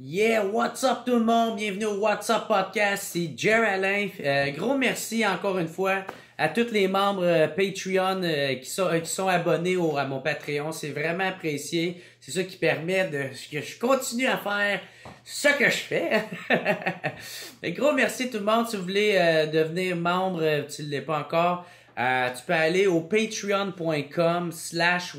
Yeah, what's up tout le monde? Bienvenue au What's Up Podcast. C'est Jerry Alain. Euh, gros merci encore une fois à tous les membres euh, Patreon euh, qui, sont, qui sont abonnés à mon Patreon. C'est vraiment apprécié. C'est ça qui permet de, que je continue à faire ce que je fais. gros merci tout le monde. Si vous voulez devenir membre, Tu ne l'es pas encore, euh, tu peux aller au patreon.com slash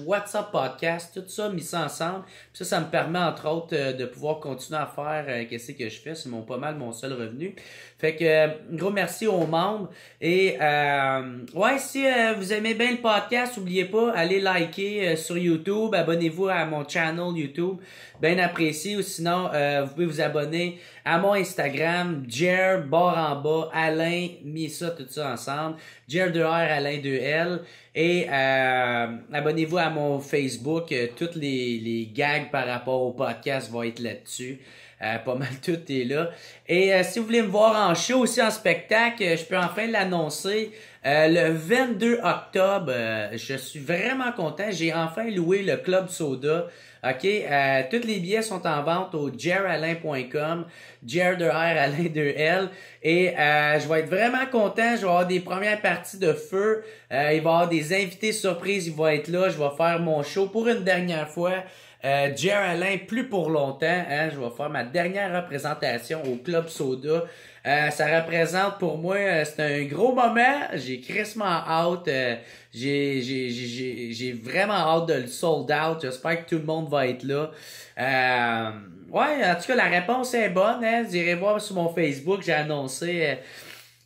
podcast tout ça mis ensemble. ça, ça me permet entre autres euh, de pouvoir continuer à faire euh, qu'est-ce que je fais. C'est mon pas mal mon seul revenu. Fait que, euh, gros merci aux membres. Et, euh, ouais, si euh, vous aimez bien le podcast, n'oubliez pas, allez liker euh, sur YouTube, abonnez-vous à mon channel YouTube, bien apprécié. Ou sinon, vous pouvez vous abonner à mon Instagram, Jer, barre en bas, Alain, mis ça, tout ça ensemble, Jer 2R, Alain 2L. Et abonnez-vous à mon Facebook, toutes les, les gags par rapport au podcast vont être là-dessus. Euh, pas mal tout est là. Et euh, si vous voulez me voir en show aussi en spectacle, euh, je peux enfin l'annoncer. le 22 octobre, je suis vraiment content. J'ai enfin loué le Club Soda. OK? Euh, les billets sont en vente au jeralain.com, jer de R, Alain de L. Et je vais être vraiment content. Je vais avoir des premières parties de feu. il va y avoir des invités surprises. Il va être là. Je vais faire mon show pour une dernière fois. Euh, Alain, plus pour longtemps. Hein, je vais faire ma dernière représentation au Club Soda. Euh, ça représente pour moi, euh, c'est un gros moment. J'ai crissement hâte. Euh, j'ai, vraiment hâte de le sold out. J'espère que tout le monde va être là. Euh, ouais, en tout cas, la réponse est bonne. Hein? Vous irez voir sur mon Facebook, j'ai annoncé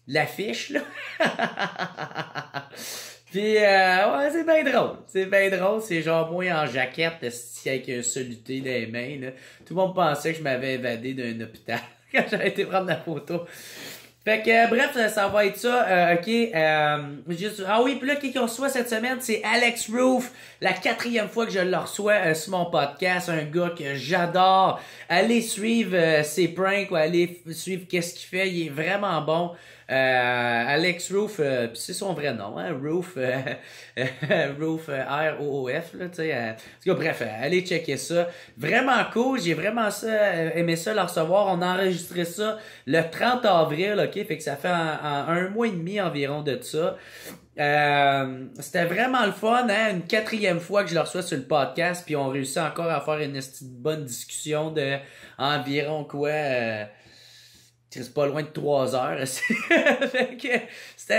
l'affiche. Là. Pis euh, ouais, c'est bien drôle. C'est bien drôle. C'est genre moi en jaquette, avec un soluté dans les mains. Tout le monde pensait que je m'avais évadé d'un hôpital quand j'avais été prendre la photo. Fait que, euh, bref, ça, va être ça. Euh, OK. Juste, ah oui, pis là, qui qu'on reçoit cette semaine, c'est Alex Roof. La quatrième fois que je le reçois sur mon podcast. Un gars que j'adore. Allez suivre ses pranks ou allez suivre qu'est-ce qu'il fait. Il est vraiment bon. Euh, Alex Roof, euh, c'est son vrai nom, hein, Roof, euh, Roof R-O-O-F, là, tu sais. bref, allez checker ça. Vraiment cool, j'ai vraiment ça, aimé ça le recevoir. On a enregistré ça le 30 avril, ok, fait que ça fait un mois et demi environ de ça. c'était vraiment le fun, hein? une quatrième fois que je le reçois sur le podcast, puis on réussit encore à faire une bonne discussion de environ quoi, c'est pas loin de trois heures. C'était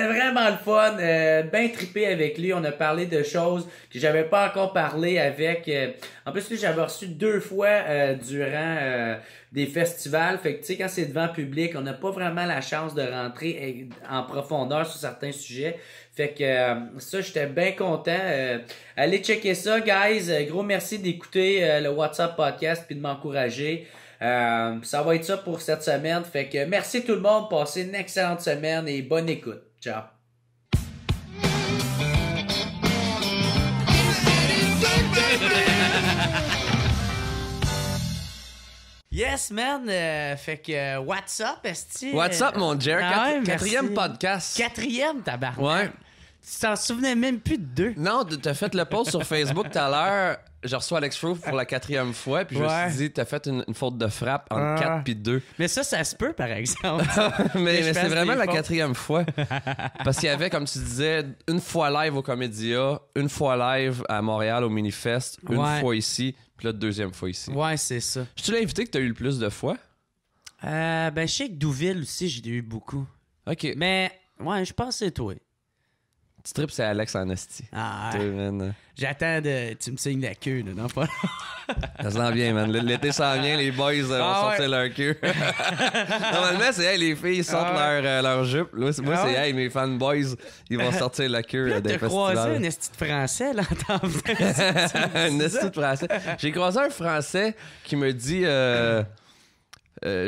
vraiment le fun. Euh, bien trippé avec lui. On a parlé de choses que j'avais pas encore parlé avec. Euh, en plus, j'avais reçu deux fois euh, durant des festivals. Fait que, tu sais, quand c'est devant public, on n'a pas vraiment la chance de rentrer en profondeur sur certains sujets. Fait que ça, j'étais bien content. allez checker ça, guys. Gros merci d'écouter le WhatsApp podcast puis de m'encourager. Euh, ça va être ça pour cette semaine. Fait que merci tout le monde. Passez une excellente semaine et bonne écoute. Ciao. Yes, man. Euh, fait que, euh, what's up, What's up, mon Jerry? Ah quatrième podcast. Quatrième, tabarnak. Ouais. Tu t'en souvenais même plus de deux. Non, t'as fait le post sur Facebook tout à l'heure je reçois Alex Roof pour la quatrième fois, puis je me suis dit, t'as fait une, faute de frappe en ah. quatre 4 puis 2. Mais ça, ça se peut, par exemple. mais c'est vraiment la quatrième fois. Parce qu'il y avait, comme tu disais, une fois live au Comédia, une fois live à Montréal au Minifest, une fois ici, puis la deuxième fois ici. ouais, c'est ça. Je l'ai invité que t'as eu le plus de fois. Euh, ben, je sais que Douville aussi, j'ai eu beaucoup. Ok. Mais, ouais, je pense que c'est toi. Tu trip c'est Alex en esti. Ah, J'attends de. Tu me signes la queue, non pas. ça s'en vient, man. L'été s'en vient, les boys euh, vont ah, sortir leur queue. Normalement, c'est hey, les filles ah, sortent leur, euh, leur, jupe. Moi, c'est hey, mes fanboys, ils vont sortir la queue euh, des festivals. croisé un esti de français, là, en Un esti de français. J'ai croisé un français qui me dit, euh,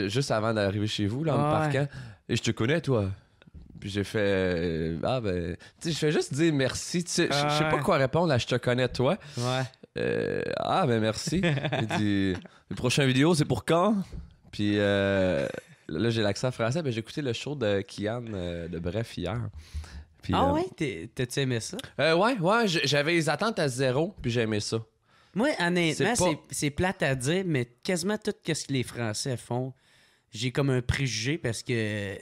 juste avant d'arriver chez vous, là, en me parquant, et je te connais, toi. Puis j'ai fait euh, ah ben, je fais juste dire merci. Tu sais, je sais pas quoi répondre là je te connais toi. Ouais. Euh, ah ben merci. Il dit les prochaines vidéos c'est pour quand Puis euh, là j'ai l'accent français, mais j'ai écouté le show de Kian de Bref hier. Puis, ah ouais, t'as-tu aimé ça? ouais, ouais, j'avais les attentes à zéro, puis j'ai aimé ça. Moi, honnêtement, c'est plate à dire, mais quasiment tout ce que les Français font, j'ai comme un préjugé parce que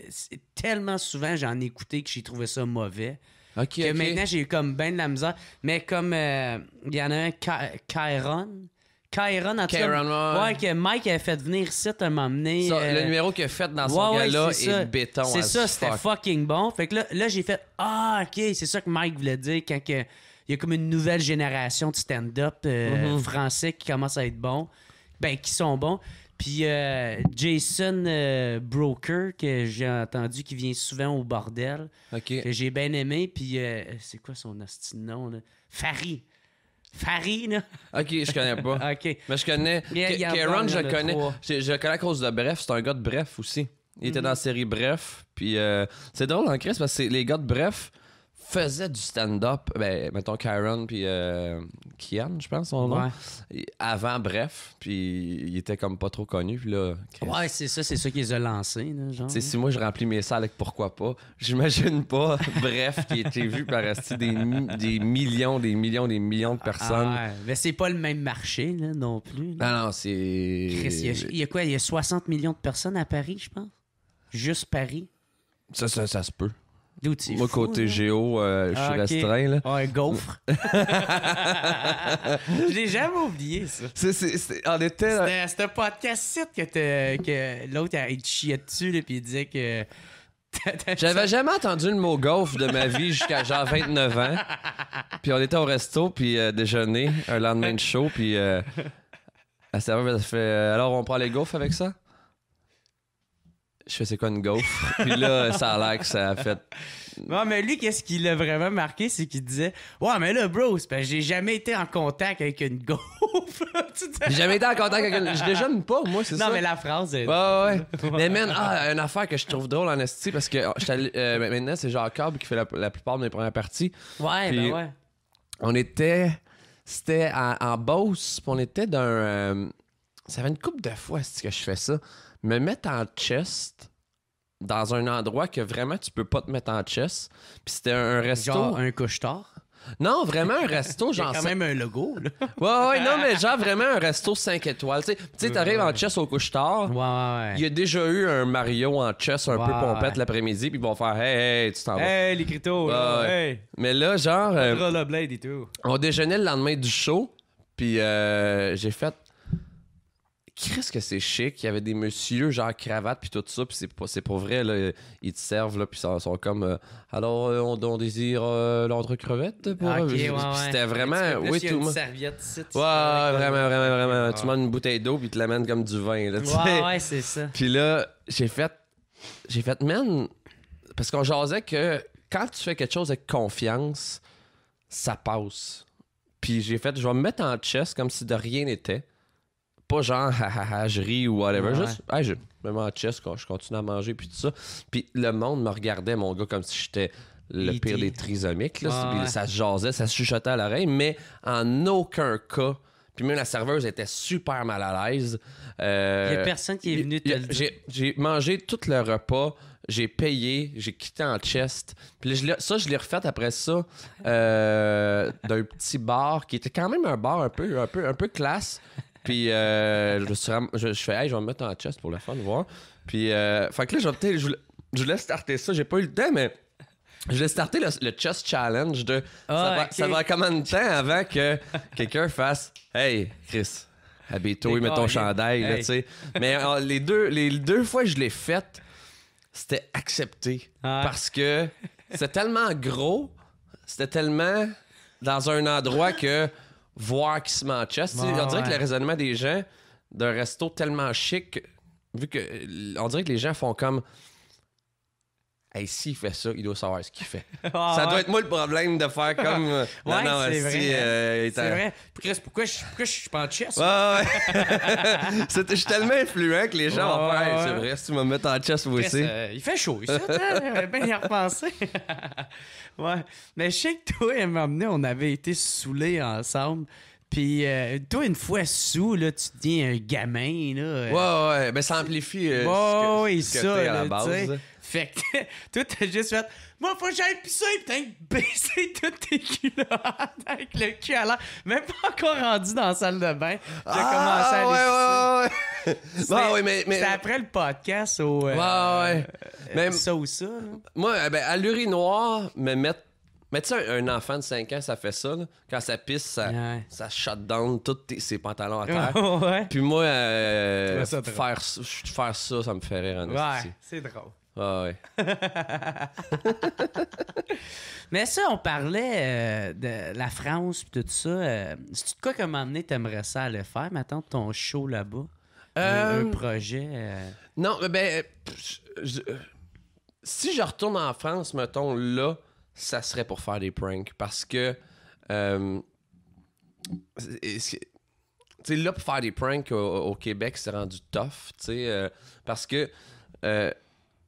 tellement souvent j'en ai écouté que j'ai trouvé ça mauvais. que maintenant j'ai comme bien de la misère. Mais comme euh, il y en a un, Kyron. Kyron, en tout cas. Ouais, que Mike avait fait venir ici à m'emmener. Le euh, numéro qu'il a fait dans ce gars-là est, béton. C'est ça, c'était fucking bon. Fait que là, là j'ai fait Ah, ok, c'est ça que Mike voulait dire quand que, il y a comme une nouvelle génération de stand-up euh, mm-hmm. français qui commence à être bon. Ben, qui sont bons. Puis euh, Jason euh, Broker, que j'ai entendu qui vient souvent au bordel, que j'ai bien aimé. Puis euh, c'est quoi son nom? Là? Farid. là! OK, je connais pas. OK. Mais je connais. Keron je connais. Je, connais à cause de Bref. C'est un gars de Bref aussi. Il était mhm. dans la série Bref. Puis c'est drôle en hein, Chris parce que les gars de Bref, faisait du stand-up, ben, mettons Kyron puis euh, Kian, je pense son nom. Avant, bref, puis il était comme pas trop connu. Puis là, ouais, c'est ça, c'est ça qu'ils ont lancé. Là, genre. Si moi je remplis mes salles avec pourquoi pas, j'imagine pas, bref, qui était vu par des, millions, des millions, des millions de ah, personnes. ouais. Mais c'est pas le même marché non plus. Non, non, c'est. Il, il y a quoi Il y a 60 millions de personnes à Paris, je pense Juste Paris ça, ça se peut. Moi, côté géo, euh, je suis ah, restreint. Là. Ah, un gaufre. je l'ai jamais oublié, ça. C'était un podcast que, que l'autre, il chiait dessus, et puis il disait que. J'avais jamais entendu le mot gaufre de ma vie jusqu'à genre 29 ans. Puis on était au resto, puis euh, déjeuner, un lendemain de show, puis. Euh, fait, alors on prend les gaufres avec ça? je faisais quoi une gaufre? Puis là, ça a l'air que ça a fait. Non, mais lui, qu'est-ce qui l'a vraiment marqué, c'est qu'il disait Ouais, mais là, bro, j'ai jamais été en contact avec une gaufre. j'ai jamais été en contact avec une. Je déjeune pas, moi, c'est ça. Non, mais la phrase. Est... Ouais, ouais, mais man, ah, une affaire que je trouve drôle en esti, parce que oh, euh, maintenant, c'est Cobb qui fait la, plupart de mes premières parties. Ouais, ben ouais. On était. C'était en, Beauce, on était d'un. Euh, ça fait une couple de fois que je fais ça me mettre en chest dans un endroit que vraiment tu peux pas te mettre en chest. Puis c'était un, resto. un couche-tard? Non, vraiment un resto, genre. quand même un logo, Ouais, ouais, non, mais genre vraiment un resto 5 étoiles. Tu sais, tu arrives en chess au couche-tard. Ouais, ouais, Il y a déjà eu un Mario en chess un peu pompette l'après-midi, puis ils vont faire Hey, hey, tu t'en vas. Hey, les Mais là, genre. Euh, on déjeunait le lendemain du show, puis euh, j'ai fait Qu'est-ce que c'est chic? Il y avait des messieurs, genre cravate, puis tout ça, puis c'est pour, pour vrai, là, ils te servent, là, puis ils sont comme, euh, alors, euh, on, on, désire euh, l'ordre crevette? pour. Ah, c'était vraiment. oui, tout. Une serviette, ouais, vraiment, vraiment, vraiment, ah. Tu m'as une bouteille d'eau, puis ils te comme du vin, là, c'est ça. Puis là, j'ai fait, j'ai fait, man, parce qu'on jasait que quand tu fais quelque chose avec confiance, ça passe. Puis j'ai fait, je vais me mettre en chess comme si de rien n'était pas genre, je ris ou whatever. Juste, je en chest je continue à manger, puis tout ça. Puis le monde me regardait, mon gars, comme si j'étais le e pire des trisomiques. Ça se jasait, ça se chuchotait à l'oreille, mais en aucun cas. Puis même la serveuse était super mal à l'aise. Il euh, a personne qui est venu te J'ai mangé tout le repas, j'ai payé, j'ai quitté en chest. Puis je ça, je l'ai refait après ça euh, d'un petit bar qui était quand même un bar un peu, un peu, un peu classe. Puis euh, je, je, fais, hey, je vais me mettre en chest pour le fun, voir. Puis, euh, fait que là, je, je, je voulais starter ça. J'ai pas eu le temps, mais je voulais starter le, le chest challenge de. Ah, ça, va, combien de temps avant que quelqu'un fasse Hey, Chris, habite toi mets ton oh, chandail, tu sais. Mais euh, les, deux, les deux fois que je l'ai fait, c'était accepté. Ah. Parce que c'était tellement gros, c'était tellement dans un endroit que voir qui se on dirait que le raisonnement des gens d'un resto tellement chic, vu que euh, on dirait que les gens font comme hey, s'il fait ça, il doit savoir ce qu'il fait. Ah, ça doit être moi le problème de faire comme. Euh, ouais, c'est vrai. Euh, c'est vrai. pourquoi je, je suis pas en chess? Ouais, je suis tellement influent que les gens vont faire. C'est vrai, si tu me mets en chess, vous aussi. Euh, il fait chaud, ici. t'as hein, bien y repenser. ouais. Mais je sais que toi, et un on avait été saoulés ensemble. Puis, euh, toi, une fois sous, là, tu dis un gamin, là. Euh. ouais, ouais, mais ben, ça amplifie euh, ce que, ça, à la base. Fait que, toi, t'as juste fait, moi, faut que j'aille pisser, putain, baissé toutes tes culottes avec le cul à l'air. Même pas encore rendu dans la salle de bain. J'ai ah, commencé à aller ouais, ouais, ouais. mais, après le podcast au. ouais, ouais. Même... ça ou ça, Moi, eh ben, à l'urinoir, me mettre mais tu sais, un enfant de 5 ans, ça fait ça. Quand ça pisse, ça, ça shut down tous ses pantalons à terre. Puis moi, euh, faire, ça- faire ça, ça me fait rire Ouais, c'est drôle. Ah, mais ça, on parlait euh, de la France et tout ça. Euh, c'est-tu quoi qu'à un moment donné, t'aimerais ça aller faire, maintenant, ton show là-bas? Un- projet. Non, ben, si je retourne en France, mettons, là, ça serait pour faire des pranks. Parce que. Euh, tu là, pour faire des pranks au, Québec, c'est rendu tough. Tu euh, parce que. Euh,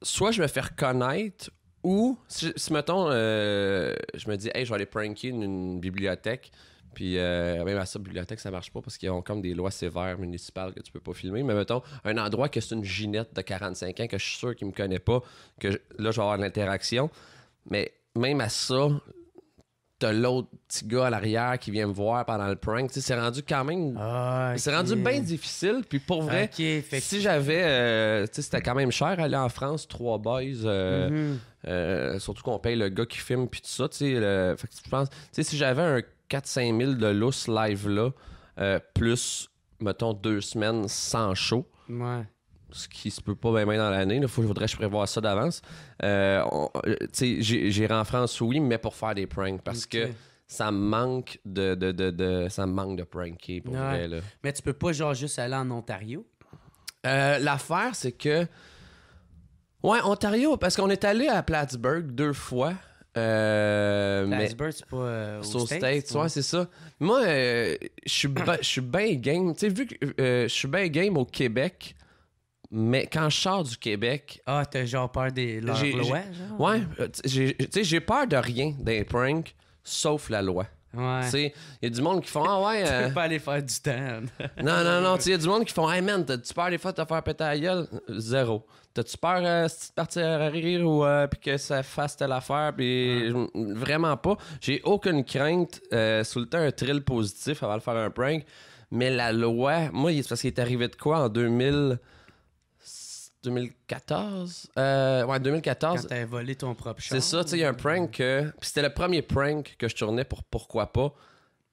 soit je me faire connaître, ou si, mettons euh, je me dis hey je vais aller pranker une, bibliothèque puis même à ça bibliothèque ça marche pas parce qu'ils ont comme des lois sévères municipales que tu peux pas filmer mais mettons un endroit que c'est une ginette de 45 ans que je suis sûr qu'il me connaît pas que là je vais avoir l'interaction mais même à ça, t'as l'autre petit gars à l'arrière qui vient me voir pendant le prank. sais, c'est rendu quand même. Ah, c'est rendu bien difficile. Puis pour vrai, si j'avais. Euh, c'était quand même cher aller en France, trois boys. Euh, mhm. euh, surtout qu'on paye le gars qui filme, puis tout ça. Tu sais, si j'avais un 4-5 000 de lousse live là, plus, mettons, deux semaines sans show. Ouais ce qui se peut pas bien dans l'année. Il faudrait que je prévoie ça d'avance. Euh, euh J'irai en France, oui, mais pour faire des pranks parce que ça me manque de, de, de, ça manque de pranker pour vrai. Mais tu peux pas genre juste aller en Ontario? Euh, l'affaire, c'est que. Ouais, Ontario, parce qu'on est allé à Plattsburgh deux fois. Euh, Plattsburgh, c'est pas euh, aux States, c'est ça. Moi, suis je suis bien game. Tu sais, vu que je suis bien game au Québec, mais quand je sors du Québec. Ah, t'as genre peur des lois, Ouais. Tu sais, j'ai peur de rien des pranks, sauf la loi. Ouais. Il y a du monde qui font Ah ouais. tu peux euh, pas aller faire du temps. non, non, non. Il y a du monde qui font Hey man, t'as-tu peur des fois de te faire péter la gueule Zéro. T'as-tu peur euh, si tu partir à rire ou euh, puis que ça fasse telle affaire puis Vraiment pas. J'ai aucune crainte. sous le temps, un thrill positif avant de faire un prank. Mais la loi, moi, c'est parce qu'il est arrivé de quoi en 2000 2014. Euh, ouais, 2014. Quand as volé ton propre char. C'est ça, tu sais, il y a un prank Puis c'était le premier prank que je tournais pour Pourquoi pas.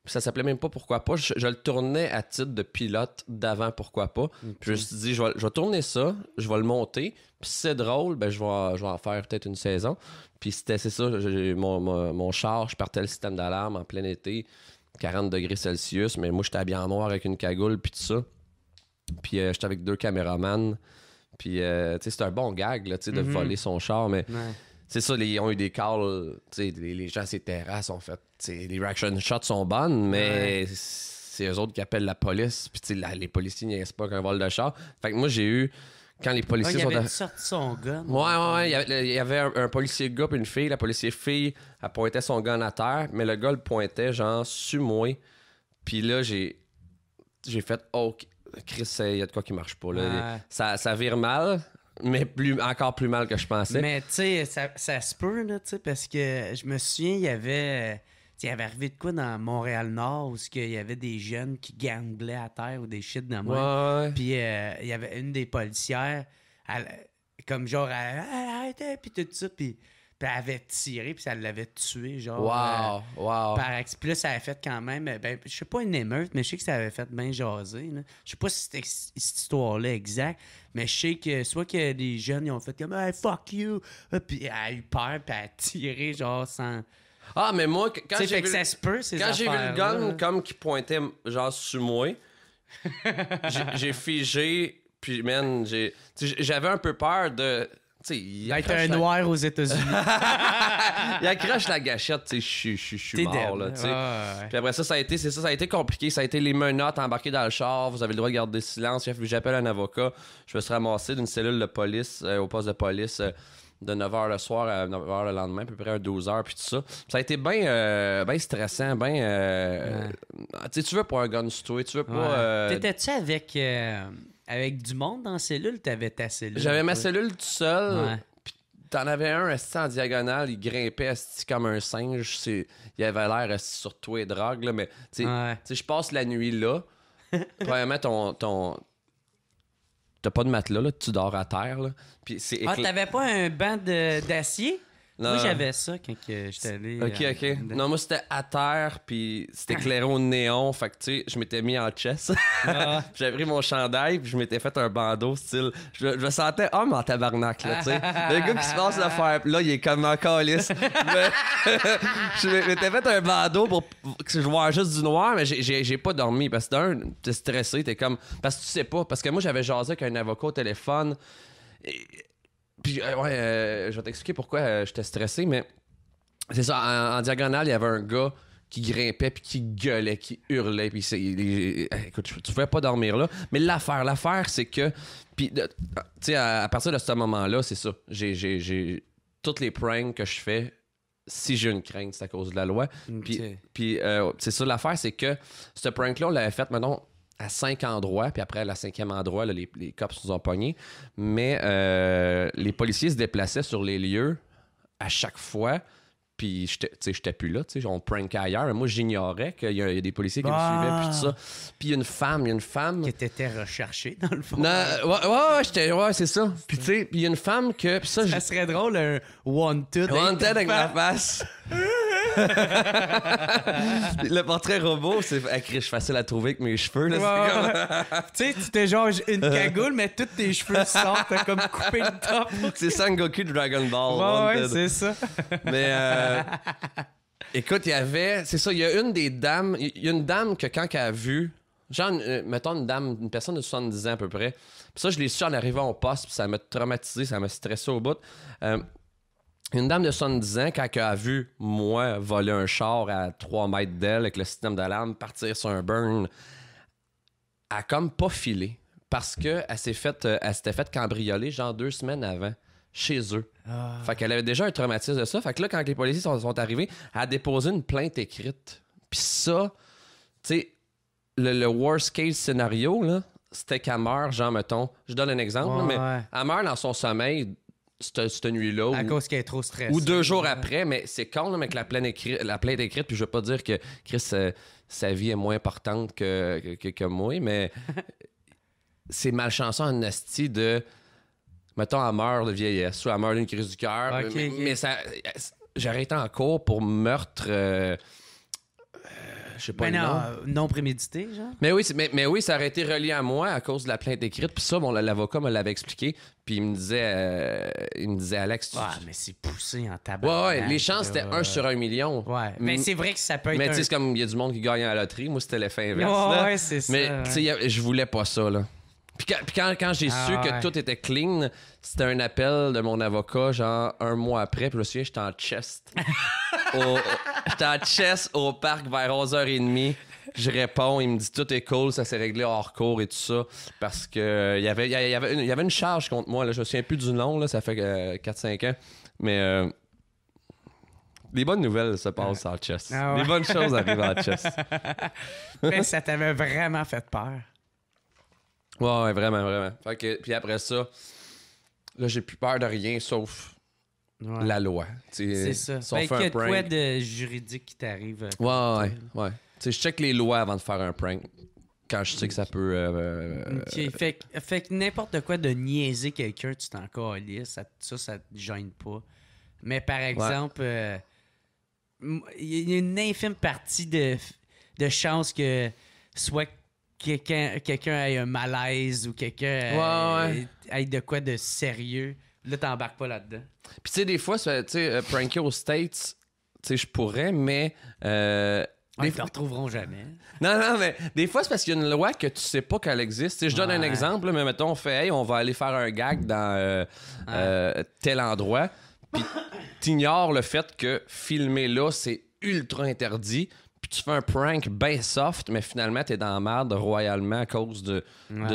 ça s'appelait même pas Pourquoi pas. Je, le tournais à titre de pilote d'avant Pourquoi pas. Puis je me suis dit, je vais, tourner ça, je vais le monter. Puis si c'est drôle, ben je vais, je vais en faire peut-être une saison. Puis c'était, ça, j'ai mon, mon char, je partais le système d'alarme en plein été, 40 degrés Celsius, mais moi j'étais habillé en noir avec une cagoule, puis tout ça. Puis euh, j'étais avec deux caméramans. Puis, euh, tu sais, c'est un bon gag, là, tu sais, de mhm. voler son char, mais. C'est ça, ils ont eu des calls. Les, les gens, ces terrasses ont fait. Les reaction shots sont bonnes, mais c'est eux autres qui appellent la police. Puis les policiers n'y pas qu'un vol de char. Fait que moi, j'ai eu quand les policiers il sont. son gun. Ouais, ouais, Il y avait, un, policier gars et une fille. La policier fille, elle pointait son gun à terre, mais le gars le pointait, genre, sur moi. Puis là, j'ai. J'ai fait OK. Chris, il y a de quoi qui marche pas. Là. Ça, vire mal, mais plus, encore plus mal que je pensais. Mais tu sais, ça, se peut, là, parce que je me souviens, il y avait. Il avait arrivé de quoi dans Montréal-Nord où qu'il y avait des jeunes qui ganglaient à terre ou des shit de moi. Puis euh, il y avait une des policières, comme genre, elle, était, puis tout ça. Puis puis elle avait tiré, puis ça l'avait tué, genre. Wow, euh, wow. Puis là, ça avait fait quand même. Euh, ben, je sais pas une émeute, mais je sais que ça avait fait bien jaser. Je sais pas si c'était cette histoire-là exacte, mais je sais que soit que les jeunes, ils ont fait comme, hey, fuck you. Ah, puis elle a eu peur, puis elle a tiré, genre, sans. Ah, mais moi, quand j'ai vu, ça quand j'ai vu le gun comme qui pointait genre sur moi, j'ai figé, puis man, j'ai, j'avais un peu peur de il été un noir aux États-Unis. il accroche la gâchette, tu sais, je suis mort, là, ah, Puis après ça, ça a été, ça, a été compliqué. Ça a été les menottes embarquées dans le char. Vous avez le droit de garder silence. J'appelle un avocat. Je me suis ramassé d'une cellule de police, euh, au poste de police. Euh, de 9h le soir à 9h le lendemain, à peu près à 12h, puis tout ça. Ça a été bien euh, stressant, bien... Tu sais, veux pas un gun tu veux pas... T'étais-tu avec... Avec du monde dans la cellule, t'avais ta cellule. J'avais ma cellule tout seul. Ouais. Puis t'en avais un assis en diagonale, il grimpait comme un singe. Il avait l'air assis sur toi et drague, mais tu je passe la nuit là. Probablement ton. ton T'as pas de matelas, là, tu dors à terre. Là. Puis c'est Ah, t'avais pas un banc d'acier? Moi, j'avais ça quand j'étais allé. Ok, euh, ok. non, moi, c'était à terre, puis c'était éclairé au néon. Fait que, tu sais, je m'étais mis en chess. Ah. J'avais pris mon chandail, puis je m'étais fait un bandeau, style. Je, me sentais homme en tabarnak, là, tu sais. Le gars qui se passe l'affaire, faire, là, il est comme en calice. je m'étais fait un bandeau pour que je vois juste du noir, mais j'ai pas dormi. Parce que d'un, t'es stressé, t'es comme. Parce que tu sais pas. Parce que moi, j'avais jasé avec un avocat au téléphone. Et puis, euh, ouais, euh, je vais t'expliquer pourquoi euh, j'étais stressé, mais c'est ça. En, diagonale, il y avait un gars qui grimpait, puis qui gueulait, qui hurlait. Puis, c'est, eh, écoute, tu, ne pouvais pas dormir là. Mais l'affaire, l'affaire, c'est que. Puis, ah, tu sais, à, partir de ce moment-là, c'est ça. J'ai, j'ai, j'ai. Toutes les pranks que je fais, si j'ai une crainte, c'est à cause de la loi. Mm, puis, puis c'est ça. L'affaire, c'est que ce prank-là, on l'avait fait, maintenant cinq endroits, puis après, à la cinquième endroit, les, cops se sont pognés. Mais euh, les policiers se déplaçaient sur les lieux à chaque fois. Puis, je n'étais plus là, on prank ailleurs. Mais moi, j'ignorais qu'il y, y, a des policiers qui me ah! suivaient, puis tout ça. Puis, une femme, il y a une femme. Qui était recherchée, dans le fond. Non, ouais, ouais, ouais c'est ça. Puis, tu sais, il y a une femme que. ça, serait drôle, un wanted. Wanted avec ma face. le portrait robot, c'est facile à trouver avec mes cheveux. tu sais, tu t'es genre une cagoule, mais tous tes cheveux sortent, t'as comme coupé le top. c'est Sangoku de Dragon Ball. Ouais, ouais c'est ça. mais euh, écoute, il y avait, c'est ça, il y a une des dames, il y a une dame que quand elle a vu, genre, euh, mettons une dame, une personne de 70 ans à peu près, puis ça, je l'ai su en arrivant au poste, puis ça m'a traumatisé, ça m'a stressé au bout. Euh, une dame de 70 ans, quand elle a vu moi voler un char à 3 mètres d'elle avec le système d'alarme, partir sur un burn, a comme pas filé parce qu'elle euh, elle s'était faite cambrioler genre deux semaines avant chez eux. Ah. Fait qu'elle avait déjà un traumatisme de ça. Fait que là, quand les policiers sont, arrivés, elle a déposé une plainte écrite. Puis ça, tu sais, le, worst case scénario, là, c'était qu'elle meurt, genre, mettons, je donne un exemple, mais elle meurt dans son sommeil cette, nuit-là. À ou, cause qu'elle est trop stressée. Ou deux jours après, mais c'est quand même avec la plainte écrite, la plainte écrite puis je veux pas dire que Chris, euh, sa vie est moins importante que, que, que, moi, mais c'est malchanceux en de. Mettons, elle meurt de vieillesse ou elle meurt d'une crise du cœur. mais, ça. J'arrête en cours pour meurtre. Euh, ben non, euh, non prémédité, genre. Mais oui, mais, mais, oui, ça aurait été relié à moi à cause de la plainte écrite. Puis ça, bon, l'avocat me l'avait expliqué. Puis il me disait, euh, il me disait, Alex, tu. mais c'est poussé en tabac. Ouais, les chances, c'était 1 sur 1 million. Ouais. Mais mm. c'est vrai que ça peut être. Mais tu sais, c'est comme il y a du monde qui gagne à la loterie. Moi, c'était l'effet inverse. Ouais, là. ouais, c'est ça. Mais tu sais, je voulais pas ça, là. Puis quand, quand, j'ai su que ah, tout était clean, c'était un appel de mon avocat, genre un mois après. Puis je me j'étais en chest. J'étais en chest au parc vers 11h30 je réponds, il me dit tout est cool, ça s'est réglé hors cours et tout ça. Parce que euh, il y avait, y, avait une, charge contre moi, là, je me souviens plus du nom, là, ça fait 4-5 euh, ans. Mais les euh, bonnes nouvelles se passent en chess. Ah les bonnes choses arrivent en chess. Mais ça t'avait vraiment fait peur. ouais, vraiment, vraiment. Fait que, puis après ça, là, j'ai plus peur de rien sauf la loi. C'est ça. Sauf ben, un prank. de juridique qui t'arrive. Euh, ouais, ouais, Je check les lois avant de faire un prank quand je sais que ça peut. Euh, euh, fait, que n'importe quoi de niaiser quelqu'un, tu t'en ça, ça, ça te gêne pas. Mais par exemple, il y a une infime partie de, de chance que soit quelqu'un quelqu'un ait un malaise ou quelqu'un ait de quoi de sérieux, là, t'embarques pas là-dedans. Puis, tu sais, des fois, tu sais, euh, pranker States, tu sais, je pourrais, mais. Euh, ils ne retrouveront jamais. Non, non, mais des fois, c'est parce qu'il y a une loi que tu sais pas qu'elle existe. je donne un exemple, mais mettons, on fait, hey, on va aller faire un gag dans euh, tel endroit. Puis t'ignores le fait que filmer là, c'est ultra interdit puis tu fais un prank bien soft, mais finalement, t'es dans la merde royalement à cause d'une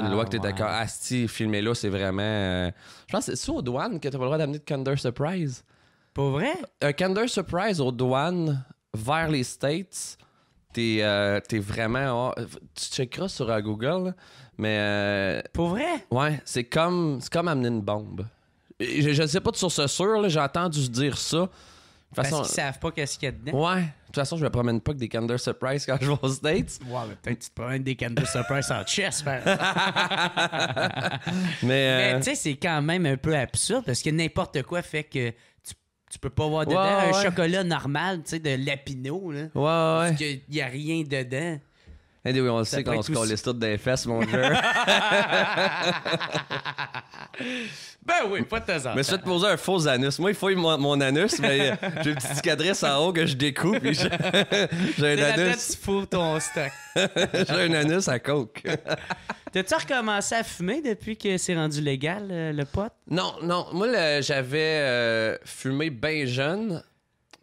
loi que t'es d'accord. Asti, ah, filmer là, c'est vraiment. Euh, je pense que c'est aux douanes que t'as pas le droit d'amener de Kinder Surprise. Pour vrai? Un Kinder Surprise aux douanes vers les States, t'es euh, vraiment. Oh, tu checkeras sur euh, Google, mais. Pour vrai? Ouais, c'est comme, comme amener une bombe. Je, ne sais pas de source sûr, j'ai entendu dire ça. Parce qu'ils savent pas qu'est-ce qu'il y a dedans. Ouais. De toute façon, je me promène pas que des Kinder Surprise quand je vais aux States. Ouais, mais peut-être que tu te promènes des Kinder Surprise en chess, mais. Euh, mais tu sais, c'est quand même un peu absurde parce que n'importe quoi fait que tu, tu peux pas avoir dedans un chocolat normal, tu sais, de Lapino. Là, ouais, ouais. Parce qu'il n'y a rien dedans on le sait qu'on se les tout des fesses, mon dieu. ben oui, pas de temps Mais je vais te poser un faux anus. Moi, il faut mon, anus, mais j'ai une petite cadresse en haut que je découpe. J'ai un anus. ton stack. j'ai un anus à coke. T'as-tu recommencé à fumer depuis que c'est rendu légal, euh, le pote? Non, non. Moi, j'avais euh, fumé bien jeune.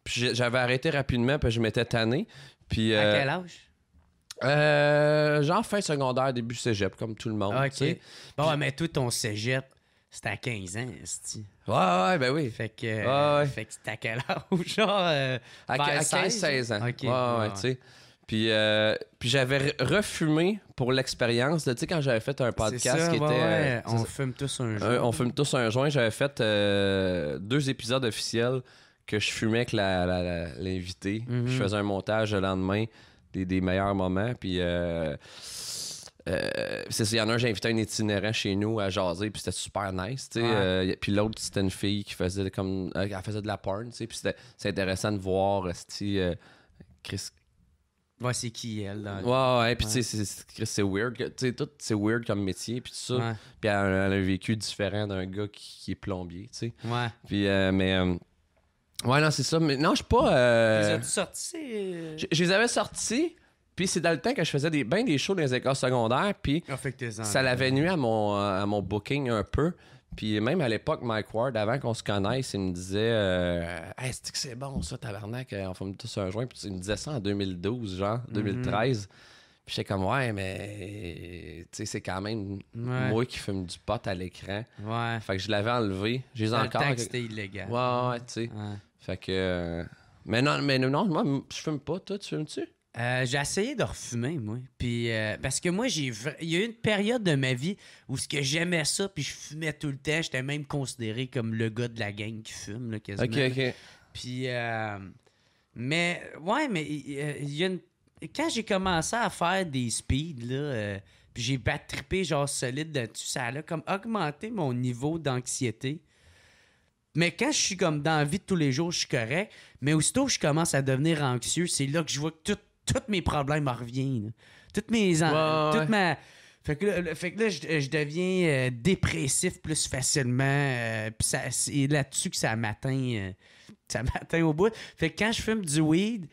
Puis j'avais arrêté rapidement, puis je m'étais tanné. à euh, quel âge? Euh, genre fin secondaire, début cégep, comme tout le monde. Ah, bon, mais toi, ton cégep, c'était à 15 ans, cest Ouais, ouais, ben oui. Fait que, Fait que c'était à quel âge? Genre, euh, à, 15-16 ans. tu sais. Puis, euh, puis j'avais refumé pour l'expérience. Tu sais, quand j'avais fait un podcast qui était. on fume tous un joint. on fume tous un joint. J'avais fait deux épisodes officiels que je fumais avec l'invité. Mm-hmm. Je faisais un montage le lendemain des, meilleurs moments. Puis. Euh, euh, c'est il y en a un, j'ai invité un itinérant chez nous à jaser, puis c'était super nice, euh, puis l'autre, c'était une fille qui faisait comme. Elle faisait de la porn, Puis c'est intéressant de voir, si Chris. Ouais, c'est qui elle. Ouais, ouais, puis tu sais, c'est weird. Tu tout, c'est weird comme métier, puis tout ça. Puis elle, a un vécu différent d'un gars qui, est plombier, tu sais. Ouais. Puis, mais Ouais, non, c'est ça. Mais non, je suis pas. Euh... Les as-tu sortis? Je, les avais sortis. Puis c'est dans le temps que je faisais des, ben des shows dans les écoles secondaires, puis ah, ça l'avait nuit à mon, euh, à mon booking un peu. Puis même à l'époque, Mike Ward, avant qu'on se connaisse, il me disait euh, Hey, c'est que c'est bon ça, tabarnak, euh, on fume tous un joint. Puis il me disait ça en 2012, genre, 2013. Mhm. Puis j'étais comme, ouais, mais tu sais, c'est quand même moi qui fume du pot à l'écran. Ouais. Fait que je l'avais enlevé. J'ai encore. Temps que c'était illégal. Ouais, ouais, tu sais. Fait que. Euh, mais non, mais non, moi, je fume pas. Toi, tu fumes-tu? Euh, j'ai essayé de refumer, moi. Puis, euh, parce que moi, j'ai il y a eu une période de ma vie où ce que j'aimais ça, puis je fumais tout le temps. J'étais même considéré comme le gars de la gang qui fume, là, quasiment. OK, OK. Puis, mais, ouais, mais il y a une... Quand j'ai commencé à faire des speeds, là, puis j'ai battrippé, genre, solide dessus, ça a comme augmenter mon niveau d'anxiété. Mais quand je suis comme dans la vie de tous les jours, je suis correct. Mais aussitôt que je commence à devenir anxieux, c'est là que je vois que tous mes problèmes reviennent. Toutes mes. Fait que là, fait que là je, deviens euh, dépressif plus facilement. Euh, puis c'est là-dessus que ça m'atteint. Euh, ça m'atteint au bout. Fait que quand je fume du weed,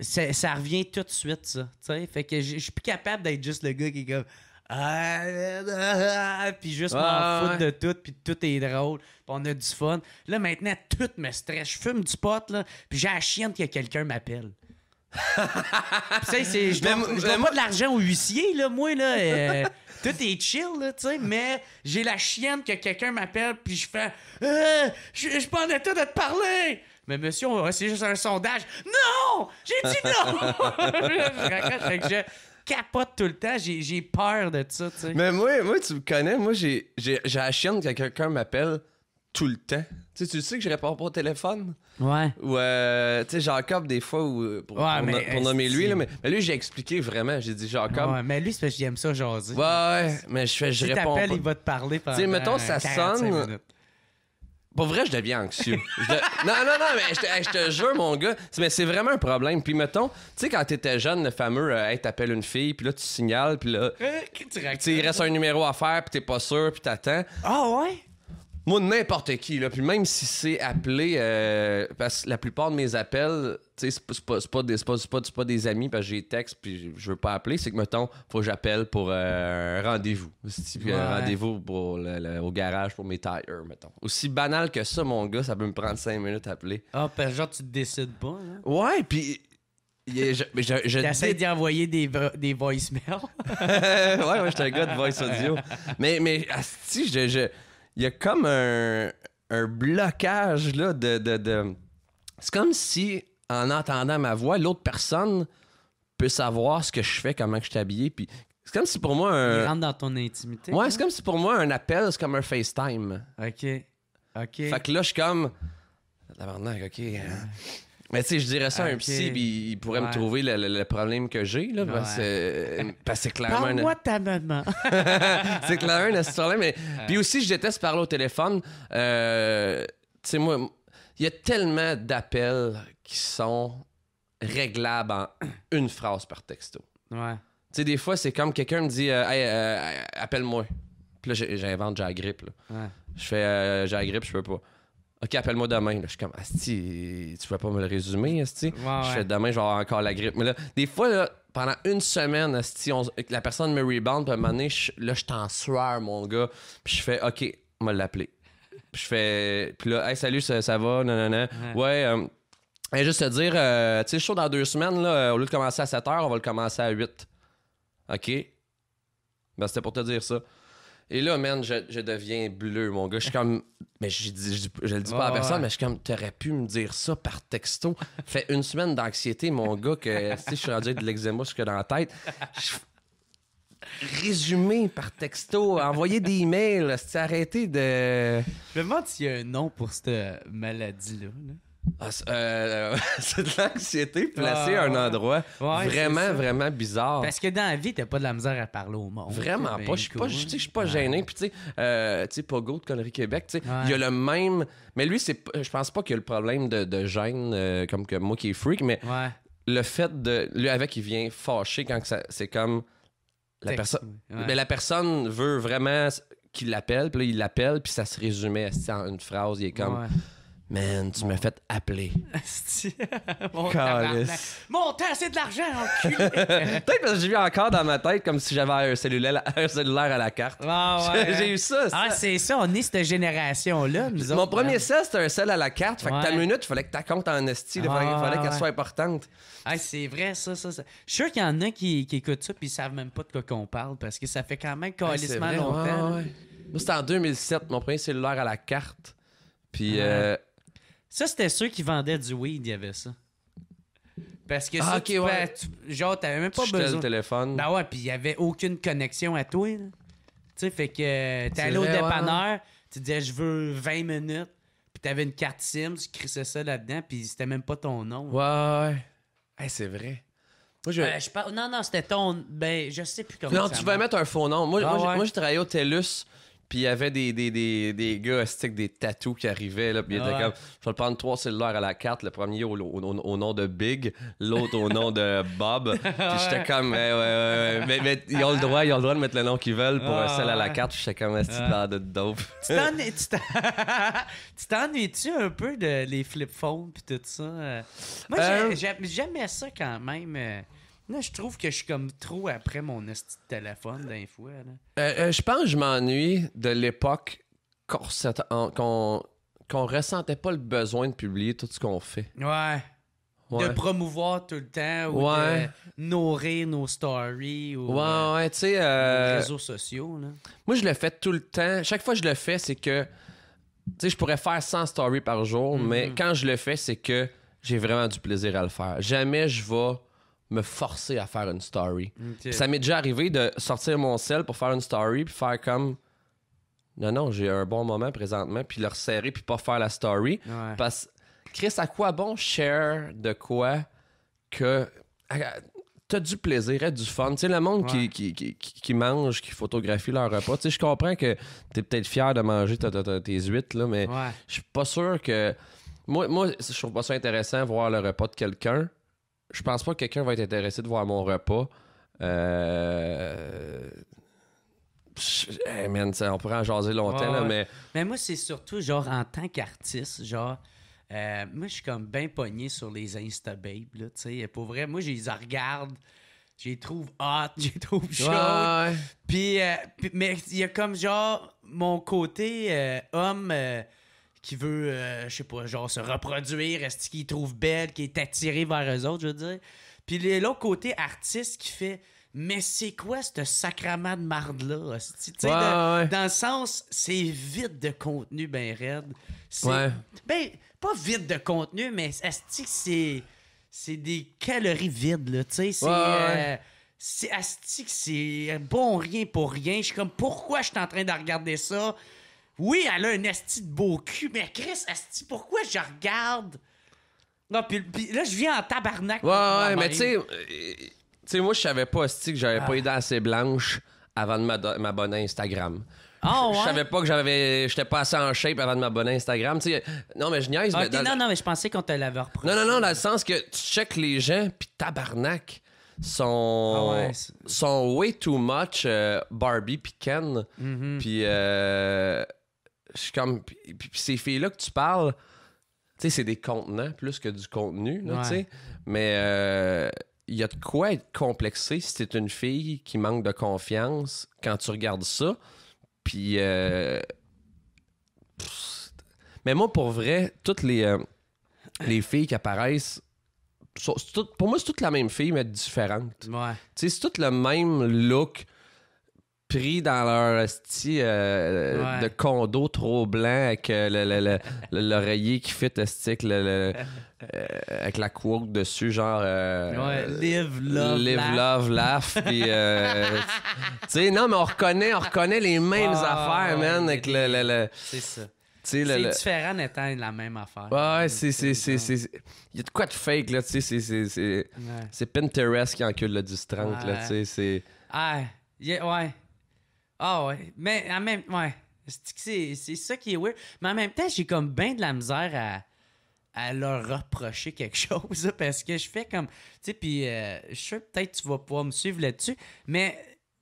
ça, revient tout de suite, ça. Fait que je suis plus capable d'être juste le gars qui est comme ah, puis juste m'en ah, foutre de tout, puis tout est drôle, puis on a du fun. Là, maintenant, tout me stresse. Je fume du pot, là, puis j'ai la chienne que quelqu'un m'appelle. tu je donne, de l'argent au huissier, là, moi, là. Euh, tout est chill, là, tu sais, mais j'ai la chienne que quelqu'un m'appelle, puis je fais euh, je, suis pas en état de te parler! » Mais monsieur, c'est juste un sondage. Non! J'ai dit non! je que je capote tout le temps. J'ai peur de ça, Mais moi, moi, tu me connais. Moi, j'ai la chienne quand quelqu'un m'appelle tout le temps. Tu sais, tu sais que je réponds pas au téléphone. Ouais. Ou, euh, tu sais, Jacob, des fois, où, euh, pour, euh, nommer lui, mais, lui, j'ai expliqué vraiment. J'ai dit Jacob. Ouais, mais lui, c'est parce que j'aime ça jaser. Ouais, mais je fais, je réponds. Pas. il va te parler pendant. Tu sais, mettons, ça sonne. Pour vrai, je deviens anxieux. Non, non, non, mais je te, je te jure, mon gars, mais c'est vraiment un problème. Puis mettons, tu sais, quand t'étais jeune, le fameux euh, Hey, t'appelles une fille, puis là, tu signales, puis là, euh, tu il reste un numéro à faire, puis t'es pas sûr, puis t'attends. Ah ouais? Moi, n'importe qui, là, puis même si c'est appelé, euh, parce que la plupart de mes appels, c'est pas, pas, des, pas, pas, pas, des amis, parce que j'ai des textes puis je veux pas appeler, c'est que, mettons, faut que j'appelle pour euh, un rendez-vous. un rendez-vous au garage pour mes tires, mettons. Aussi banal que ça, mon gars, ça peut me prendre cinq minutes à appeler. Ah, parce genre, tu te décides pas, hein? Ouais, puis J'essaie d'y envoyer des, des voicemails. ouais, ouais, suis un gars de voice audio. mais, mais, je, je, il y a comme un, blocage là, de, de, C'est comme si, en entendant ma voix, l'autre personne peut savoir ce que je fais, comment je suis habillé. Puis c'est comme si pour moi un. Il rentre dans ton intimité. Ouais, c'est comme si pour moi un appel, c'est comme un FaceTime. OK. OK. Fait que là, je suis comme. OK. OK. Hein. Mais tu sais, je dirais ça à un psy, puis il pourrait me trouver le, problème que j'ai, là, parce, euh, c'est clairement... ta maman! c'est clairement un mais... Puis aussi, je déteste parler au téléphone. Euh, tu sais, moi, il y a tellement d'appels qui sont réglables en une phrase par texto. Ouais. Tu sais, des fois, c'est comme quelqu'un me dit euh, « appelle-moi ». Puis là, j'invente « j'ai la grippe », Je fais J'ai la grippe, je peux pas ». OK, appelle-moi demain. je suis comme, Asti, tu vas pas me le résumer, Asti? je fais demain, je vais avoir encore la grippe. Mais là, des fois, là, pendant une semaine, la personne me rebound, puis à un moment donné, là, je t'en sueur, mon gars. Puis je fais, OK, on va l'appeler. Puis je fais, puis là, hey, salut, ça, va? Ouais, euh, juste te dire, euh, tu sais, je dans deux semaines, là, euh, au lieu de commencer à 7 h, on va le commencer à 8. OK? Ben, c'était pour te dire ça. Et là, man, je, deviens bleu, mon gars. Je suis comme. Mais je, je, le dis pas à personne, mais je suis comme, t'aurais pu me dire ça par texto. fait une semaine d'anxiété, mon gars, que je suis rendu de l'eczéma jusque dans la tête. Résumé par texto, envoyer des emails, c'est arrêté de. Je me demande s'il y a un nom pour cette maladie-là. Là. Ah, euh, c'est de l'anxiété placée à ah, un endroit vraiment, vraiment bizarre. Parce que dans la vie, t'as pas de la misère à parler au monde. Vraiment pas. Je suis pas, suis pas gêné. Puis, tu sais, euh, Pogo de Connerie Québec, il y a le même. Mais lui, je pense pas qu'il y a le problème de, gêne, euh, comme que moi qui est freak, mais le fait de. Lui, avec, il vient fâcher quand c'est comme. La personne. Mais ben, la personne veut vraiment qu'il l'appelle, puis là, il l'appelle, puis ça se résumait en une phrase. Il est comme. Man, tu m'as fait appeler. Mon Calice. Mon temps, c'est de l'argent, enculé. Peut-être parce que j'ai vu encore dans ma tête comme si j'avais un cellulaire, à la carte. Ah j'ai eu ça, ah, ça. Ah, c'est ça, on est cette génération-là, Mon premier hein. cell, c'était un sel à la carte. Fait que ta minute, il fallait que ta compte en esti. Il fallait, ah, qu'elle soit importante. Ah, c'est vrai, ça, ça, Je suis sûr qu'il y en a qui, qui écoutent ça puis ils savent même pas de quoi qu'on parle parce que ça fait quand même calissement longtemps. Moi, c'était en 2007, mon premier cellulaire à la carte. Puis... Euh, ça, c'était ceux qui vendaient du weed, il y avait ça. Parce que ah, ça, Ah, tu genre, t'avais même pas Tu jetais besoin. le téléphone. Ben ouais, puis il y avait aucune connexion à toi. Tu sais, fait que t'allais euh, t'es au dépanneur, tu disais je veux 20 minutes, puis t'avais une carte SIM, tu crissais ça là-dedans, puis c'était même pas ton nom. Ouais, ouais. c'est vrai. Moi, je. Non, non, c'était ton. Ben, je sais plus comment non, tu vas mettre un faux nom. Moi, ah, moi, moi, j'ai travaillé au TELUS. Puis il y avait des, des, des, des gars stick des tatous qui arrivaient. Là, puis il était ah comme faut le prendre trois cellulaires à la carte. Le premier au, nom de Big, l'autre au nom de Bob. Puis j'étais comme ouais, ouais, mais, ils ont le droit, ils ont le droit de mettre le nom qu'ils veulent pour un sel à la carte. J'étais comme un petit de dope. tu t'ennuies-tu un peu de les flip phones puis tout ça? Euh, moi, euh, j'aimais ça quand même. Euh, Là, je trouve que je suis comme trop après mon esti de téléphone d'un fois. Euh, euh, je pense que je m'ennuie de l'époque qu'on ressentait pas le besoin de publier tout ce qu'on fait. Ouais. De promouvoir tout le temps ou de nourrir nos stories ou ouais, euh, réseaux sociaux. Là. Moi, je le fais tout le temps. Chaque fois que je le fais, c'est que Tu sais, je pourrais faire 100 stories par jour, mais mhm. quand je le fais, c'est que j'ai vraiment du plaisir à le faire. Jamais je vais me forcer à faire une story. Ça m'est déjà arrivé de sortir mon sel pour faire une story, puis faire comme. Non, non, j'ai un bon moment présentement, puis le resserrer, puis pas faire la story. Parce Chris, à quoi bon share de quoi que. T'as du plaisir, et du fun. Tu sais, le monde qui, qui, mange, qui photographie leur repas, tu sais, je comprends que t'es peut-être fier de manger tes huîtres, là, mais je suis pas sûr que. Moi, moi, je trouve pas ça intéressant voir le repas de quelqu'un je pense pas que quelqu'un va être intéressé de voir mon repas. Euh, on pourrait en jaser longtemps, là, mais. Mais moi, c'est surtout, genre, en tant qu'artiste, genre. Euh, moi, je suis comme bien pogné sur les Instababes, là, tu Pour vrai, moi, je les regarde, je les trouve hot, je les trouve chaudes. Euh, puis, mais il y a comme, genre, mon côté homme qui veut, euh, je sais pas, genre se reproduire, est-ce qu'il trouve belle, qui est attiré vers eux autres, je veux dire. Puis l'autre côté artiste qui fait mais c'est quoi ce sacrament de marde-là? Dans le sens, c'est vide de contenu, ben raide. Ben, pas vide de contenu, mais est-ce c'est c'est des calories vides, là, tu sais. C'est... Euh, c'est astique, c'est bon rien pour rien. Je suis comme, pourquoi je suis en train de regarder ça? Oui, elle a un esti de beau cul, mais Chris, esti, pourquoi je regarde? Non, puis, là, je viens en tabarnak. Ouais, ouais, mais tu sais, tu sais, moi, je savais pas, esti, que j'avais ah. pas les dents assez blanches avant de m'abonner à Instagram. Oh, ouais. Je savais pas que j'avais j'étais pas assez en shape avant de m'abonner à Instagram, tu Non mais je niaise mais non non mais je pensais qu'on te l'avait repris. Non non non, dans le sens que tu checkes les gens puis tabarnak sont ah sont way too much euh, Barbie puis Ken mhm. puis euh je comme. ces filles-là que tu parles, c'est des contenants plus que du contenu, Mais il euh, y a de quoi être complexé si t'es une fille qui manque de confiance quand tu regardes ça. Puis. Euh, mais moi, pour vrai, toutes les, euh, les filles qui apparaissent. pour moi, c'est toutes la même fille, mais différentes. c'est tout le même look pris dans leur style euh, de condo trop blanc avec euh, l'oreiller qui fit stick, le, euh, avec la quote dessus, genre. Euh, live, love, live, laugh. love, laugh. Puis, tu sais, non, mais on reconnaît, on reconnaît les mêmes ah, affaires, ouais, man, avec le. le c'est ça. C'est différent d'éteindre la même affaire. Ouais, c'est. Il y a de quoi de fake, là, tu sais. C'est c'est Pinterest qui encule le du 30, là, tu sais. c'est Ah, ouais. Ah ouais. Mais en même ouais. C'est ça qui est weird. Mais en même temps, j'ai comme bien de la misère à, à leur reprocher quelque chose. Parce que je fais comme. Tu sais, puis euh, je suis peut-être tu vas pouvoir me suivre là-dessus. Mais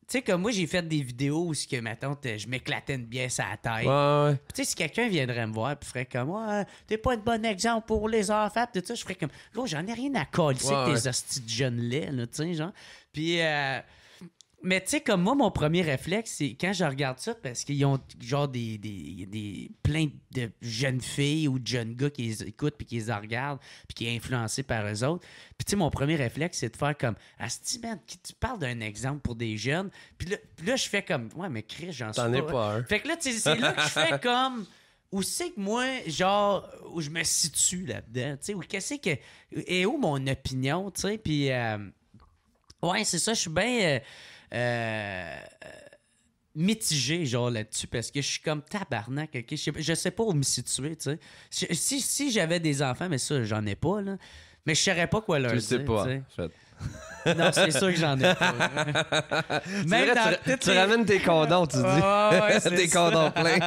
tu sais, comme moi, j'ai fait des vidéos où, que, je m'éclatais une sa à tête. Ouais. Tu sais, si quelqu'un viendrait me voir et ferait comme, ouais, t'es pas un bon exemple pour les enfants, tout ça, je ferais comme, gros, j'en ai rien à coller, ouais, tes hosties de jeunes là, tu sais, genre. Puis, euh, mais tu sais, comme moi, mon premier réflexe, c'est quand je regarde ça, parce qu'ils ont genre des, des, plein de jeunes filles ou de jeunes gars qui les écoutent puis qui les regardent puis qui est influencé par eux autres. Puis tu sais, mon premier réflexe, c'est de faire comme ah man, tu parles d'un exemple pour des jeunes. Puis là, là je fais comme Ouais, mais Chris, j'en suis pas. Fait que là, c'est là que je fais comme où c'est que moi, genre, où je me situe là-dedans, tu sais, où qu'est-ce que. Et où mon opinion, tu sais, puis. Euh, ouais, c'est ça, je suis bien. Euh, euh, mitigé genre là-dessus parce que je suis comme tabarnak je sais, pas où me situer tu sais si, si j'avais des enfants mais ça j'en ai pas là mais je saurais pas quoi leur sais pas. Non, c'est sûr que j'en ai pas. Même dans tu, toutes tu ramènes tes condoms, tu dis. Oh, ouais, tes condoms pleins.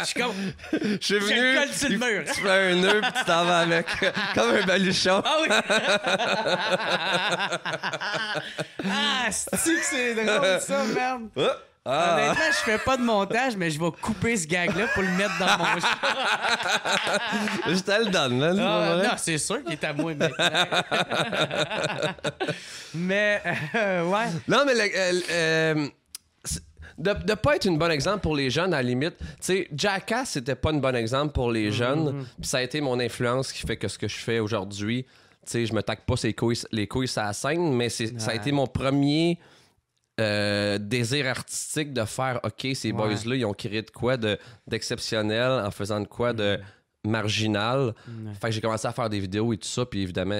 je suis comme. Je suis venu. Je sur le mur. Tu fais un nœud puis tu t'en vas avec. Comme un baluchon. Ah oui! ah, cest tu que c'est drôle ça, merde! Ah. Honnêtement, je fais pas de montage, mais je vais couper ce gag-là pour le mettre dans mon je te le donne, là. Ah, non, c'est sûr qu'il est à moi maintenant. mais, euh, ouais. Non, mais euh, euh, de, pas être un bon exemple pour les jeunes, à la limite. Tu sais, Jackass, c'était pas un bon exemple pour les jeunes. Mhm. Puis ça a été mon influence qui fait que ce que je fais aujourd'hui, tu sais, je me taque pas les couilles à scène, mais ça a été mon premier euh, désir artistique de faire OK, ces boys-là, ils ont créé de quoi d'exceptionnel en faisant de quoi de mm. marginal. Mm. Fait que j'ai commencé à faire des vidéos et tout ça, puis évidemment.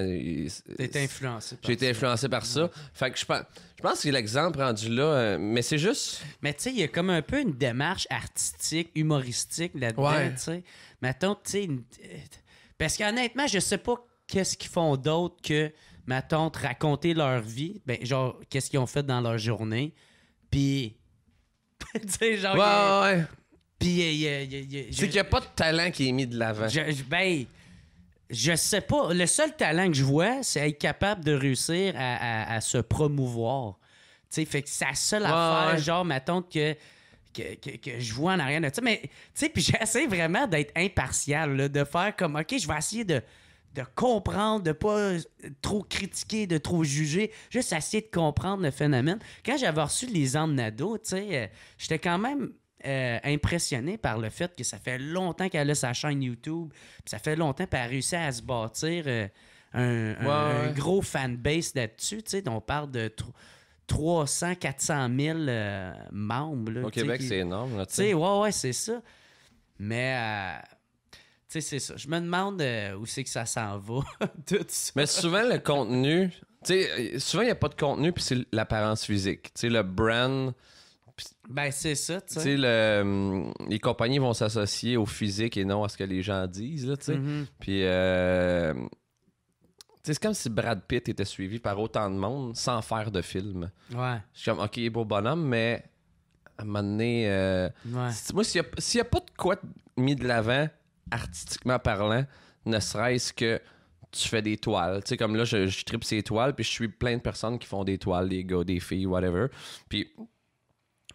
T'as influencé. J'ai été influencé par ça. Fait que je pense, je pense que l'exemple rendu là, euh, mais c'est juste. Mais tu sais, il y a comme un peu une démarche artistique, humoristique là-dedans, ouais. tu sais. Mettons, tu sais. Euh, parce qu'honnêtement, je sais pas qu'est-ce qu'ils font d'autre que ma tante raconter leur vie, ben genre qu'est-ce qu'ils ont fait dans leur journée, puis tu sais genre ouais, ouais. puis euh, c'est qu'il n'y a pas de talent qui est mis de l'avant. ben je sais pas, le seul talent que je vois, c'est être capable de réussir à, se promouvoir. Tu sais, fait que c'est la seule affaire, genre, ma tante que, que, je vois en arrière de Mais, tu sais, puis j'essaie vraiment d'être impartial, de faire comme, OK, je vais essayer de de comprendre, de pas euh, trop critiquer, de trop juger, juste essayer de comprendre le phénomène. Quand j'avais reçu les Andes euh, j'étais quand même euh, impressionné par le fait que ça fait longtemps qu'elle a sa chaîne YouTube, ça fait longtemps qu'elle a réussi à se bâtir un, gros fanbase là-dessus, tu on parle de... 300, 400 000 membres. Au Québec, c'est énorme. Là, ouais, ouais, c'est ça. Mais c'est ça. Je me demande euh, où c'est que ça s'en va, tout ça. Mais souvent, le contenu, tu sais, euh, souvent, il n'y a pas de contenu, puis c'est l'apparence physique. Tu le brand. ben, c'est ça, tu sais. Le, euh, les compagnies vont s'associer au physique et non à ce que les gens disent, là, tu mm-hmm. Puis, c'est comme si Brad Pitt était suivi par autant de monde sans faire de film. Ouais. Je suis comme, OK, beau bonhomme, mais à un moment donné, moi, s'il n'y a, pas de quoi mis de l'avant, artistiquement parlant, ne serait-ce que tu fais des toiles. Tu sais, comme là, je, je tripe ces toiles, puis je suis plein de personnes qui font des toiles, des gars, des filles, whatever. Puis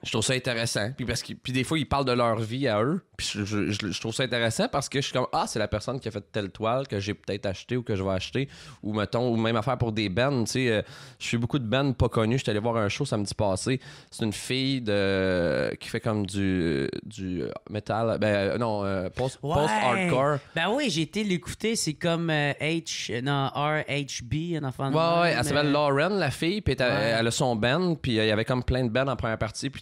je trouve ça intéressant. Puis, parce que, puis des fois, ils parlent de leur vie à eux. Puis je, trouve ça intéressant parce que je suis comme Ah, c'est la personne qui a fait telle toile que j'ai peut-être acheté ou que je vais acheter. Ou mettons, ou même affaire pour des bands. Tu sais, euh, je fais beaucoup de bands pas connus. Je suis allé voir un show samedi passé. C'est une fille de qui fait comme du, du metal. Ben euh, non, euh, post, hardcore Ben oui, j'ai été l'écouter. C'est comme H. Non, RHB, un enfant. Ouais, ouais, elle s'appelle Lauren, la fille. Puis elle, a son band. Puis il y avait comme plein de bands en première partie. Puis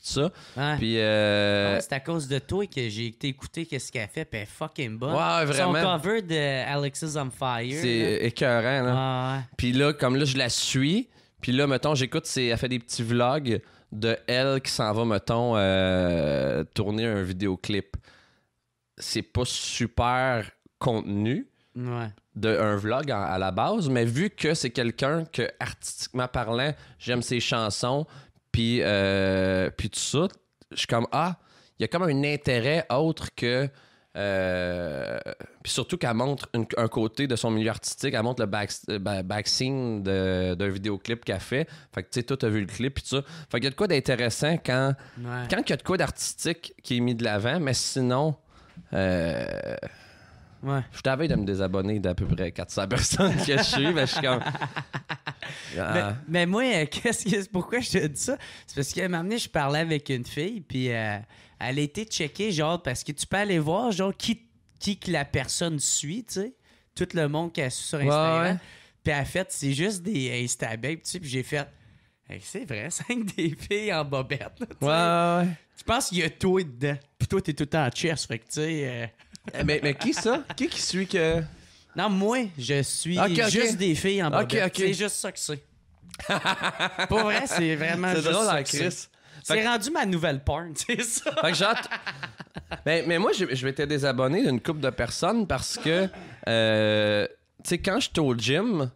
euh, ah c'est à cause de toi que j'ai été qu'est-ce qu'elle fait, puis fucking bonne. Ouais, vraiment. Son cover de Alexis on Fire. C'est écœurant, Puis là, comme là, je la suis. Puis là, mettons, j'écoute, elle fait des petits vlogs de elle qui s'en va, mettons, euh, tourner un vidéoclip. C'est pas super contenu d'un vlog à, la base, mais vu que c'est quelqu'un que, artistiquement parlant, j'aime ses chansons, puis, euh, puis tout ça, je suis comme, ah, il y a comme un intérêt autre que. Euh, puis surtout qu'elle montre un côté de son milieu artistique, elle montre le back, euh, back scene d'un vidéoclip qu'elle fait. Fait que tu sais, toi, t'as vu le clip, puis ça. Fait qu'il y a de quoi d'intéressant quand quand il y a de quoi d'artistique qui est mis de l'avant, mais sinon. Je t'avais de me désabonner d'à peu près 400 personnes que je suis, mais je suis comme. Ah. Mais, mais, moi, euh, qu'est-ce que, pourquoi je te dis ça? C'est parce qu'à un moment donné, je parlais avec une fille, puis euh, elle était checkée, genre, parce que tu peux aller voir, genre, qui, qui que la personne suit, tu sais. Tout le monde a su sur Instagram. Puis elle fait, c'est juste des Instababes, tu sais, puis j'ai fait. c'est vrai, cinq des filles en bobette. tu ouais, ouais, ouais. qu'il y a toi dedans. Puis toi, t'es tout le temps en chess, fait que tu sais. Euh, eh, mais, mais qui ça? Qui qui suit que. Non, moi, je suis juste des filles en bas C'est juste ça que c'est. Pour vrai, c'est vraiment C'est drôle ça hein, c'est. rendu ma nouvelle porn, c'est ça. Fait ben, mais moi, je, je m'étais désabonné d'une couple de personnes parce que, euh, tu sais, quand je j'étais au gym,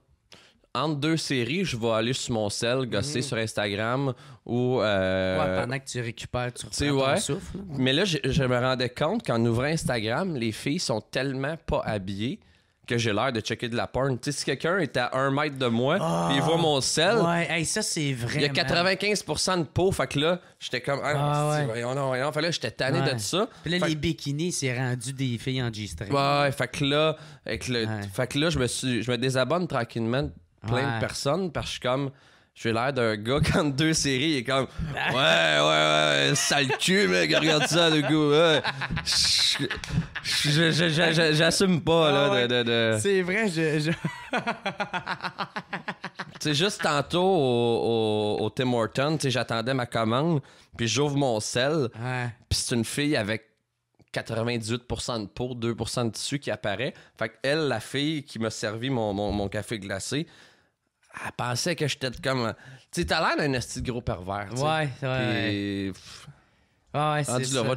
entre deux séries, je vais aller sur mon sel, gosser mm. sur Instagram ou. Euh, ouais, pendant que tu récupères, tu reprends ouais. souffle. Mais là, je, me rendais compte qu'en ouvrant Instagram, les filles sont tellement pas habillées que j'ai l'air de checker de la porn. si quelqu'un est à un mètre de moi et ah! il voit mon sel. Ouais, et ça, c'est vrai. Il y a 95% de peau. Fait que là, j'étais comme. ah, ah ouais. voyons, non, voyons. Fait là, j'étais tanné de ça. Puis là, les bikinis, c'est rendu des filles en G-string. Ouais, fait que là, avec le... fait que là je, me suis... je me désabonne tranquillement plein de personnes parce que je suis comme. J'ai l'air d'un gars quand deux séries, et comme ah. Ouais, ouais, ouais, sale cul, mec, regarde ça, du coup. J'assume pas, ah là. de, C'est vrai, je. tu sais, juste tantôt au, au, Tim Horton, j'attendais ma commande, puis j'ouvre mon sel, puis c'est une fille avec 98% de peau, 2% de tissu qui apparaît. Fait elle, la fille qui m'a servi mon café glacé, elle pensait que j'étais comme. Tu sais, t'as l'air d'un esti gros pervers. T'sais. Ouais, ouais. Puis, ah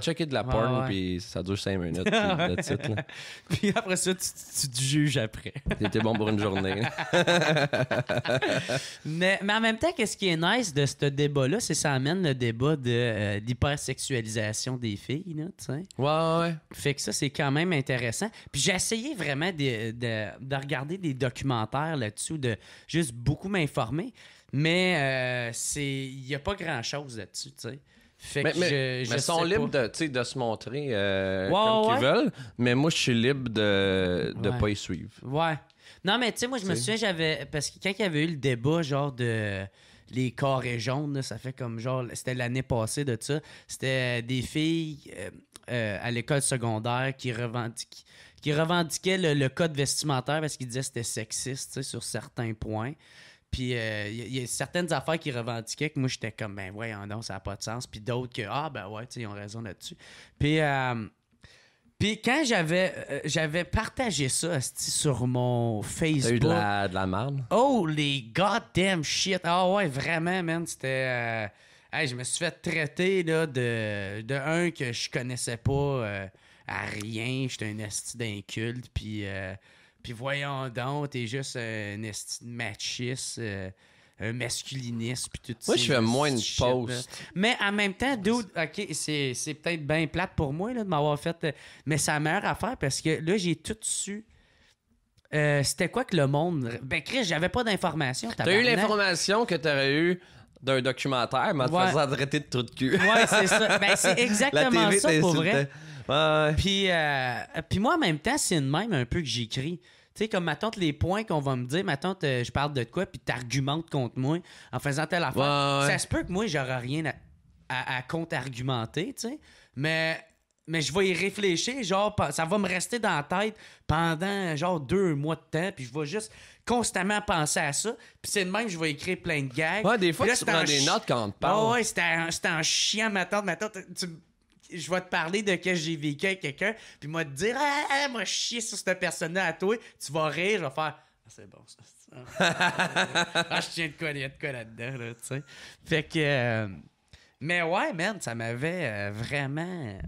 checker de la porn, puis ça dure 5 minutes. Puis, après ça, tu, te juges après. T'étais bon pour une journée. mais, mais, en même temps, qu'est-ce qui est nice de ce débat-là, c'est que ça amène le débat de euh, des filles. Là, tu sais. ouais, ouais, Fait que ça, c'est quand même intéressant. Puis j'ai essayé vraiment de, regarder des documentaires là-dessus, de juste beaucoup m'informer. Mais euh, c'est il n'y a pas grand-chose là-dessus, tu sais. Fait mais, que je, sont libres de, se montrer euh, comme ils qu'ils veulent, mais moi, je suis libre de ne pas y suivre. Ouais. Non, mais tu sais, moi, je me souviens, j'avais. Parce que quand il y avait eu le débat, genre de. Les carrés jaunes, ça fait comme genre. C'était l'année passée de ça. C'était des filles euh, euh, à l'école secondaire qui revendiquaient, qui revendiquaient le, code vestimentaire parce qu'ils disaient que c'était sexiste sur certains points. Puis il euh, y, a certaines affaires qui revendiquaient que moi j'étais comme, ben voyons donc, ça n'a pas de sens. Puis d'autres que, ah ben ouais, ils ont raison là-dessus. Puis. Euh, puis quand j'avais euh, j'avais partagé ça sur mon Facebook. T'as eu de la, Oh, les goddamn shit. Ah ouais, vraiment, man. C'était. je me suis fait traiter là, de, de un que je connaissais pas à rien. J'étais un esti d'inculte. Puis puis voyons donc, t'es juste un machiste, euh, un masculiniste, puis tout ça. Moi, je fais moins de pause. Mais en même temps, dude, OK, c'est, c'est peut-être bien plate pour moi là, de m'avoir fait... Euh, mais c'est la meilleure affaire parce que là, j'ai tout su... Euh, c'était quoi que le monde... Ben, Chris, j'avais pas d'informations. T'as eu l'information que t'aurais eu d'un documentaire, mais en te faisant traiter de trou de cul. Ouais, c'est ça. Ben, c'est exactement ça, pour vrai. Pis, euh, Puis, moi, en même temps, c'est une même un peu que j'écris. Tu sais, comme, ma tante, les points qu'on va me dire, ma tante, je parle de quoi, puis t'argumentes contre moi en faisant telle affaire. Ça se peut que moi, j'aurai rien à, à, contre-argumenter, tu sais. Mais mais je vais y réfléchir, genre, ça va me rester dans la tête pendant, genre, deux mois de temps, puis je vais juste constamment penser à ça. Puis c'est de même, je vais écrire plein de gags. Ouais, des fois, tu prends des notes quand on te parle. ouais, c'était un en ma tante, ma tante, tu je vais te parler de ce que j'ai vécu avec quelqu'un, puis moi te dire, ah, je ah, moi, chier sur cette personne-là à toi, tu vas rire, je vais faire, ah, c'est bon, ça. Ah, je tiens de quoi, il y a de quoi là-dedans, là, tu sais. Fait que. Euh, mais ouais, man, ça m'avait euh, vraiment. Euh,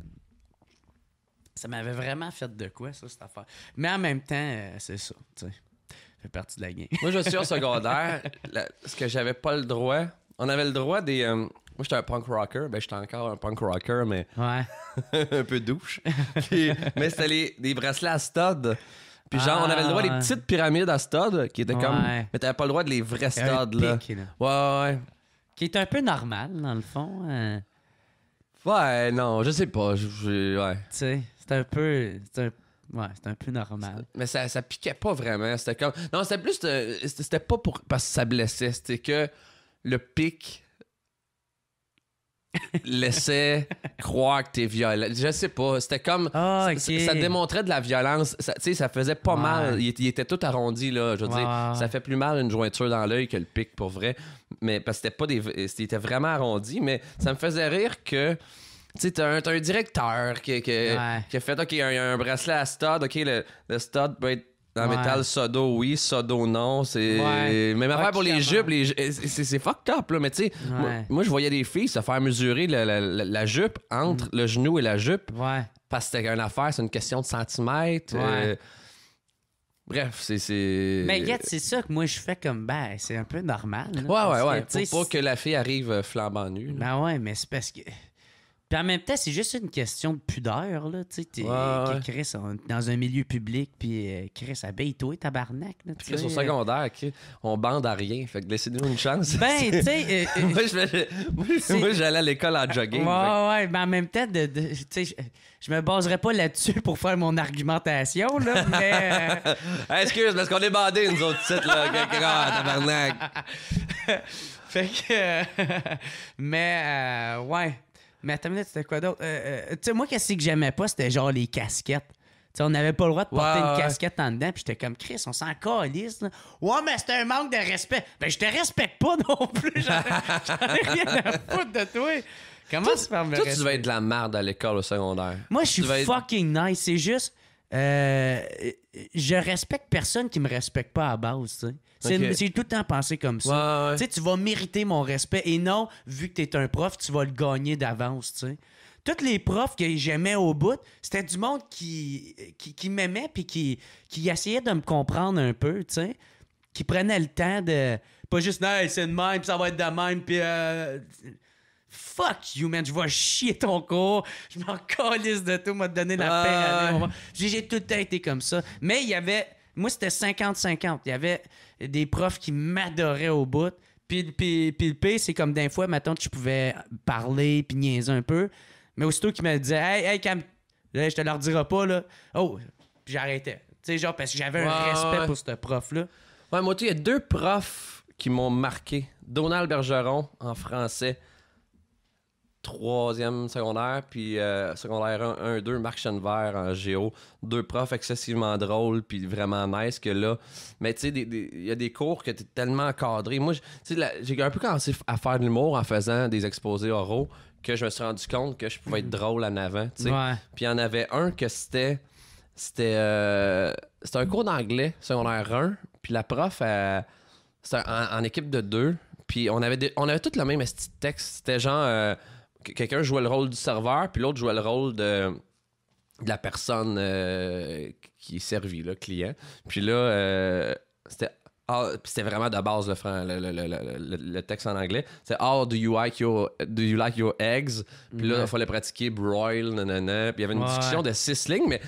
ça m'avait vraiment fait de quoi, ça, cette affaire. Mais en même temps, c'est ça, tu sais. Fait partie de la game. moi, je suis en secondaire, parce ce que j'avais pas le droit. On avait le droit des. Moi, j'étais un punk rocker. Ben, j'étais encore un punk rocker, mais ouais. un peu douche. mais c'était les- des bracelets à stud. Puis genre, on avait le droit des ah. petites pyramides à stud qui étaient comme... Mais t'avais pas le droit de les vrais studs, là. Ouais, ouais, Qui est un peu normal, dans le fond. Euh. Ouais, non, je sais pas. ouais. tu sais, c'était un peu. ouais, c'était un peu normal. Mais ça, ça piquait pas vraiment. C'était comme... Non, c'était plus... Euh, c'était pas pour... Parce que ça blessait. C'était que le pic, laissait croire que t'es violent. Je sais pas. C'était comme. Ah, ça, démontrait de la violence. Tu sais, ça faisait pas mal. Il, était tout arrondi, là. Je veux dire, ça fait plus mal une jointure dans l'œil que le pic, pour vrai. Mais parce que c'était pas des. C'était vraiment arrondi. Mais ça me faisait rire que. Tu un, directeur qui, a fait, OK, un, bracelet à stud, OK, le, le stud peut dans métal, sodo, oui, sodo, non. C'est. mais Même affaire pour les jupes, c'est fuck up, là. Mais tu moi, je voyais des filles se faire mesurer la, jupe entre mm. le genou et la jupe. Parce que c'était une affaire, c'est une question de centimètres. Euh, bref, c'est. Mais regarde, c'est ça que moi je fais comme ben, c'est un peu normal. ouais, ouais, ouais. pas que la fille arrive euh, flambant nue. Ben ouais, mais c'est parce que. Puis en même temps, c'est juste une question de pudeur, là. Tu sais, Chris, euh, dans un milieu public, puis euh, Chris, abeille-toi, tabarnak. Là, Chris, au secondaire, on bande à rien. Fait que laissez-nous une chance. Ben, tu sais. Euh, moi, j'allais à l'école à jogging. Ouais, ouais, mais en même temps, tu sais, je me baserais pas là-dessus pour faire mon argumentation, là, mais. excuse, parce qu'on est bandés, nous autres, titres, là. Grand, tabarnak. fait que. mais, ouais. Mais attends une minute, c'était quoi d'autre? Euh, euh, tu sais, moi, qu'est-ce que j'aimais pas? C'était genre les casquettes. Tu sais, on n'avait pas le droit de porter une casquette en dedans. Puis j'étais comme, Chris, on s'en calisse. Là. Ouais, mais c'était un manque de respect. Ben, je te respecte pas non plus. J'en ai rien à foutre de toi. Comment tu Toi, toi tu vas être de la merde à l'école au secondaire. Moi, je suis fucking nice. C'est juste, euh, je respecte personne qui me respecte pas à base. tu sais. J'ai tout le temps pensé comme ça. Tu tu vas mériter mon respect. Et non, vu que tu es un prof, tu vas le gagner d'avance, tu Tous les profs que j'aimais au bout, c'était du monde qui, qui, m'aimait puis qui, qui essayait de me comprendre un peu, tu Qui prenait le temps de... Pas juste, hey, c'est de même, ça va être de même, puis... Euh, fuck you, man, je vais chier ton cours. Je m'en calisse de tout, m'a donné la peine. J'ai tout le temps été comme ça. Mais il y avait moi, c'était 50-50. Il y avait des profs qui m'adoraient au bout. Puis, le P, c'est comme d'un fois, maintenant, tu pouvais parler puis niaiser un peu. Mais aussitôt qu'ils me disaient, hey, Cam, je te leur dirai pas, là. Oh, j'arrêtais. Tu sais, genre, parce que j'avais un respect pour ce prof-là. Ouais, moi, tu il y a deux profs qui m'ont marqué. Donald Bergeron en français troisième secondaire, puis euh, secondaire 1, 1, 2, Marc Chenevert en géo. Deux profs excessivement drôles, puis vraiment nice que là. Mais tu sais, il y a des cours que tu es tellement encadré. Moi, j'ai un peu commencé à faire de l'humour en faisant des exposés oraux que je me suis rendu compte que je pouvais être drôle en avant. Puis il y en avait un que c'était. C'était euh, un cours d'anglais, secondaire 1. Puis la prof, euh, c'était en, équipe de deux. Puis on avait, des, on avait toutes le même texte. C'était genre. Euh, quelqu'un jouait le rôle du serveur, puis l'autre jouait le rôle de, la personne euh, qui est servie, le client. Puis là, euh, c'était vraiment de base le, le, le, texte en anglais. C'est Oh, do you like your, do you like your eggs? Puis là, mhm. il fallait pratiquer broil, nanana. Puis il y avait une discussion de six lignes, mais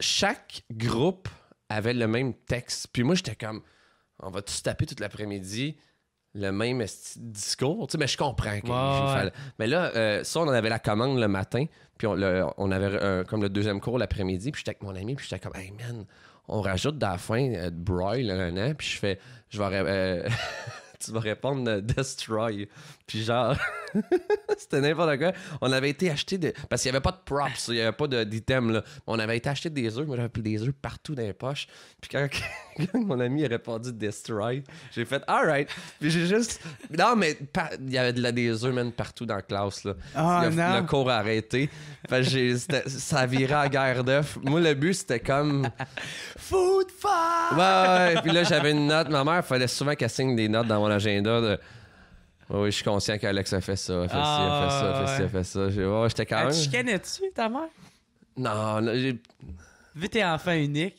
chaque groupe avait le même texte. Puis moi, j'étais comme, on va tout taper toute l'après-midi le même discours. Tu sais, mais je comprends. Mais là, euh, ça, on en avait la commande le matin, puis on, on avait comme le deuxième cours l'après-midi, puis j'étais avec mon ami, puis j'étais comme, hey man, on rajoute de la fin euh, de Broil, un an, puis je fais, je vais. Euh, tu vas répondre Destroy. Puis genre, c'était n'importe quoi. On avait été acheter des. Parce qu'il n'y avait pas de props, il n'y avait pas d'items. Là. On avait été acheter des œufs. mais j'avais pris des œufs partout dans les poches. Puis quand, mon ami a répondu Destroy, j'ai fait Alright. Puis j'ai juste. Non, mais il y avait de la, des œufs, même partout dans la classe. Là. Ah, le, cours a arrêté. Fait ça virait à guerre d'œufs. Moi, le but, c'était comme. Food fight! Ouais, ouais. Puis là, j'avais une note. Ma mère, il fallait souvent qu'elle signe des notes dans mon agenda. De oui, je suis conscient qu'Alex a fait ça, a fait ça, a fait ça, a fait a ah, fait ça. j'étais quand même. Tu chicanais-tu ta mère? Non, j'ai. Vu t'es enfant unique.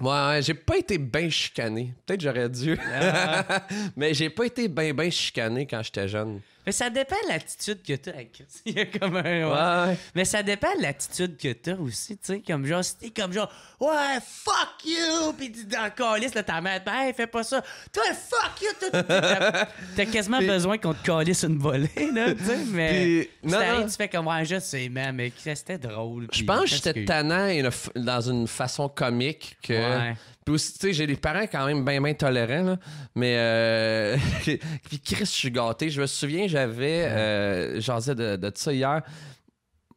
Ouais, j'ai pas été bien chicané. Peut-être j'aurais dû. Ah. Mais j'ai pas été bien, bien chicané quand j'étais jeune. Mais ça dépend de l'attitude que t'as. Il y a comme un. Ouais, Mais ça dépend de l'attitude que t'as aussi, tu sais. Comme genre, si t'es comme genre, ouais, fuck you! Pis tu dans le là, ta mère, ben, hey, fais pas ça. Toi, fuck you! T'as, quasiment besoin qu'on te calisse une volée, là, tu sais. Mais. Puis... Non, non. tu fais comme, ouais, je sais, man, mais c'était drôle. Je pense que j'étais tannant dans une façon comique que. Puis aussi, tu sais, j'ai des parents quand même bien, bien tolérants, là, mais. Euh... puis Chris, je suis gâté. Je me souviens, j'avais. J'en disais euh, de, de ça hier.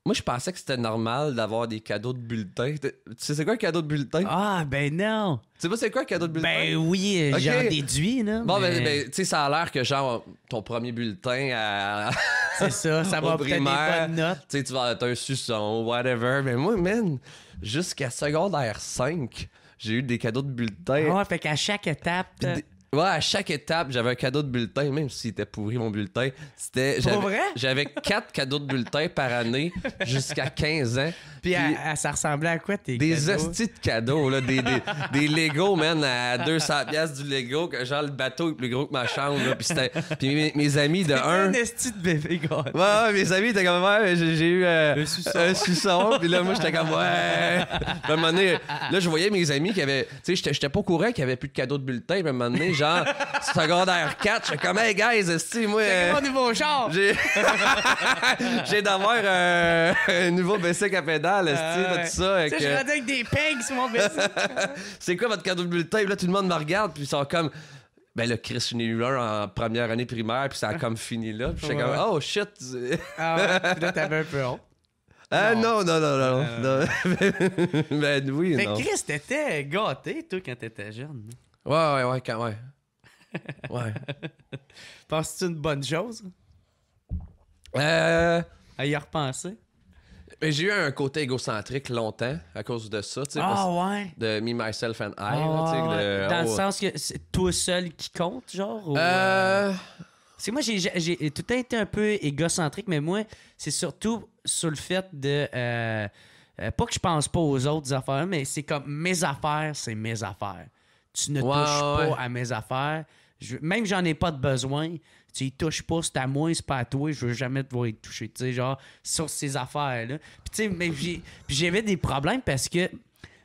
Moi, je pensais que c'était normal d'avoir des cadeaux de bulletin. Tu sais, c'est quoi un cadeau de bulletin? Ah, ben non! Tu sais pas c'est quoi un cadeau de bulletin? Ben oui, j'ai j'en déduis, là. Bon, ben, ben, tu sais, ça a l'air que genre ton premier bulletin à... C'est ça, ça va obtenir des bonnes Tu sais, tu vas être un suçon, whatever. Mais moi, man, jusqu'à secondaire 5 j'ai eu des cadeaux de bulletin. Ah ouais, fait qu'à chaque étape. Euh, ouais, à chaque étape, j'avais un cadeau de bulletin, même s'il était pourri mon bulletin. C'était. J'avais, vrai? J'avais quatre cadeaux de bulletin par année jusqu'à 15 ans. Puis, ça ressemblait à quoi tes Des hosties de cadeaux, là. Des, des, des Lego, man, à 200 piastres du Lego. que genre, le bateau est plus gros que ma chambre, là. Puis, c'était- puis mes, amis de un... un de bébé, gars. Ouais, ouais, mes amis étaient comme, ouais, j'ai eu euh, Un suçon. un Puis là, moi, j'étais comme, ouais. Puis à là, je voyais mes amis qui avaient, tu sais, j'étais- pas au courant qu'il y avait plus de cadeaux de bulletin. Puis à un moment donné, genre, secondaire 4, suis comme, hey, guys, esti, moi. euh, Mon nouveau char! j'ai j'ai d'avoir un nouveau bicycle à le euh, tout ça. Avec, je avec des pegs sur mon C'est quoi votre cadeau de bulletin? là, tout le monde me regarde, puis ils sont comme ben le Chris Unileur en première année primaire, puis ça a ah. comme fini là. Puis j'étais comme, oh shit! ah ouais, puis là, t'avais un peu honte. Ah non, non, non, non. non. Euh. ben oui, mais non. Mais Chris, t'étais gâté, toi, quand t'étais jeune. Ouais, ouais, ouais, quand ouais. ouais. Penses-tu une bonne chose? Euh. À y repenser? j'ai eu un côté égocentrique longtemps à cause de ça, ah, ouais. De me, myself and I. Ah, dans le oh. sens que c'est toi seul qui compte, genre. Euh? Euh. C'est moi, j'ai tout été un peu égocentrique, mais moi, c'est surtout sur le fait de. Euh, pas que je pense pas aux autres affaires, mais c'est comme mes affaires, c'est mes affaires. Tu ne touches pas à mes affaires. Je, même j'en ai pas de besoin tu touches pas, c'est à moi, c'est pas à toi, je veux jamais te voir être touché. Tu sais, genre, sur ces affaires-là. Puis, tu sais, mais j'avais des problèmes parce que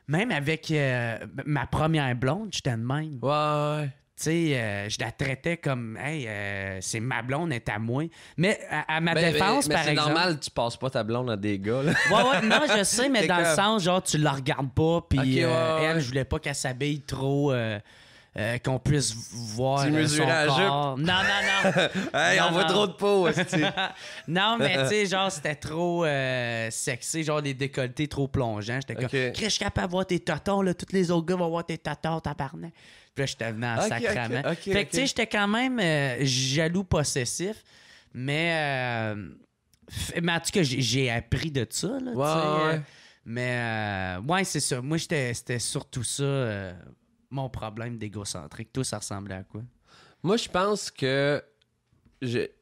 même avec euh, ma première blonde, j'étais de même. Ouais, ouais. Tu sais, euh, je la traitais comme, hey, euh, c'est ma blonde, est à moi. Mais à, ma ben, défense, par exemple. C'est normal, tu passes pas ta blonde à des gars, Ouais, ouais, non, je sais, mais dans le sens, genre, tu la regardes pas, puis elle, je voulais pas qu'elle s'habille trop. Euh, qu'on puisse voir. Tu euh, corps. Jupe. Non, non, non. hey, on voit trop de peau. non, mais tu sais, genre, c'était trop euh, sexy, genre des décolletés trop plongeants. J'étais comme, crèche je suis capable de voir tes tatons. là. Tous les autres gars vont voir tes tatons, tabarnak. Puis là, j'étais venu en sacrament. fait que tu sais, j'étais quand même jaloux, possessif, mais. mais en tout cas, j'ai appris de ça, là. Mais, ouais, c'est ça. Moi, c'était surtout ça mon problème d'égocentrique. Tout ça ressemblait à quoi? Moi, je pense que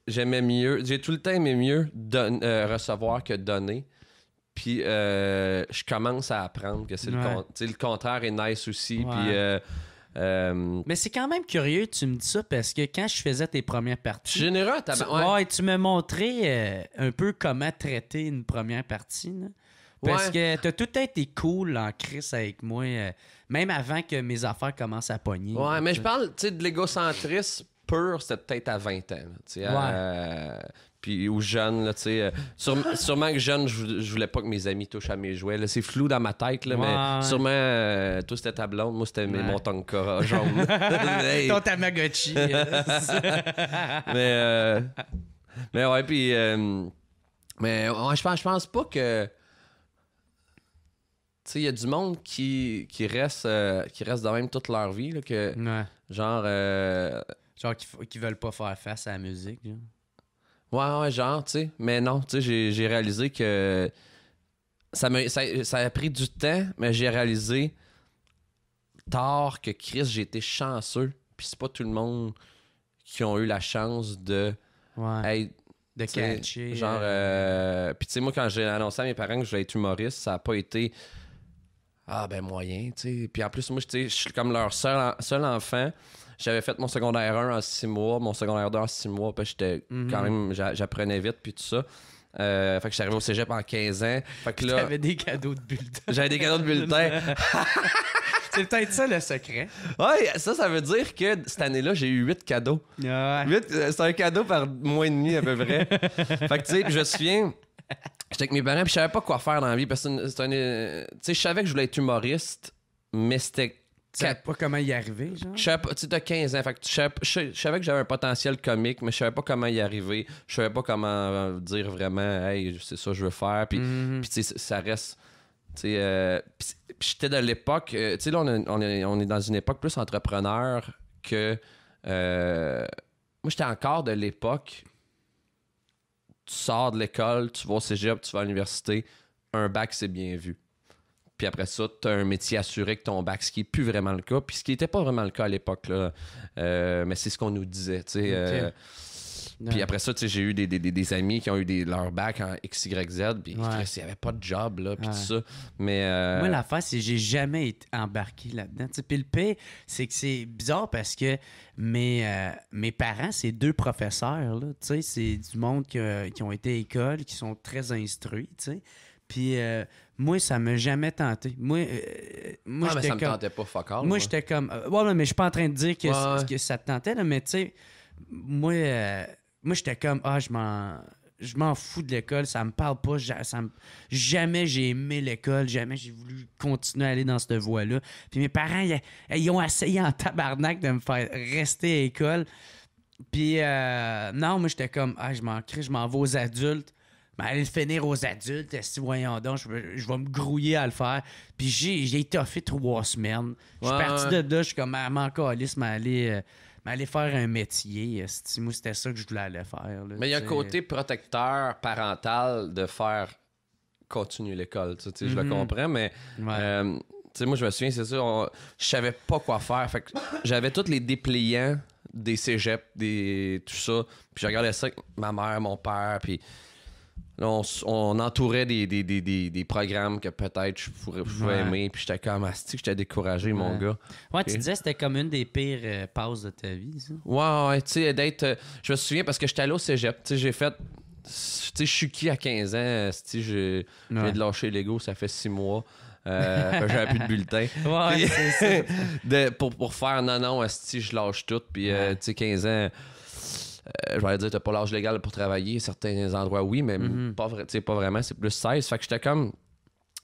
j'aimais mieux, j'ai tout le temps aimé mieux euh, recevoir que donner. Puis euh, je commence à apprendre que c'est le, contraire est nice aussi. Euh, Mais c'est quand même curieux, tu me dis ça, parce que quand je faisais tes premières parties. Généreux, Tu... Ben, ouais. montré tu me un peu comment traiter une première partie. Parce que t'as tout été cool en crise avec moi même avant que mes affaires commencent à pogner. Ouais, mais je parle, tu sais, de l'égocentrisme pur, c'était peut-être à 20 ans. Oui. ouais. puis aux jeune là, tu sais, euh, sûrement que jeune, je, voulais pas que mes amis touchent à mes jouets. C'est flou dans ma tête, là, mais sûrement, euh, tout c'était ta blonde, moi c'était mon Tonkora jaune. Ton Tamagotchi. mais, euh, mais ouais, puis. Euh, mais je, je pense pas que il y a du monde qui, qui reste euh, qui reste de même toute leur vie que genre euh, genre qui, veulent pas faire face à la musique genre. ouais ouais genre tu sais mais non tu sais j'ai réalisé que ça me ça, a pris du temps mais j'ai réalisé tard que Chris j'ai été chanceux puis c'est pas tout le monde qui ont eu la chance de ouais. de catcher genre euh, puis tu sais moi quand j'ai annoncé à mes parents que je vais être humoriste ça a pas été ah, ben moyen, tu sais. Puis en plus, moi, je suis comme leur seul, seul enfant. J'avais fait mon secondaire 1 en 6 mois, mon secondaire 2 en 6 mois, puis j'étais mhm. quand même, j'apprenais vite, puis tout ça. Euh, fait que j'arrivais au cégep en 15 ans. Fait que là. J'avais des cadeaux de bulletins. J'avais des cadeaux de bulletins. C'est peut-être ça le secret. Ouais, ça, ça veut dire que cette année-là, j'ai eu 8 cadeaux. Ouais. Euh, c'est un cadeau par mois et demi à peu près. fait que tu sais, je me souviens, J'étais avec mes parents, puis je savais pas quoi faire dans la vie. Parce que euh, Tu sais, je savais que je voulais être humoriste, mais c'était. Tu savais pas comment y arriver, genre? tu sais, 15 ans, fait je savais que j'avais un potentiel comique, mais je savais pas comment y arriver. Je savais pas comment euh, dire vraiment, hey, c'est ça que je veux faire. Puis, mhm. puis tu sais, ça reste. Tu sais, euh, puis j'étais de l'époque. tu sais, là, on, est, on est dans une époque plus entrepreneur que. moi, j'étais encore de l'époque tu sors de l'école, tu vas au cégep, tu vas à l'université, un bac, c'est bien vu. Puis après ça, tu as un métier assuré que ton bac, ce qui n'est plus vraiment le cas. Puis ce qui n'était pas vraiment le cas à l'époque, euh, mais c'est ce qu'on nous disait. Tu euh, puis après ça, tu sais, j'ai eu des, des, des, amis qui ont eu des, leur bac en XYZ, puis il n'y avait pas de job, là, puis tout ça. Mais. Euh... Moi, l'affaire, c'est que j'ai jamais été embarqué là-dedans. Puis le p c'est que c'est bizarre parce que mes, euh, mes parents, c'est deux professeurs, là. Tu sais, c'est du monde qui, ont été à l'école, qui sont très instruits, tu sais. Puis euh, moi, ça m'a jamais tenté. Moi, euh, moi ah, mais ça me tentait pas fuck Moi, j'étais comme. mais je suis pas en train de dire que, que ça te tentait, là, mais tu sais, moi, moi, j'étais comme, ah, je m'en. Je m'en fous de l'école, ça me parle pas. Jamais j'ai aimé l'école, jamais j'ai voulu continuer à aller dans cette voie-là. Puis mes parents, ils, ont essayé en tabarnak de me faire rester à l'école. Puis euh, non, moi j'étais comme, ah, je m'en crie, je m'en vais aux adultes. Mais aller le finir aux adultes, si voyons donc, je, vais me grouiller à le faire. Puis j'ai étoffé trois semaines. Je suis parti de là, je suis comme, ah, m'en calisse, m'aller mais aller faire un métier, moi, c'était ça que je voulais aller faire. mais il y a un côté protecteur parental de faire continuer l'école. Tu sais, Je le mhm. comprends, mais. Euh, moi, je me souviens, c'est ça. je savais pas quoi faire. Fait j'avais tous les dépliants des cégeps, des tout ça. Puis je regardais ça avec ma mère, mon père, puis on, entourait des, programmes que peut-être je pourrais, pouvais aimer. Puis j'étais comme je j'étais découragé, mon gars. Ouais, tu disais que c'était comme une des pires euh, pauses de ta vie, ça. Ouais, ouais, tu sais, d'être. Euh, je me souviens parce que j'étais allé au cégep. Tu sais, j'ai fait. Tu sais, je suis qui à 15 ans? Tu Si j'ai j'ai de lâcher l'ego, ça fait 6 mois. Euh, j'avais plus de bulletin. Ouais, c'est ça. pour, pour faire non, non, si je lâche tout. Puis, euh, tu sais, 15 ans, euh, je vais dire, t'as pas l'âge légal pour travailler. Certains endroits, oui, mais mhm. pas, pas vraiment. C'est plus 16. Fait que j'étais comme.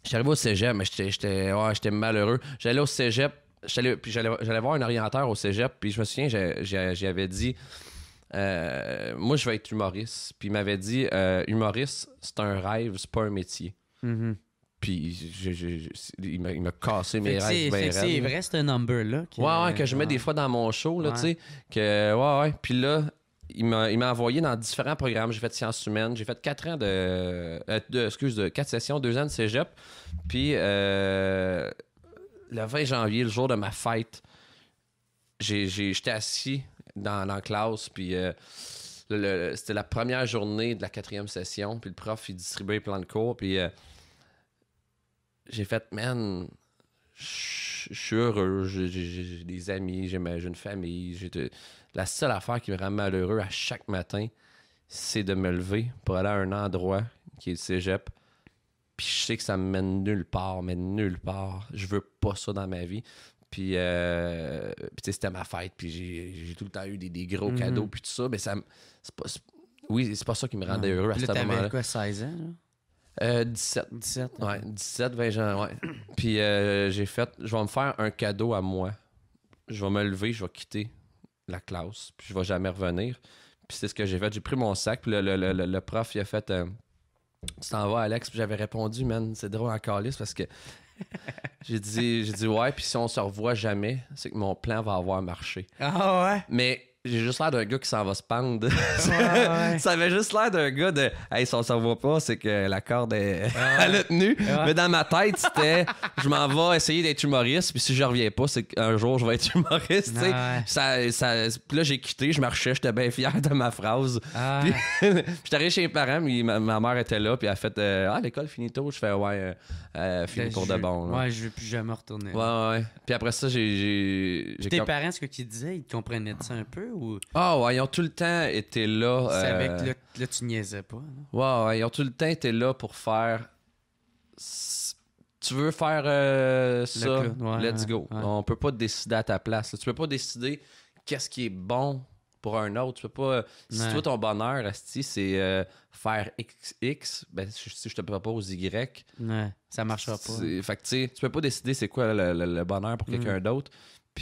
j'arrivais arrivé au cégep, mais j'étais ouais, malheureux. J'allais au cégep, puis j'allais voir un orienteur au cégep, puis je me souviens, j'avais dit. Euh, moi, je vais être humoriste. Puis il m'avait dit, euh, humoriste, c'est un rêve, c'est pas un métier. Mhm. Puis je, je, il m'a cassé mes rêves. C'est vrai, c'est un number là. Ouais, ouais, que je mets des fois dans mon show, là, tu sais. Que, ouais, ouais. Puis là, il m'a envoyé dans différents programmes. J'ai fait sciences humaines, j'ai fait quatre ans de, euh, excuse, de 4 sessions, deux ans de cégep. Puis euh, le 20 janvier, le jour de ma fête, j'étais assis dans, la classe, puis euh, c'était la première journée de la quatrième session, puis le prof, il distribuait les de cours, puis j'ai fait, man, je suis heureux, j'ai des amis, j'ai une famille, j'ai la seule affaire qui me rend malheureux à chaque matin, c'est de me lever pour aller à un endroit qui est le cégep. Puis je sais que ça me mène nulle part, mais nulle part. Je veux pas ça dans ma vie. Puis, euh, c'était ma fête, puis j'ai tout le temps eu des, gros mhm. cadeaux, puis tout ça. Mais ça, pas, oui, c'est pas ça qui me rendait heureux à ce moment-là. Tu quoi, 16 ans? 17. 17. 17, 20 ans, puis euh, j'ai fait, je vais me faire un cadeau à moi. Je vais me lever, je vais quitter la classe, puis je vais jamais revenir. Puis c'est ce que j'ai fait. J'ai pris mon sac, puis le, prof, il a fait euh, Tu t'en vas, Alex Puis j'avais répondu Man, c'est drôle en calice parce que j'ai dit, j'ai dit Ouais, puis si on se revoit jamais, c'est que mon plan va avoir marché. Ah ouais Mais j'ai juste l'air d'un gars qui s'en va se pendre. ça avait juste l'air d'un gars de Hey, si on s'en va pas, c'est que la corde est tenue. Mais dans ma tête, c'était Je m'en vais essayer d'être humoriste, puis si je reviens pas, c'est qu'un jour je vais être humoriste. ça, ça... Puis là, j'ai quitté, je marchais, j'étais bien fier de ma phrase. Puis j'étais arrivé chez mes parents, mais ma, mère était là, puis elle a fait euh, Ah, l'école finit tôt. Je fais Ouais, euh, euh fini ben, cours de bon. Ouais, je veux plus jamais retourner. Ouais, ouais. Puis après ça, j'ai. Tes parents, ce que tu disais, ils comprenaient ça un peu ah ils ont tout le temps été là. C'est euh, avec le... là tu niaisais pas. ils ont tout le temps été là pour faire. Tu veux faire euh, ça, let's go. On peut pas décider à ta place. Tu peux pas décider qu'est-ce qui est bon pour un autre. Tu peux pas. Si toi, ton bonheur, c'est euh, faire XX, ben, si je te propose Y, ouais, ça marchera pas. Fait que, tu peux pas décider c'est quoi le, bonheur pour mm. quelqu'un d'autre.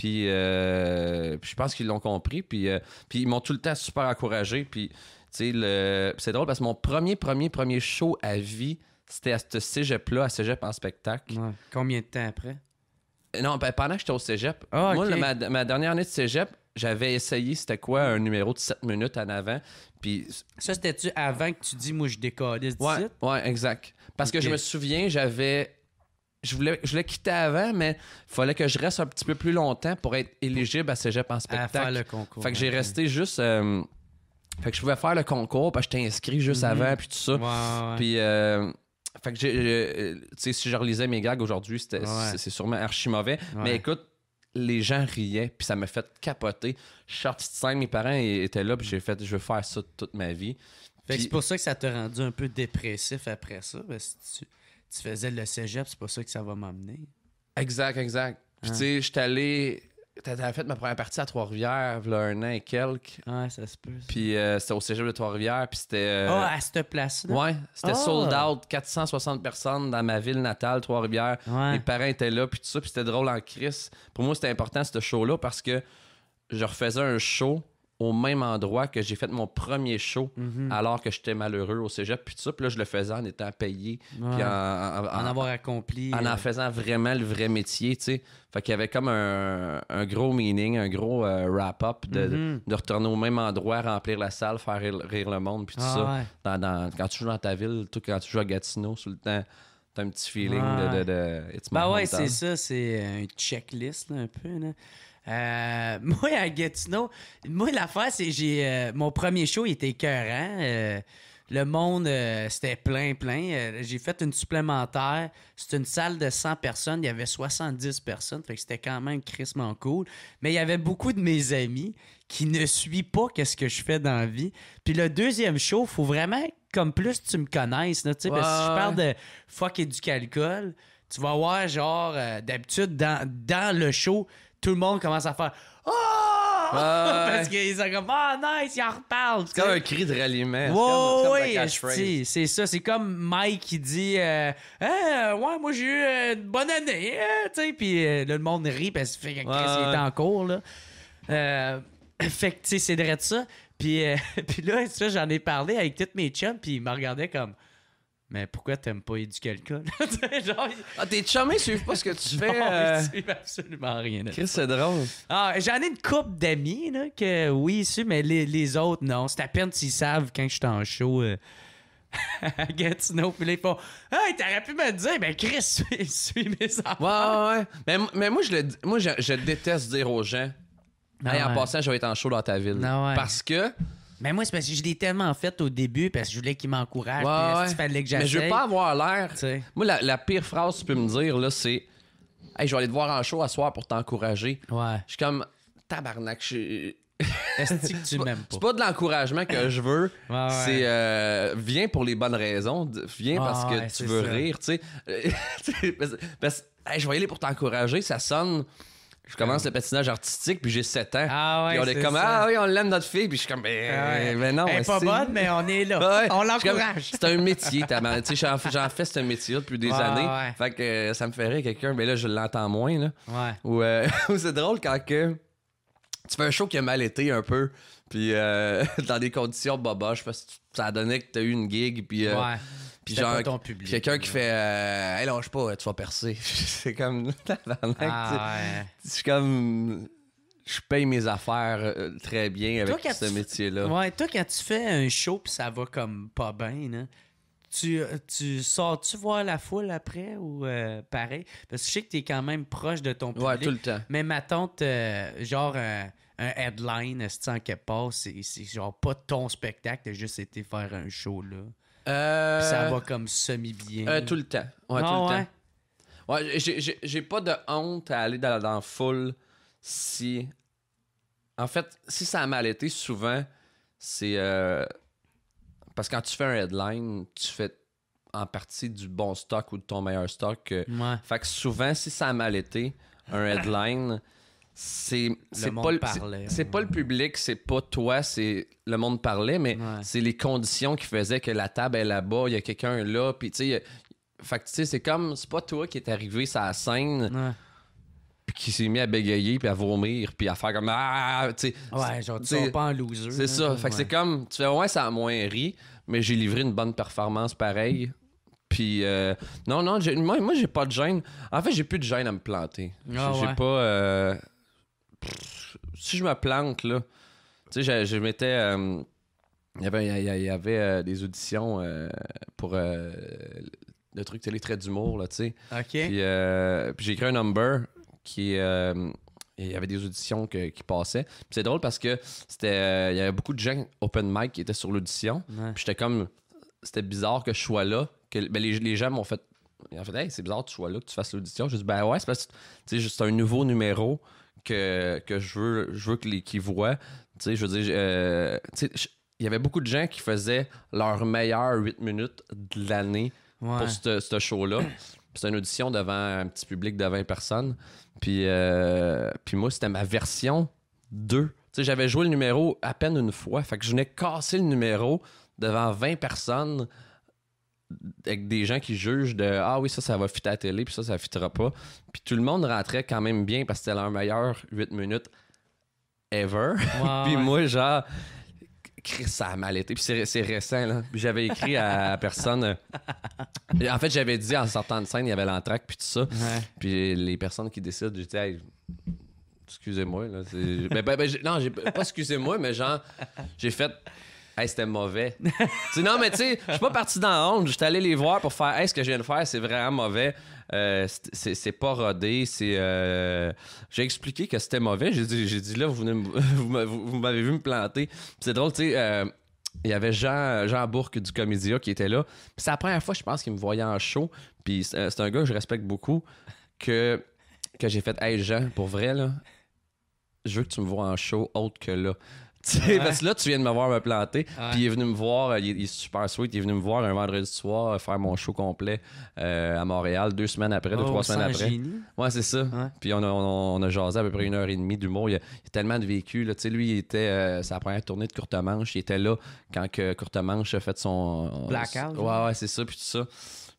Euh, puis, je pense qu'ils l'ont compris. Euh, puis, ils m'ont tout le temps super encouragé. Puis, le... c'est drôle parce que mon premier, premier, premier show à vie, c'était à ce cégep-là, à Cégep en spectacle. Combien de temps après? Non, ben, pendant que j'étais au cégep. Ah, moi, ma, dernière année de cégep, j'avais essayé c'était quoi un numéro de 7 minutes en avant. Puis... Ça, c'était-tu avant que tu dis, moi, je décode? Ouais, ouais, exact. Parce que je me souviens, j'avais je voulais, je voulais quitter avant, mais il fallait que je reste un petit peu plus longtemps pour être éligible à Cégep en spectacle. À faire le concours. Fait que j'ai hein. resté juste. Euh, fait que je pouvais faire le concours parce que j'étais inscrit juste mhm. avant, puis tout ça. Puis. Euh, fait que, tu sais, si je relisais mes gags aujourd'hui, c'est sûrement archi mauvais. Mais écoute, les gens riaient, puis ça m'a fait capoter. Je suis sorti de scène, mes parents étaient là, puis j'ai fait, je veux faire ça toute ma vie. Fait c'est pour ça que ça t'a rendu un peu dépressif après ça tu faisais le cégep, c'est pas ça que ça va m'amener. Exact, exact. Puis, hein. tu sais, j'étais allé. T'avais fait ma première partie à Trois-Rivières, il y a un an et quelques. Ouais, ça se peut. Puis euh, c'était au cégep de Trois-Rivières, puis c'était. Oh, à cette place-là. Ouais, c'était ah! sold out, 460 personnes dans ma ville natale, Trois-Rivières. Mes parents étaient là, puis tout ça, puis c'était drôle en crise. Pour moi, c'était important, ce show-là, parce que je refaisais un show au même endroit que j'ai fait mon premier show mhm. alors que j'étais malheureux au cégep puis tout ça puis là je le faisais en étant payé puis en, en, avoir accompli en euh. en faisant vraiment le vrai métier tu sais fait qu'il y avait comme un, gros meaning un gros euh, wrap up mhm. de, retourner au même endroit remplir la salle faire rire, le monde puis tout ah ça quand tu joues dans ta ville tout quand tu joues à Gatineau tout le temps t'as un petit feeling de, de, ouais bah c'est ça c'est un checklist un peu là. Euh, moi, à Gatineau, moi, l'affaire, c'est j'ai euh, mon premier show il était écœurant. Euh, le monde, c'était plein, plein. j'ai fait une supplémentaire. C'est une salle de 100 personnes. Il y avait 70 personnes. Fait que c'était quand même crissement cool. Mais il y avait beaucoup de mes amis qui ne suivent pas qu'est-ce que je fais dans la vie. Puis le deuxième show, faut vraiment comme plus tu me connaisses. si je parle de fuck et du calcul, tu vas voir, genre, d'habitude, dans, dans le show, tout le monde commence à faire Oh! Ah, Parce qu'ils sont comme Ah, oh, nice, ils en reparlent. C'est comme un cri de ralliement. Wow, oui, c'est ça. C'est comme Mike qui dit euh, hein, euh, Ouais, moi, j'ai eu euh, une bonne année. Hein, tu sais, puis le monde rit parce qu'il fait est en cours. Là. Euh, fait que, tu sais, c'est de ça. Puis, puis là, j'en ai parlé avec toutes mes chums, puis ils me regardaient comme mais pourquoi t'aimes pas éduquer le cas? genre... Ah, tes suivent pas ce que tu fais. Non, euh... absolument rien. Chris, c'est drôle. Ah, j'en ai une couple d'amis, que oui, mais les, les autres, non. C'est à peine s'ils savent quand je suis en show. Euh... Gatineau, puis là, ils font Hey, ah, t'aurais pu me dire, Mais ben, Chris, suis, suis mes enfants. Ouais, ouais, Mais, mais moi, je, le, moi je, déteste dire aux gens ah, et en passant, je vais être en show dans ta ville. Ah, Parce que mais moi, c'est parce que je l'ai tellement fait au début parce que je voulais qu'il m'encourage. Ouais, ouais. Mais je veux pas avoir l'air. Moi, la, pire phrase que tu peux me dire, là, c'est Hey, je vais aller te voir en show à soir pour t'encourager. Ouais. Je suis comme Tabarnak, je Est-ce que tu m'aimes pas? C'est pas de l'encouragement que je veux. C'est euh, viens pour les bonnes raisons. Viens ah, parce que tu veux rire. Tu sais. je vais aller pour t'encourager. Ça sonne. Je commence le patinage artistique, puis j'ai 7 ans. Ah ouais, puis on est, comme, ah oui, on l'aime notre fille. Puis je suis comme, mais, ben, ah ben non. Elle est pas bonne, mais on est là. On l'encourage. C'est un métier, Tu sais, j'en fais ce métier depuis des années. Fait que euh, ça me ferait quelqu'un, mais là, je l'entends moins. Là. Euh, ou c'est drôle quand que tu fais un show qui a mal été un peu, puis euh, dans des conditions boboches, parce que ça donné que t'as eu une gig, puis. Ouais puis genre, quelqu'un qui fait euh, Hey, lâche pas, tu vas percer. c'est comme. la Je suis comme. Je paye mes affaires euh, très bien avec ce métier-là. Ouais, toi, quand tu fais un show puis ça va comme pas bien, euh, tu, sors-tu voir la foule après ou euh, pareil? Parce que je sais que tu es quand même proche de ton public. Ouais, tout le temps. Mais ma tante, genre un headline, c'est en quelque c'est genre pas ton spectacle, t'as juste été faire un show là. Ça euh, va comme semi-bien. Euh, tout le temps. Ouais, ah tout j'ai pas de honte à aller dans, la la foule si. En fait, si ça a mal été, souvent, c'est. Euh, parce que quand tu fais un headline, tu fais en partie du bon stock ou de ton meilleur stock. Ouais. Fait que souvent, si ça a mal été, un headline, c'est c'est pas c'est pas le public c'est pas toi c'est le monde parlait mais c'est les conditions qui faisaient que la table est là bas il y a quelqu'un là puis tu sais tu sais c'est comme c'est pas toi qui est arrivé sur la scène puis qui s'est mis à bégayer puis à vomir puis à faire comme ah, ah, ah tu sais ouais genre tu pas un loser c'est ça fait que c'est comme tu fais ouais ça a moins ri mais j'ai livré une bonne performance pareille puis euh, non non moi, j'ai pas de gêne en fait j'ai plus de gêne à me planter ah, j'ai pas euh, si je me plante, là, tu sais, je, mettais, m'étais. Euh, il y avait, euh, des auditions euh, pour le truc télé d'humour, là, tu sais. OK. Puis, j'ai écrit un number qui il y avait des auditions qui passaient. c'est drôle parce que c'était il y avait beaucoup de gens open mic qui étaient sur l'audition. Puis j'étais comme c'était bizarre que je sois là, que ben, les, gens m'ont fait en fait, c'est bizarre que tu sois là, que tu fasses l'audition. Je dis, ben ouais, c'est parce que c'est un nouveau numéro que, je veux, je voient. Tu sais, je veux euh, il y avait beaucoup de gens qui faisaient leur meilleure 8 minutes de l'année pour ce show-là. c'est une audition devant un petit public de 20 personnes. Puis, euh, puis moi, c'était ma version 2. Tu j'avais joué le numéro à peine une fois. Fait que je venais casser le numéro devant 20 personnes avec des gens qui jugent de Ah oui, ça, ça va fitter à télé, puis ça, ça fittera pas. Puis tout le monde rentrait quand même bien parce que c'était leur meilleur 8 minutes ever. puis moi, genre, ça a mal été. Puis c'est récent, là. j'avais écrit à, personne. Euh, en fait, j'avais dit en sortant de scène, il y avait l'entraque, puis tout ça. Puis les personnes qui décident, j'ai dit excusez-moi. Là, ben, ben, ben, non, pas excusez-moi, mais genre, j'ai fait Hey, c'était mauvais. non, mais tu sais, je suis pas parti dans honte. Je suis allé les voir pour faire Hey, ce que je viens de faire, c'est vraiment mauvais. Euh, c'est pas rodé. Euh, j'ai expliqué que c'était mauvais. J'ai dit, là, vous, vous m'avez vu me planter. c'est drôle, tu sais. Euh, il y avait Jean, Jean Bourque du Comédia qui était là. c'est la première fois, je pense, qu'il me voyait en show. Puis c'est un gars que je respecte beaucoup. Que, que j'ai fait Hey, Jean, pour vrai, là, je veux que tu me vois en show autre que là. Parce que là, tu viens de me voir me planter. Puis il est venu me voir, euh, il est, super sweet, il est venu me voir un vendredi soir euh, faire mon show complet euh, à Montréal deux semaines après, oh, trois semaines après. Ouais, c'est ça. Puis on a, on, jasé à peu près une heure et demie d'humour. Il, y a, tellement de vécu. Là. Lui, il était sa première tournée de Courte Manche. Il était là quand que Courte Manche a fait son. Blackout. ouais, ouais, c'est ça. Puis tout ça.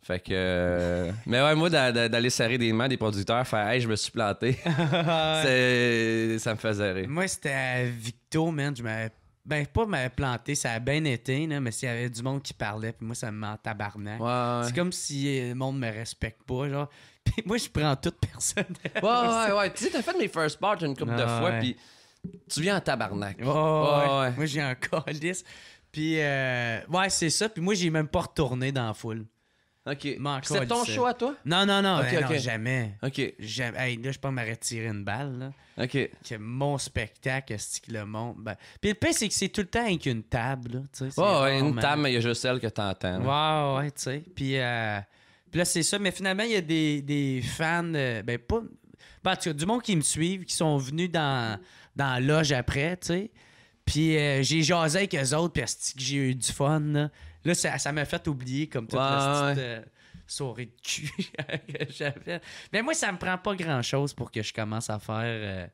Fait que. Euh, mais ouais, moi, d'aller serrer des mains des producteurs, faire Hey, je me suis planté. ça me faisait rire. Moi, c'était à Victo, man. Je m'avais. Ben, pas m'avais planté, ça a bien été, mais s'il y avait du monde qui parlait, puis moi, ça me ment tabarnak. C'est comme si euh, le monde me respecte pas, genre. Puis moi, je prends toute personne. Ouais, ouais, ouais. Tu sais, t'as fait mes first parts une couple de fois, puis tu viens en tabarnak. Ouais, ouais. Moi, j'ai un colis, Puis, euh, ouais, c'est ça. Puis moi, j'ai même pas retourné dans la foule. OK. C'est ton choix, toi? Non, non, non. jamais. OK. Jamais. là, je peux m'arrêter tirer une balle, là. OK. C'est mon spectacle, c'est que le monde... Ben, puis le pire, c'est que c'est tout le temps avec une table, là. Oh, une table, mais il y a juste celle que t'entends. Waouh ouais, tu sais. Euh, puis, là, c'est ça. Mais finalement, il y a des, des fans... Euh, ben, pas... Ben, tu as du monde qui me suivent, qui sont venus dans, dans la loge après, tu sais. Puis euh, j'ai jasé avec eux autres, puis que j'ai eu du fun, là. Là, ça m'a fait oublier comme toute souris euh, de cul que j'avais. Mais moi, ça me prend pas grand-chose pour que je commence à faire... Euh,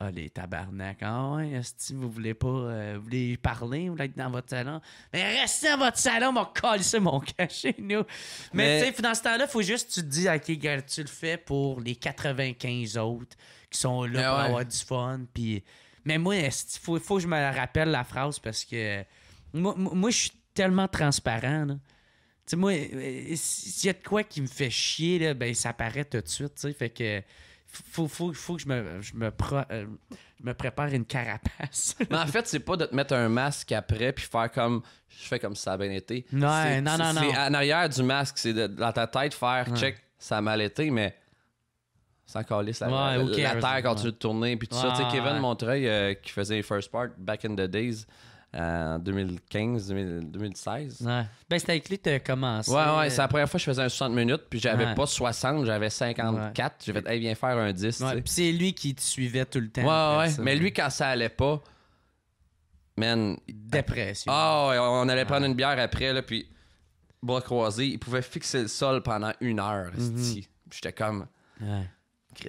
ah, les tabarnak. Ah si vous voulez pas. Euh, voulez parler, vous voulez être dans votre salon. Mais restez dans votre salon, mon c'est mon cachet, nous. Mais, tu sais, dans ce temps-là, il faut juste tu te dis, OK, gars, tu le fais pour les 95 autres qui sont là pour avoir du fun. Puis. Mais moi, il faut, que je me rappelle la phrase parce que. moi je suis tellement transparent. Là. sais, moi, euh, s'il y a de quoi qui me fait chier, là, ben, ça apparaît tout de suite. sais. Fait que faut, faut, faut que je me, je me, euh, prépare une carapace. Mais en fait, c'est pas de te mettre un masque après puis faire comme je fais comme ça avait bien été. Non, non, non, non. C'est en arrière du masque, c'est dans ta tête faire check, ça a mal été, mais sans coller la, terre quand tu veux tourner. Puis tout ça, tu sais, Kevin Montreuil euh, qui faisait First Part back in the days. Euh, en 2015, 2016. Ouais. Ben, c'était avec lui que tu as Ouais, ouais, c'est la première fois que je faisais un 60 minutes, puis j'avais pas 60, j'avais 54. J'ai fait, hey, viens faire un 10. Puis c'est lui qui te suivait tout le temps. Ouais, ouais. Mais lui, quand ça allait pas, man. Dépression. Ah, oh, on allait prendre une bière après, là, puis bras croisés, il pouvait fixer le sol pendant une heure. Mhm. J'étais comme,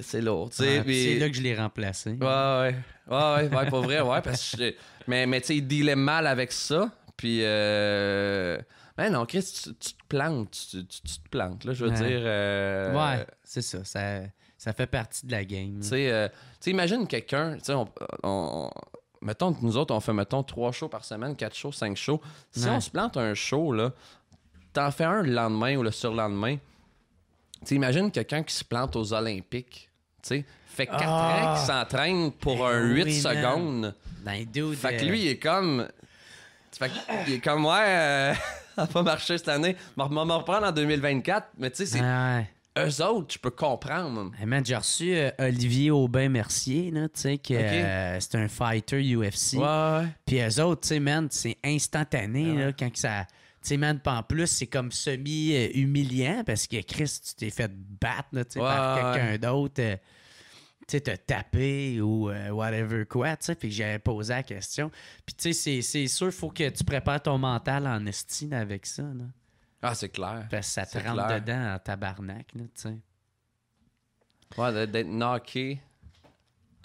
c'est lourd. c'est là que je l'ai remplacé. Ouais, ouais. Ouais, ouais, pour vrai, ouais. Parce que mais mais tu sais, il dealait mal avec ça. Puis. Euh... Mais ben non, Chris, tu, te plantes. Tu, te plantes, là, je veux dire. Euh, ouais, c'est ça, ça. fait partie de la game. Euh, tu sais, imagine quelqu'un. Tu sais, on, mettons, nous autres, on fait, mettons, trois shows par semaine, quatre shows, cinq shows. Si on se plante un show, là, t'en fais un le lendemain ou le surlendemain. Tu imagines quelqu'un qui se plante aux Olympiques. Tu sais fait 4 ah! ans qu'il s'entraîne pour eh un 8 secondes. Ben, fait que euh, lui, il est comme. Fait qu'il est comme, ouais, euh, ça n'a pas marché cette année. On va reprendre en 2024. Mais tu sais, c'est. Eux autres, tu peux comprendre. Eh, man, j'ai reçu euh, Olivier Aubin-Mercier, tu sais, que c'est un fighter UFC. Ouais, Puis eux autres, tu sais, man, c'est instantané, ah, là, quand que ça. Tu sais, man, en plus, c'est comme semi-humiliant parce que Chris, tu t'es fait battre, là, par quelqu'un d'autre sais, te taper ou euh, whatever quoi, tu sais, puis j'avais posé la question. Puis tu sais, c'est sûr, faut que tu prépares ton mental en estime avec ça, là. Ah, c'est clair. Parce ça te rentre dedans en tabarnak, là, tu sais. Ouais, d'être knocké.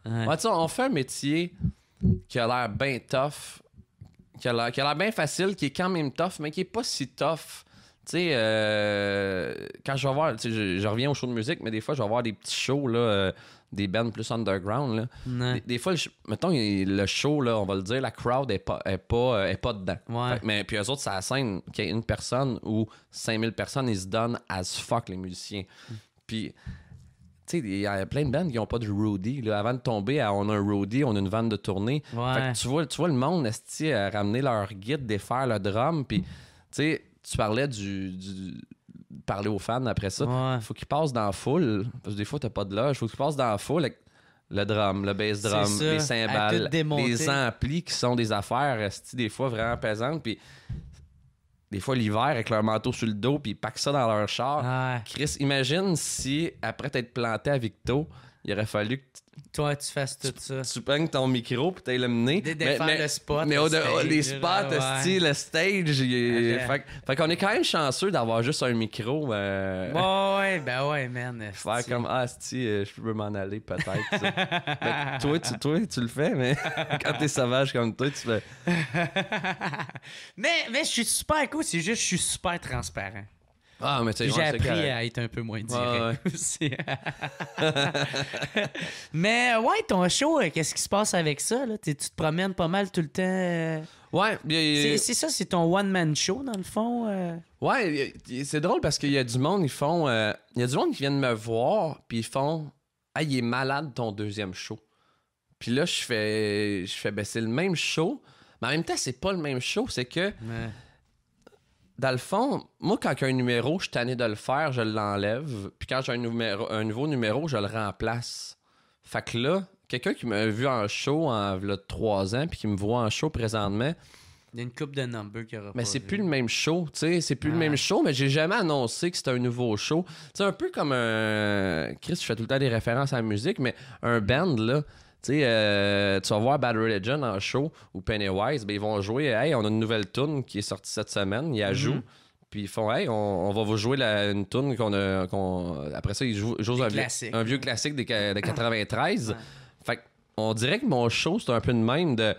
Ouais. Ouais, on fait un métier qui a l'air bien tough, qui a l'air bien facile, qui est quand même tough, mais qui est pas si tough. Tu sais, euh, quand je vais voir, je, je, reviens au show de musique, mais des fois, je vais voir des petits shows, là, euh, des bands plus underground. Là. Des, fois, mettons, le show, là, on va le dire, la crowd est pas, est pas, euh, dedans. mais puis eux autres, ça la scène qu'il y a une personne ou 5000 personnes, ils se donnent as fuck, les musiciens. Mm. Puis tu sais, il y a plein de bandes qui n'ont pas de roadie. Avant de tomber, à, on a un roadie, on a une vanne de tournée. tu vois, tu vois le monde à euh, ramener leur guide, défaire le drum. Puis, tu tu parlais du parler aux fans après ça. Il Faut qu'ils passent dans la foule. Parce que des fois, t'as pas de loge. Faut qu'ils passent dans la foule avec le drum, le bass drum, les cymbales, les amplis qui sont des affaires, des fois vraiment pesantes. Puis des fois l'hiver avec leur manteau sur le dos puis ils packent ça dans leur char. Chris, imagine si après t'être planté à Victo, il aurait fallu que toi tu fasses tout ça. Tu prennes ton micro pour t'aller l'amener. mais, le Mais les spots, style, le stage. Fait, qu'on est quand même chanceux d'avoir juste un micro. Euh... ouais, ben ouais, man. Faire comme Ah, si, euh, je peux m'en aller peut-être. toi, tu, tu le fais, mais quand t'es sauvage comme toi, tu fais. mais, je suis super cool, c'est juste je suis super transparent. Ah, J'ai appris à être un peu moins direct mais euh, ouais, ton show, euh, qu'est-ce qui se passe avec ça? Tu te promènes pas mal tout le temps. Euh? Ouais. C'est, ça, c'est ton one-man show, dans le fond. Ouais, c'est drôle parce qu'il y a du monde, ils font. Il y a du monde qui viennent me voir, puis ils font Ah, il est malade ton deuxième show. Puis là, je fais, je fais, ben, c'est le même show, mais en même temps, c'est pas le même show. C'est que dans le fond, moi, quand j'ai un numéro, je suis tanné de le faire, je l'enlève. Puis quand j'ai un, nouveau numéro, je le remplace. Fait que là, quelqu'un qui m'a vu en show en trois 3 ans, puis qui me voit en show présentement. Il y a une coupe de number qui aura Mais c'est plus le même show, tu sais. C'est plus le même ah. show, mais j'ai jamais annoncé que c'était un nouveau show. C'est un peu comme un. Chris, je fais tout le temps des références à la musique, mais un band, là. Tu sais, euh, tu vas voir Bad Religion en show ou Pennywise, ben, ils vont jouer Hey, on a une nouvelle tune qui est sortie cette semaine, ils la mhm. Puis ils font Hey, on, va vous jouer la, une tune qu'on a. Après ça, ils jouent, un, vieux, classique des, de 93. Fait on dirait que mon show, c'est un peu de même de.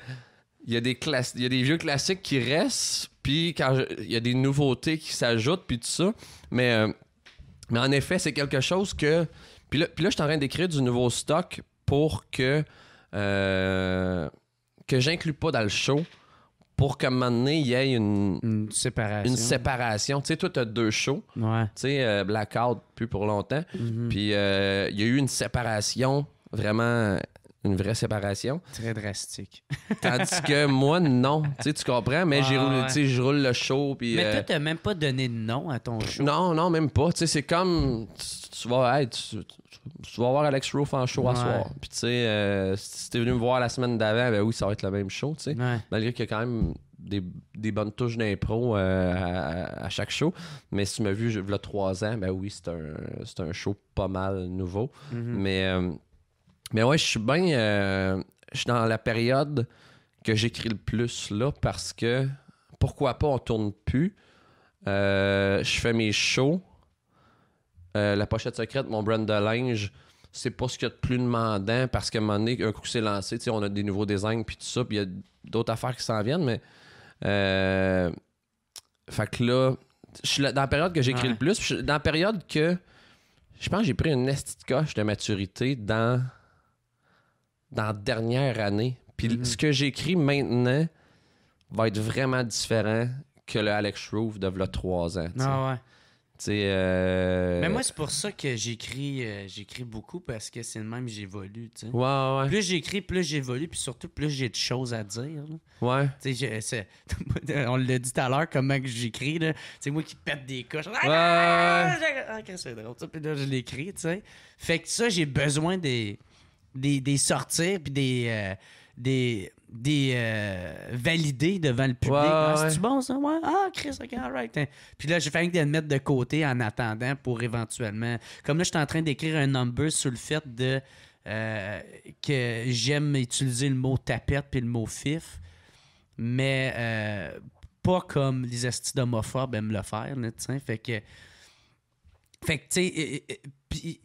Il y, a des il des vieux classiques qui restent, puis quand il y a des nouveautés qui s'ajoutent, puis tout ça. Mais, euh, mais en effet, c'est quelque chose que. Puis là, puis là je suis en train d'écrire du nouveau stock pour que euh, que j'inclus pas dans le show pour qu'à un moment donné, il y ait une, séparation. Une séparation. Tu sais, toi, tu as deux shows. Ouais. Tu sais, euh, Blackout, plus pour longtemps. Mm-hmm. Puis, euh, il y a eu une séparation, vraiment une vraie séparation. Très drastique. Tandis que moi, non. Tu sais, tu comprends, mais j'ai je roule le show. Puis, mais toi, t'as même pas donné de nom à ton show. Non, non, même pas. Tu sais, c'est comme, tu, vois, vas, tu, tu vas voir Alex Roof en show à soir. Puis tu sais, euh, si t'es venu me voir la semaine d'avant, ben oui, ça va être le même show, tu Malgré qu'il y a quand même des, bonnes touches d'impro euh, à, chaque show. Mais si tu m'as vu il y trois ans, ben oui, c'est un, show pas mal nouveau. Mm-hmm. Mais, euh, mais ouais, je suis bien. je suis dans la période que j'écris le plus là parce que pourquoi pas, on tourne plus. je fais mes shows euh, la pochette secrète, mon brand de linge, c'est pas ce qu'il y a de plus demandant parce qu'à un moment donné, un coup c'est lancé, on a des nouveaux designs puis tout ça, puis il y a d'autres affaires qui s'en viennent, mais. Euh, fait que là, je suis dans la période que j'écris le plus, dans la période que. Je pense que j'ai pris une petite coche de maturité dans. dans la dernière année. Puis mm-hmm. ce que j'écris maintenant va être vraiment différent que le Alex Shrove de 3 ans. Ah ouais. Euh, Mais moi, c'est pour ça que j'écris euh, j'écris beaucoup parce que c'est le même j'évolue. Plus j'écris, plus j'évolue, puis surtout plus j'ai de choses à dire. Ouais. On l'a dit tout à l'heure, comment que j'écris. C'est moi qui pète des coches. Ah, ah, là, je l'écris. Fait que ça, j'ai besoin des, des, sorties, puis des. Euh, des des euh, validés devant le public. ah, cest bon, ça? Ouais. Ah, Chris, OK, alright hein. Puis là, j'ai fait de le mettre de côté en attendant pour éventuellement... Comme là, je suis en train d'écrire un number sur le fait de... Euh, que j'aime utiliser le mot tapette puis le mot fif, mais euh, pas comme les astuces aiment le faire, là, Fait que... Fait que, tu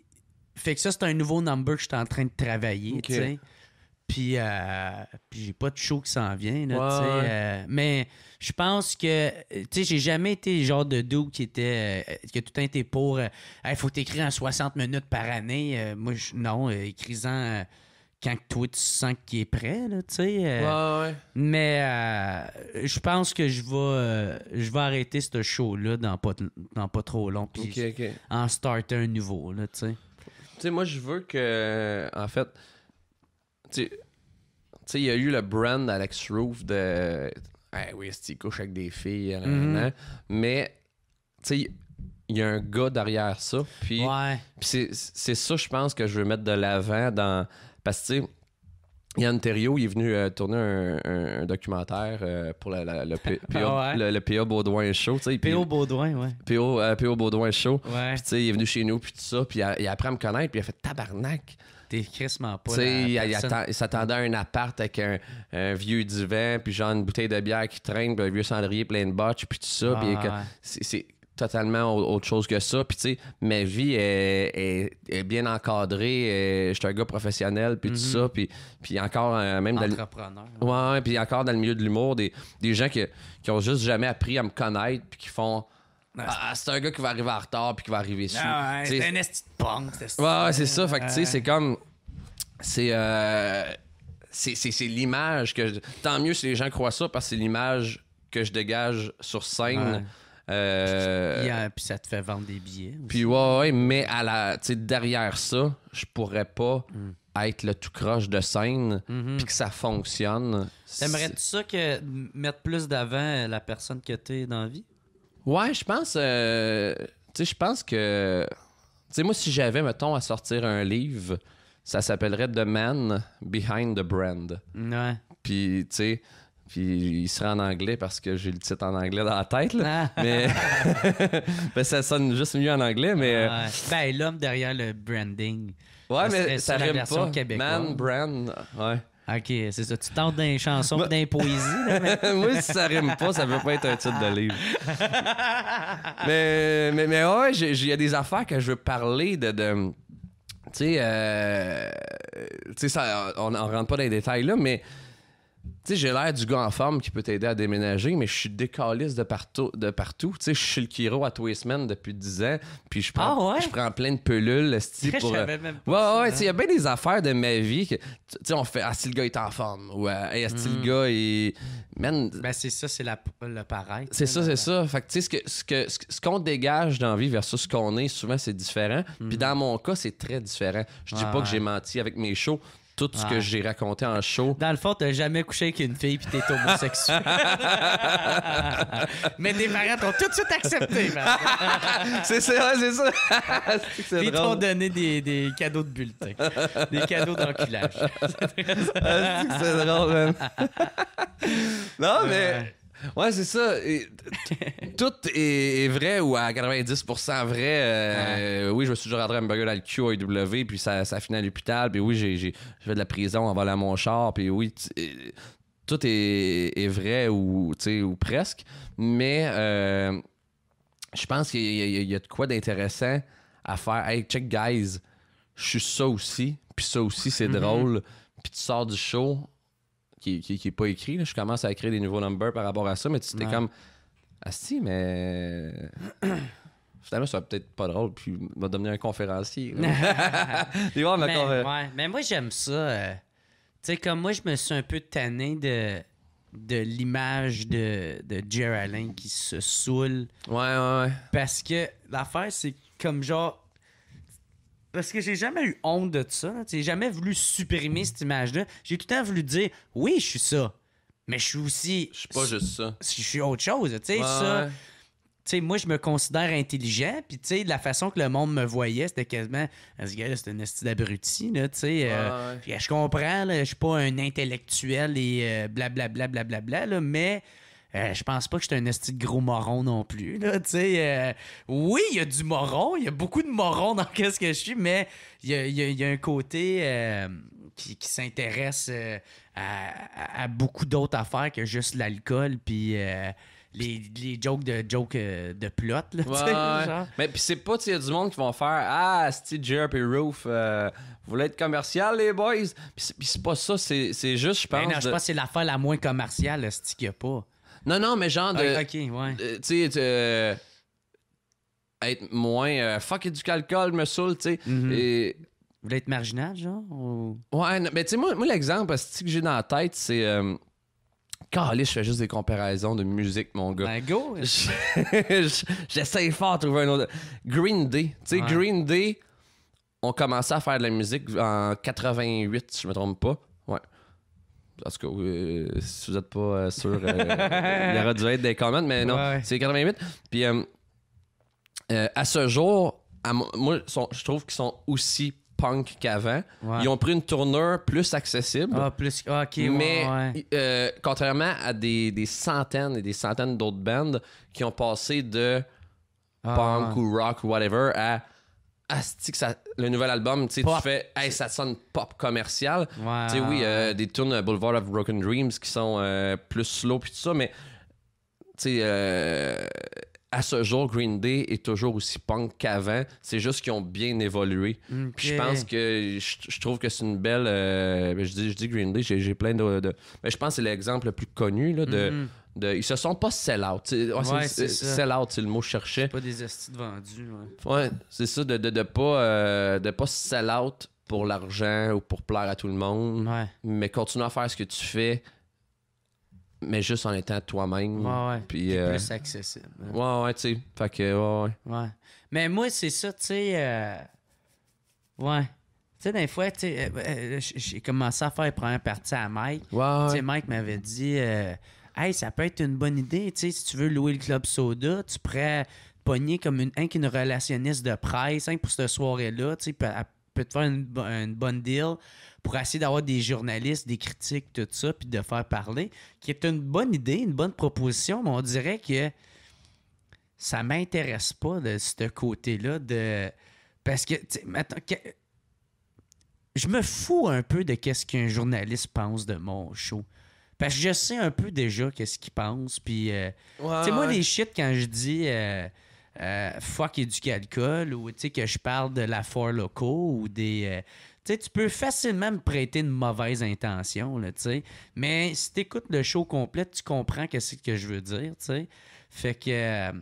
Fait que ça, c'est un nouveau number que je suis en train de travailler, puis, euh, j'ai pas de show qui s'en vient. Euh, mais je pense que, euh, tu sais, j'ai jamais été le genre de doux qui était, euh, qui a tout le été pour, il faut t'écrire en 60 minutes par année. moi, je, non, écris-en quand toi tu sens qu'il est prêt, là, tu sais. Mais je pense que je vais, je vais arrêter ce show-là dans pas, dans pas trop long, puis en starter un nouveau, là, tu sais. Tu sais, moi, je veux que, en fait, tu sais, il y a eu le brand Alex Roof de. Ben oui, c'est couche avec des filles. Mhm. Mais, tu sais, il y a un gars derrière ça. Puis, c'est ça, je pense, que je veux mettre de l'avant dans. Parce que, tu sais, Yann Thériault, il est venu euh, tourner un, documentaire euh, pour le, PO, ah le, Baudouin Show. PO Baudouin, ouais. PO, euh, Baudouin Show. tu sais il est venu chez nous, puis tout ça. Puis il, a, appris à me connaître, puis il a fait tabarnak t'es crissement pas. Tu s'attendait à un appart avec un, vieux divan, puis genre une bouteille de bière qui traîne, puis un vieux cendrier plein de botches, puis tout ça. Ah, c'est totalement autre chose que ça. Puis, tu sais, ma vie est, bien encadrée. Euh, je suis un gars professionnel, puis tout ça. Mhm. Puis, puis encore, euh, même. Dans le... puis encore dans le milieu de l'humour, des, gens qui, qui ont juste jamais appris à me connaître, puis qui font. Ah, ah, c'est un gars qui va arriver en retard puis qui va arriver sur. Ah c'est un esti de punk. Ouais, ouais, c'est ça. Fait que, tu sais, c'est comme. C'est. Euh, c'est l'image que. Je... Tant mieux si les gens croient ça parce que c'est l'image que je dégage sur scène. Euh, puis ça te fait vendre des billets. Puis ouais, mais à la, derrière ça, je pourrais pas mm. être le tout croche de scène, mm-hmm. puis que ça fonctionne. T'aimerais-tu ça que mettre plus d'avant la personne que t'es dans vie? Ouais, je pense. Euh, tu sais, je pense que. Tu sais, moi, si j'avais, mettons, à sortir un livre, ça s'appellerait The Man Behind the Brand. Ouais. Puis, tu sais. Puis il serait en anglais parce que j'ai le titre en anglais dans la tête. Ah. Mais ben, ça sonne juste mieux en anglais. Mais... Euh, ben, l'homme derrière le branding. Ouais, mais ça, la version pas. Man, brand. Ouais. OK, c'est ça. Tu tentes d'un chanson ou d'un poésie. mais... Moi, si ça rime pas, ça veut pas être un titre de livre. mais, mais, mais ouais, il y a des affaires que je veux parler de... de... Tu sais, euh, on, on rentre pas dans les détails là, mais sais, j'ai l'air du gars en forme qui peut t'aider à déménager, mais je suis décaliste de partout. De partout. Tu sais, je suis le kiro à tous les semaines depuis 10 ans, puis je prends, ah prends plein de pelules, style pour. Euh, ouais, ouais, hein. il y a bien des affaires de ma vie que, tu sais, on fait, ah, si le gars est en forme, ou ah, euh, si le mm. gars est. ben, c'est ça, c'est le pareil. C'est ça, c'est ça. Fait tu sais, ce qu'on que, ce qu'on dégage dans la vie versus ce qu'on est, souvent, c'est différent. Puis mm-hmm. dans mon cas, c'est très différent. Je dis pas que j'ai menti avec mes shows, tout ce que j'ai raconté en show. Dans le fond, t'as jamais couché avec une fille puis t'es homosexuel. Mais tes parents t'ont tout de suite accepté, c'est ça, c'est ça. Ils t'ont donné des, des, cadeaux de bulletin. des cadeaux d'enculage. Ah, c'est drôle, man. non, mais... Ouais, c'est ça. tout est, vrai ou à 90% vrai. Euh, oui, je me suis toujours rentré un burger à le puis ça, ça finit à l'hôpital. Puis oui, j'ai fait de la prison en volant mon char. Puis oui, tout est, vrai ou, ou presque. Mais euh, je pense qu'il y, a de quoi d'intéressant à faire. Hey, check, guys, je suis ça aussi. Puis ça aussi, c'est mm-hmm. drôle. Puis tu sors du show qui, qui, pas écrit. Je commence à écrire des nouveaux numbers par rapport à ça, mais tu t'es comme. Ah si, mais. Finalement, ça va peut-être pas drôle, puis va devenir un conférencier. mais, ouais. mais moi, j'aime ça. Euh, tu sais, comme moi, je me suis un peu tanné de, de l'image de, de Geraldine qui se saoule. Ouais, ouais, ouais. Parce que l'affaire, c'est comme genre, parce que j'ai jamais eu honte de ça. J'ai jamais voulu supprimer cette image-là. J'ai tout le temps voulu dire oui, je suis ça. Mais je suis aussi. Je suis pas juste ça. Je suis autre chose. Tu sais, ça, ça. sais moi, je me considère intelligent, puis tu la façon que le monde me voyait, c'était quasiment, ah, C'était un esti d'abruti, euh, ah, Je comprends, je suis pas un intellectuel et euh, blablabla, bla bla, bla, bla, mais euh, je pense pas que je suis un esti de gros moron non plus. Euh, oui, il y a du moron, il y a beaucoup de moron dans qu'est-ce que je suis, mais il y a, un côté euh, qui, s'intéresse à, beaucoup d'autres affaires que juste l'alcool, puis... Les, jokes de jokes de plot mais puis c'est pas tu du monde qui vont faire ah Steve Jerp et Roof vous voulez être commercial les boys puis c'est pas ça c'est juste je ben pense que je pense c'est l'affaire la moins commerciale Steve qu'il a pas non, non, mais genre de. Ah, ok, ouais. tu sais, être moins. Euh, fuck, du calcul me saoule, tu sais. Mhm. Vous voulez être marginal, genre ou... Ouais, mais tu sais, moi, moi l'exemple que j'ai dans la tête, c'est. Euh... je fais juste des comparaisons de musique, mon gars. Ben go! J'essaie fort de trouver un autre. Green Day. Tu sais, Green Day, on commençait à faire de la musique en 88, si je me trompe pas. Ouais parce que si vous n'êtes pas euh, sûr, euh, il y aura dû être des comments, mais non, c'est 88. Puis euh, à ce jour, moi, je trouve qu'ils sont aussi punk qu'avant. Ils ont pris une tourneur plus accessible. Ah, plus. Ah, mais contrairement à des, centaines et des centaines d'autres bands qui ont passé de ah, punk ou rock ou whatever à. ça, le nouvel album, tu fais, hey, ça sonne pop commercial. Tu sais, oui, euh, des tunes euh, Boulevard of Broken Dreams qui sont euh, plus slow puis tout ça, mais tu sais, à ce jour, Green Day est toujours aussi punk qu'avant. C'est juste qu'ils ont bien évolué. Puis je pense que je, trouve que c'est une belle. Ben, je, dis, dis Green Day, j'ai plein de. mais ben, je pense que c'est l'exemple le plus connu de. Mm-hmm. De, ils se sont pas sell-out. sell-out, c'est le mot que je cherchais. pas des estides vendus. Ouais, c'est ça, de, de, de pas, euh, pas sell-out pour l'argent ou pour plaire à tout le monde. Mais continuer à faire ce que tu fais, mais juste en étant toi-même. Puis, euh, plus accessible. Hein. Ouais, ouais, tu Fait que, ouais, Mais moi, c'est ça, tu sais. Euh, ouais. Tu sais, des fois, j'ai commencé à faire les premières parties à Mike. Tu sais, Mike m'avait dit Hey, ça peut être une bonne idée, si tu veux louer le club soda, tu pourrais pogner comme une, une relationniste de presse, hein, pour cette soirée-là, tu sais, peut te faire une, bonne deal pour essayer d'avoir des journalistes, des critiques, tout ça, puis de faire parler, qui est une bonne idée, une bonne proposition, mais on dirait que ça m'intéresse pas de ce côté-là de. Parce que, maintenant, je me fous un peu de qu'est-ce qu'un journaliste pense de mon show. Parce que je sais un peu déjà qu'est-ce qu'ils pensent. Puis, euh, tu sais moi, les shit, quand je dis euh, euh fuck et du calcul ou que je parle de la foire locaux ou des. Euh, tu tu peux facilement me prêter une mauvaise intention, là, sais Mais si tu écoutes le show complet, tu comprends qu'est-ce que je veux dire, tu sais Fait que.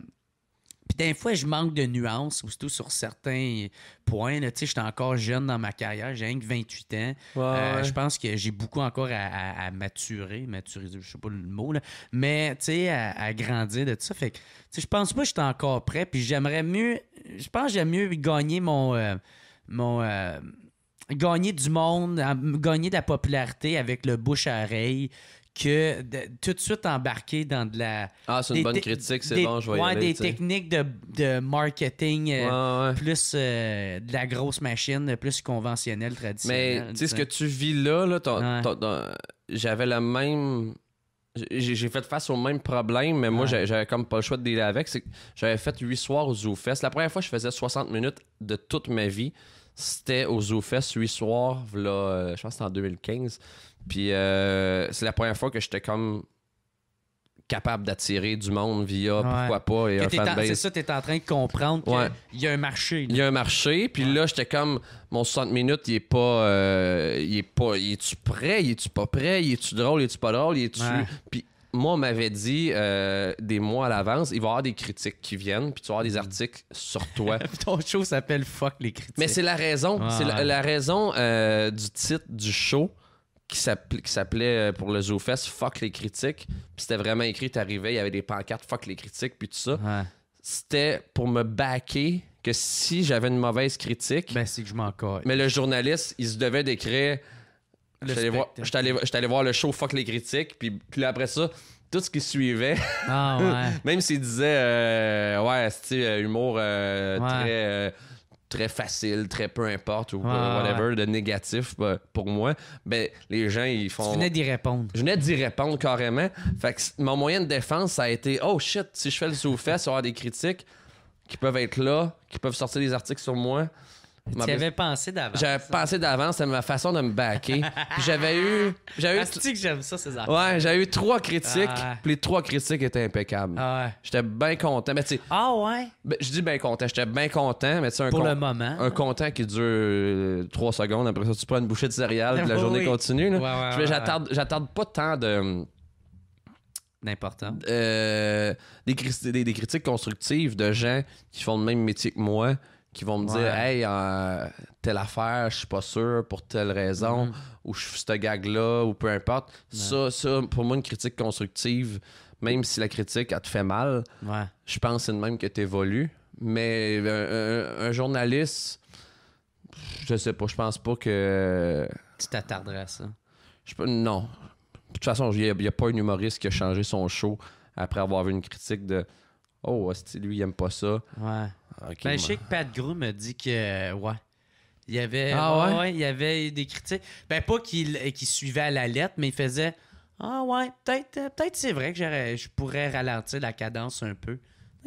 Puis des fois, je manque de nuances, surtout sur certains points. Tu sais, j'étais encore jeune dans ma carrière, j'ai que 28 ans. Euh, je pense que j'ai beaucoup encore à, maturer, maturiser, je sais pas le mot, mais tu sais, à, grandir de tout ça. Fait je pense pas que j'étais encore prêt, puis j'aimerais mieux, je pense que mieux gagner mon. Euh, mon euh, gagner du monde, gagner de la popularité avec le bouche à oreille que de, tout de suite embarquer dans de la. Ah, c'est une bonne critique, c'est bon, je vais y aller, des techniques de, marketing euh, plus euh, de la grosse machine, plus conventionnelle, traditionnelle. Mais tu sais, ce que tu vis là, là j'avais la même. J'ai fait face au même problème, mais moi, j'avais comme pas le choix de délai avec. J'avais fait huit soirs au ZooFest. La première fois, je faisais 60 minutes de toute ma vie. C'était au ZooFest, 8 soirs, là, euh, je pense que c'était en 2015. Puis euh, c'est la première fois que j'étais comme capable d'attirer du monde via pourquoi pas et un fanbase. C'est ça, t'es en train de comprendre qu'il y a un marché. Il y a un marché, puis là, j'étais comme, mon 60 minutes, il est pas... Euh, il est pas... tu prêt? Il est-tu pas prêt? Il est-tu drôle? Il est-tu pas drôle? Il est-tu... Puis moi, on m'avait dit euh, des mois à l'avance, il va y avoir des critiques qui viennent, puis tu vas avoir des mm. articles sur toi. Ton show s'appelle « Fuck les critiques ». Mais c'est la raison. C'est la, raison du titre du show qui s'appelait euh, pour le ZooFest Fuck les critiques. Puis c'était vraiment écrit, t'arrivais, il y avait des pancartes Fuck les critiques, puis tout ça. C'était pour me baquer que si j'avais une mauvaise critique. Ben, c'est que je m'en Mais le journaliste, il se devait d'écrire. Je allé, allé voir le show Fuck les critiques, puis, puis après ça, tout ce qui suivait. Ah, même s'il disait, euh, ouais, c'était euh, humour très très facile, très peu importe ou whatever de négatif bah, pour moi, ben les gens ils font. Tu venais d'y répondre. Je venais d'y répondre carrément. Fait que mon moyen de défense ça a été oh shit si je fais le sous-fesse, il des critiques qui peuvent être là, qui peuvent sortir des articles sur moi. Tu avais pensé d'avance. J'avais hein? pensé d'avance, c'était ma façon de me baquer. j'avais eu. J'avais eu que j'aime ça, ces Ouais, j'avais eu trois critiques, ah. puis les trois critiques étaient impeccables. Ah j'étais bien content. Mais tu Ah ouais? Ben, je dis bien content, j'étais bien content, mais tu un. Pour le moment. Un content qui dure euh, trois secondes, après ça, tu prends une bouchée de céréales, puis la journée continue. Ouais, J'attarde pas tant de euh, N'importe euh, des, critiques constructives de gens qui font le même métier que moi, qui vont me dire Hey, euh, telle affaire, je suis pas sûr pour telle raison, mm-hmm. ou je fais ce gag-là, ou peu importe. Ça, ça, pour moi, une critique constructive, même si la critique, elle te fait mal, je pense c'est de même que tu évolues. Mais un, journaliste, je sais pas, je pense pas que. Tu t'attarderais à ça. Je non. De toute façon, il n'y a, pas un humoriste qui a changé son show après avoir vu une critique de Oh, lui, il aime pas ça. Ouais ben, je sais que Pat Groom me dit que, euh, ouais. Il y avait, ah, ouais? il y avait des critiques. Ben, pas qu'il euh, suivait à la lettre, mais il faisait Ah, ouais, peut-être euh, peut c'est vrai que je pourrais ralentir la cadence un peu.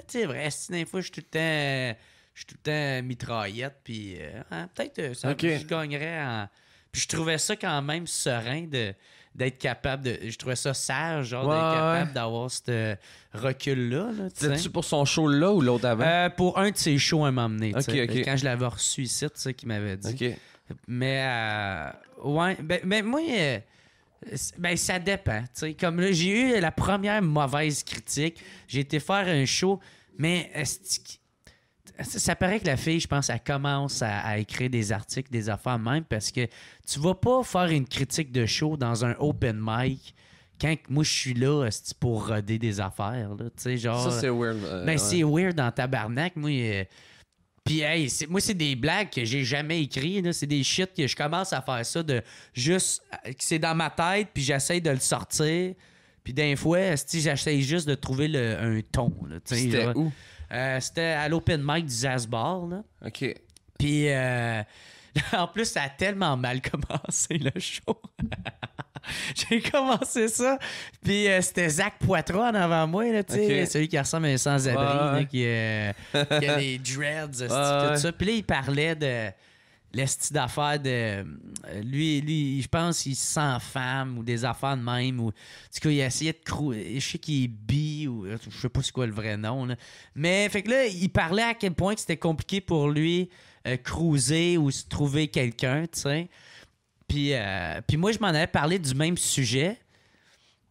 C'est vrai, si des fois, je suis tout le temps, je tout le temps mitraillette, puis hein, peut-être ça je gagnerais en. Puis je trouvais ça quand même serein de d'être capable de. Je trouvais ça sage, genre, d'être capable d'avoir ce recul-là. Là, C'était-tu pour son show là ou l'autre avant? Euh, pour un de ses shows, à m'emmener. Quand je l'avais reçu ici, tu sais, qu'il m'avait dit. Mais, euh, ouais, ben, ben moi, euh, ben, ça dépend. Comme j'ai eu la première mauvaise critique. J'ai été faire un show, mais ça paraît que la fille, je pense, elle commence à, écrire des articles, des affaires même, parce que tu vas pas faire une critique de show dans un open mic quand moi je suis là pour roder des affaires. Là, genre, ça, c'est weird. Euh, ben, c'est weird en tabarnak. Moi, euh, puis, moi, c'est des blagues que j'ai jamais écrites. C'est des shit que je commence à faire ça de juste. Euh, c'est dans ma tête, puis j'essaye de le sortir. Puis, d'un fois, j'essaye juste de trouver le, un ton. C'était où? Euh, c'était à l'open mic du Zazbar. Là. OK. Puis euh, en plus, ça a tellement mal commencé le show. J'ai commencé ça, puis euh, c'était Zach Poitras en avant moi, là, sais celui qui ressemble à un sans-abri, qui, a des dreads, tout ça. Puis là, il parlait de l'esti d'affaires de. Euh, lui, lui, je pense qu'il se sent femme ou des affaires de même. Ou, en tout cas, il essayait de crou... Je sais qu'il est bi ou je sais pas c'est quoi le vrai nom. Mais fait que là, il parlait à quel point c'était compliqué pour lui croiser euh, cruiser ou se trouver quelqu'un, tu sais. Puis, euh, puis moi, je m'en avais parlé du même sujet.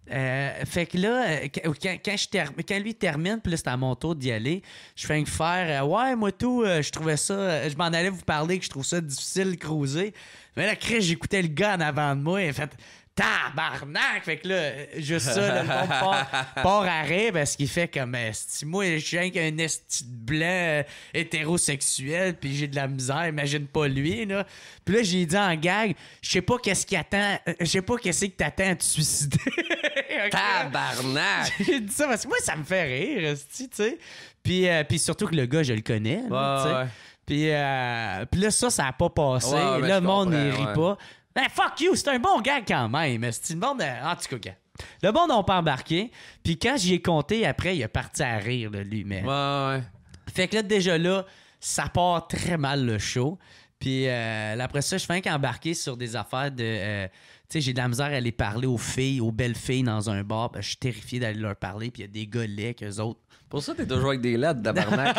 Euh, fait que là, euh, quand, lui termine, puis là, c'est à mon tour d'y aller, je fais une faire euh, Ouais, moi tout, je trouvais ça. je m'en allais vous parler que je trouve ça difficile de creuser. Mais là, j'écoutais le gars en avant de moi en fait Tabarnak! Fait que là, juste ça, le monde part, arrêt parce qu'il fait comme si moi, je suis un esti blanc hétérosexuel, puis j'ai de la misère, imagine pas lui, là. Puis là, j'ai dit en gag, je sais pas qu'est-ce qui attend, je sais pas qu'est-ce que t'attends à te suicider. Tabarnak! J'ai dit ça parce que moi, ça me fait rire, tu Puis, euh, puis surtout que le gars, je le connais. Puis, euh, puis là, ça, ça n'a pas passé. le monde, n'y rit pas. Mais ben, fuck you, c'est un bon gars quand même. C'est le monde, euh, en le monde n'a pas embarqué. Puis quand j'y ai compté après, il est parti à rire, de lui, mais. Ouais, Fait que là, déjà là, ça part très mal le show. Puis après ça, je fais qu'embarquer sur des affaires de j'ai de la misère à aller parler aux filles, aux belles filles dans un bar. je suis terrifié d'aller leur parler, puis il y a des gars laids qu'eux autres. Pour ça, t'es toujours avec des lettres d'abarnac.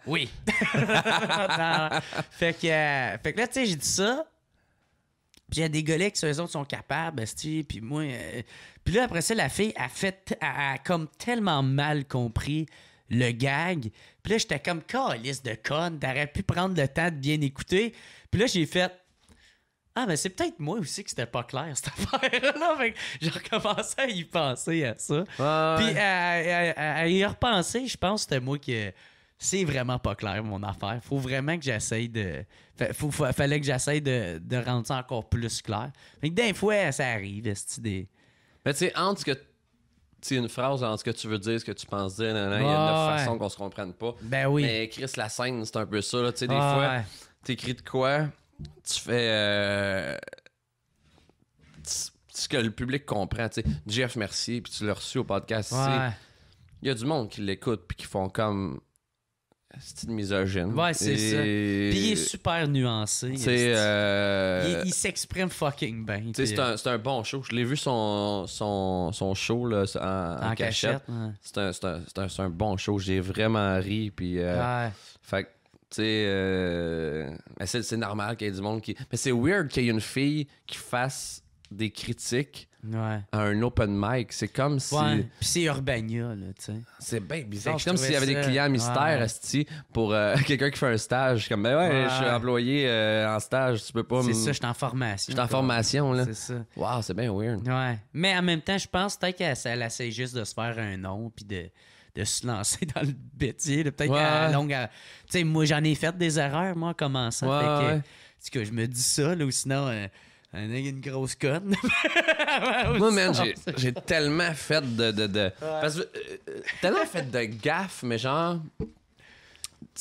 oui. fait, que, euh, fait que là, tu sais, j'ai dit ça. Puis il y a des gars autres, sont capables, puis moi... Euh, là, après ça, la fille a fait... A, comme tellement mal compris le gag. Puis là, j'étais comme, liste de conne, t'aurais pu prendre le temps de bien écouter. Puis là, j'ai fait, ah, mais c'est peut-être moi aussi que c'était pas clair cette affaire-là. J'ai recommencé à y penser à ça. Puis à, y repenser, je pense que c'était moi qui. C'est vraiment pas clair mon affaire. Faut vraiment que j'essaye de. fallait que j'essaye de, de, rendre ça encore plus clair. Mais que des fois, ça arrive, cette idée. Mais tu sais, entre ce que T'sais, une phrase entre ce que tu veux dire, ce que tu penses dire, il y a une façons façon qu'on se comprenne pas. Ben oui. Mais Chris, la scène, c'est un peu ça. Là. sais des fois, t'écris de quoi, tu fais euh, ce que le public comprend. Jeff merci. puis tu l'as reçu au podcast. il y a du monde qui l'écoute puis qui font comme. C'est une misogyne. Ouais, c'est ça. Puis il est super nuancé. Euh, il, s'exprime fucking bien. C'est, un, euh, un, bon show. Je l'ai vu son, son, son show là, en, cachette. c'est, un, un, bon show. J'ai vraiment ri. Puis, Fait tu sais, euh, c'est normal qu'il y ait du monde qui. Mais c'est weird qu'il y ait une fille qui fasse des critiques à un open mic. C'est comme si. Puis c'est Urbania, là, tu sais. C'est bien bizarre. C'est comme s'il y avait des clients mystères, ouais. pour euh, quelqu'un qui fait un stage. Comme, ben ouais, je suis employé euh, en stage, tu peux pas. C'est ça, je suis en formation. Je suis en formation, là. C'est ça. Waouh, c'est bien weird. Ouais. Mais en même temps, je pense peut-être qu'elle essaie juste de se faire un nom, puis de de se lancer dans le bêtier, peut-être longue. Tu sais, moi, j'en ai fait des erreurs, moi, en commençant. fait que, je me dis ça, là, ou sinon. a euh, une grosse conne. moi, man, j'ai tellement fait de. de, euh, tellement fait de gaffes, mais genre.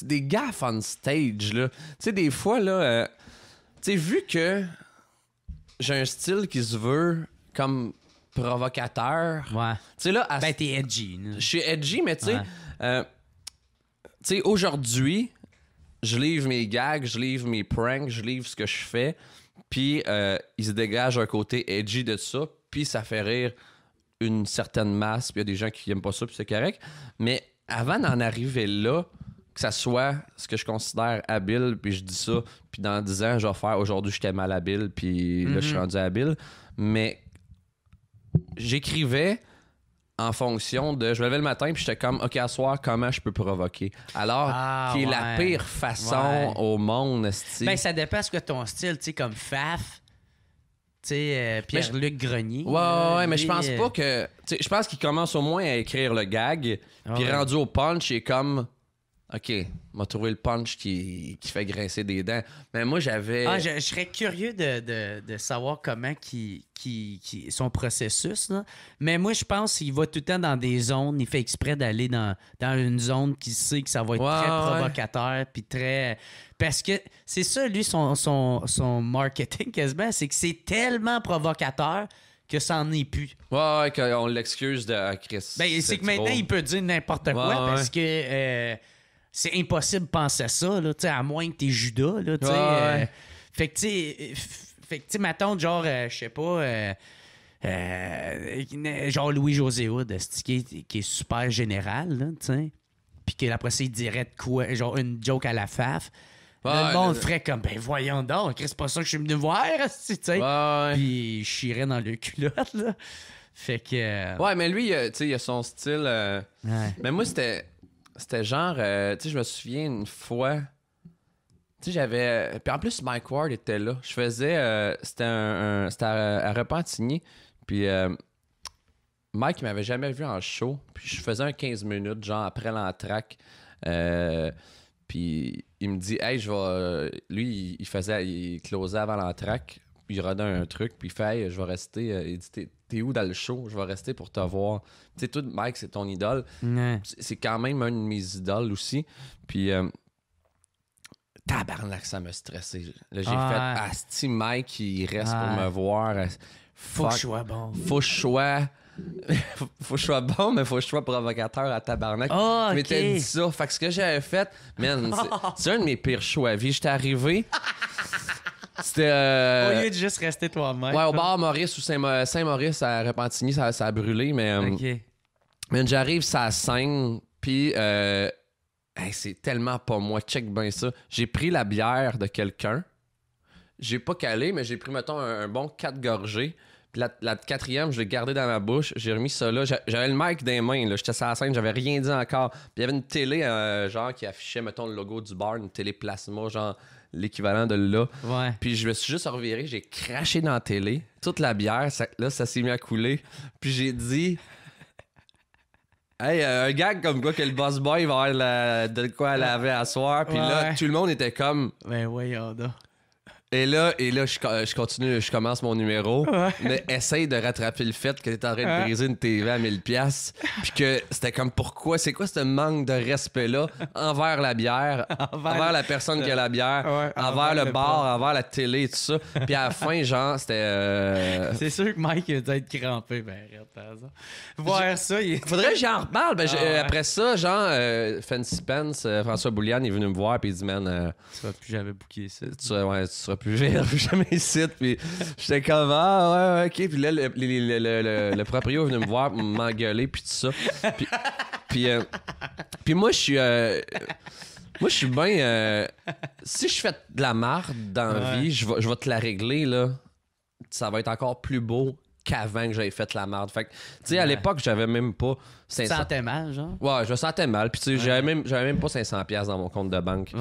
Des gaffes on stage, là. Tu sais, des fois, là. Euh, tu sais, vu que j'ai un style qui se veut comme provocateur. Ouais. Tu sais, là. Ben, t'es edgy. Je suis edgy, mais tu sais. Euh, tu sais, aujourd'hui, je livre mes gags, je livre mes pranks, je livre ce que je fais. Puis euh, il se dégage un côté edgy de ça. Puis ça fait rire une certaine masse. Puis il y a des gens qui aiment pas ça, puis c'est correct. Mais avant d'en arriver là, que ça soit ce que je considère habile, puis je dis ça, puis dans 10 ans, je vais faire aujourd'hui, j'étais mal habile, puis là, je suis mhm. rendu habile. Mais j'écrivais en fonction de je me levais le matin puis j'étais comme ok à soir comment je peux provoquer alors ah, qui est la pire façon au monde style. ben ça dépend ce que ton style tu sais comme Faf tu sais euh, ben, Pierre Luc Grenier ouais ouais, mais je pense euh, pas que je pense qu'il commence au moins à écrire le gag ah puis rendu au punch il est comme OK, m'a trouvé le punch qui, fait grincer des dents. Mais moi, j'avais. Ah, je, serais curieux de, savoir comment qui, qui, son processus. Mais moi, je pense qu'il va tout le temps dans des zones. Il fait exprès d'aller dans, dans une zone qui sait que ça va être très provocateur. Puis très. Parce que c'est ça, lui, son, son, marketing quasiment, c'est que c'est tellement provocateur que ça n'en est plus. Ouais, qu'on l'excuse de ah, Chris. Ben, c'est que maintenant, il peut dire n'importe quoi parce que. Euh, c'est impossible de penser à ça, là, à moins que t'es Judas. Là, tu sais euh, fait que, tu sais, fait que, ma tante, genre, euh, je sais pas, euh, euh genre Louis-José Hood, qui, est super général, tu sais. Puis qu'après ça, il dirait quoi, genre une joke à la faf. le monde ferait comme, ben voyons donc, c'est pas ça que je suis venu voir, tu sais. Puis je dans le culotte, là. Fait que. Ouais, mais lui, tu sais, il a son style. Mais moi, c'était c'était genre, euh, tu sais, je me souviens une fois. Tu sais, j'avais. Puis en plus, Mike Ward était là. Je faisais. Euh, c'était un, c'était à, Repentigny. Puis euh, Mike, il m'avait jamais vu en show. Puis je faisais un 15 minutes, genre après l'entraque. puis il me dit, hey, je vais. Lui, il faisait. Il closait avant l'entraque il redonne un truc, puis il fait, je vais rester. Euh, il dit, t'es, où dans le show? Je vais rester pour te voir. Tu sais, tout, Mike, c'est ton idole. C'est, quand même une de mes idoles aussi. Puis. Euh, tabarnak, ça me stressait. Là, j'ai fait, Asti, Mike, il reste pour me voir. Faut que je sois bon. Faut que je sois. faut bon, mais faut que je sois provocateur à tabarnak. Tu ah, m'étais dit ça. Fait que ce que j'avais fait, man, c'est, un de mes pires choix à vie. J'étais arrivé. C'était. Au euh, de juste rester toi-même. Ouais, au bar Maurice ou Saint-Maurice à Repentigny, ça, a brûlé, mais. Euh, mais j'arrive, ça scène, puis. Euh, c'est tellement pas moi. Check bien ça. J'ai pris la bière de quelqu'un. J'ai pas calé, mais j'ai pris, mettons, un, bon 4 gorgées. Puis la, quatrième, je l'ai gardée dans ma bouche. J'ai remis ça là. J'avais le mic dans les mains. J'étais sur la scène, j'avais rien dit encore. Puis il y avait une télé, genre, qui affichait, mettons, le logo du bar, une télé plasma, genre l'équivalent de là. Ouais. Puis je me suis juste reviré, j'ai craché dans la télé. Toute la bière, là, ça s'est mis à couler. Puis j'ai dit. Hey, euh, un gag comme quoi que le boss boy va avoir de quoi laver à soir. Puis là, tout le monde était comme. Ben voyons là et là, et là je, je, continue, je commence mon numéro, mais essaye de rattraper le fait que t'es en train de briser une TV à 1000 pièces, puis que c'était comme pourquoi, c'est quoi ce manque de respect là envers la bière, envers, la personne qui a la bière, envers, le, bar, envers la télé et tout ça. Puis à la fin, genre, c'était euh, C'est sûr que Mike a dû être crampé, ben arrête Voir ça, il Faudrait que j'en reparle, ben, ah, après ça, genre euh, Fancy Pence, euh, François Boulian, il est venu me voir puis il dit man, euh, tu vas plus jamais ça plus, je jamais ici. Puis j'étais comme, ah, ouais, ok. Puis là, le, le, le, le proprio venait me voir, m'engueuler, puis tout ça. Puis, puis, euh, moi, je suis. Euh, moi, je suis bien. Euh, si je fais de la marde dans la vie, je vais, je vais te la régler, là. Ça va être encore plus beau qu'avant que j'avais fait la merde. Fait tu sais, à l'époque, j'avais même pas 500. Sentais mal, genre? Ouais, je sentais mal. Puis, tu sais, j'avais même, pas 500 dans mon compte de banque.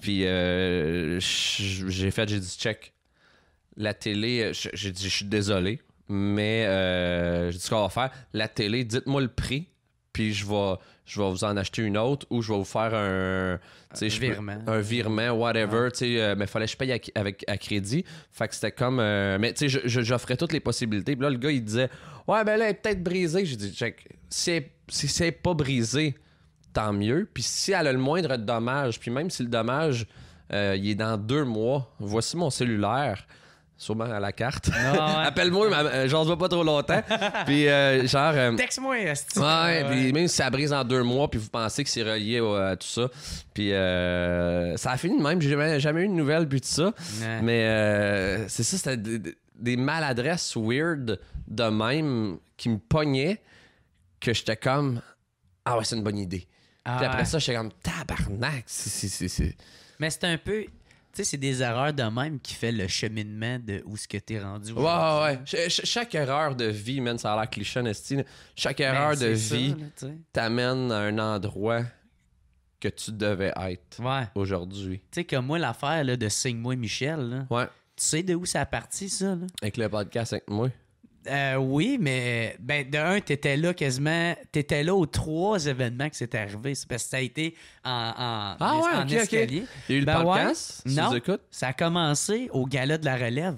Puis, euh, j'ai fait, j'ai dit, check. La télé, j'ai dit, je suis désolé, mais euh, j'ai dit, ce qu'on va faire. La télé, dites-moi le prix, puis je vais je vais vous en acheter une autre ou je vais vous faire un, un virement. un virement, whatever. Mais euh, mais fallait que je paye à, avec, à crédit. Fait que c'était comme. Euh, mais j'offrais toutes les possibilités. Puis là, le gars, il disait Ouais, ben là, elle est peut-être brisée. J'ai dit si si c'est pas brisé, tant mieux. Puis si elle a le moindre dommage, puis même si le dommage, euh, il est dans deux mois, voici mon cellulaire. Sûrement à la carte. Ah, Appelle-moi, euh, j'en vois pas trop longtemps. puis euh, genre. Euh, Texte-moi, ouais, ah, puis même si ça brise en deux mois, puis vous pensez que c'est relié à, tout ça. Puis ça a fini de même. J'ai jamais, eu de nouvelles, puis tout ça. Mais c'est ça, c'était des, maladresses weird de même qui me pognaient que j'étais comme Ah ouais, c'est une bonne idée. puis ah, après ça, j'étais comme Tabarnak. Mais c'est un peu c'est des erreurs de même qui fait le cheminement de où ce que t'es rendu. Ouais, ouais, chaque erreur de vie, man, ça a l'air cliché, Nestine. Chaque ben, erreur de vie t'amène à un endroit que tu devais être aujourd'hui. Tu sais, comme moi, l'affaire de Signe-moi Michel, tu sais de où ça a parti, ça? Là? Avec le podcast avec moi. Euh, oui, mais ben, de un, tu étais là quasiment. Tu étais là aux trois événements que c'est arrivé. parce que ça a été en, en, ah, ouais, en escalier. eu le ben podcast, non, Ça a commencé au gala de la relève.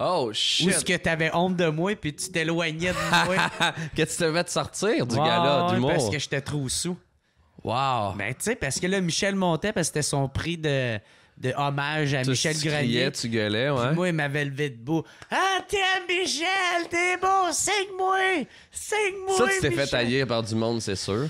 Oh shit! Où est-ce que t'avais honte de moi puis tu t'éloignais de moi? que tu devais te sortir du gala, du monde. Parce que j'étais trop sous. Wow! Ben, tu sais, parce que là, Michel montait parce que c'était son prix de de hommage à Michel tu Grenier. tu gueulais, ouais. Puis moi, il m'avait levé debout. Ah, tiens, Michel, t'es beau, signe-moi! Signe-moi! Ça, tu t'es fait tailler par du monde, c'est sûr.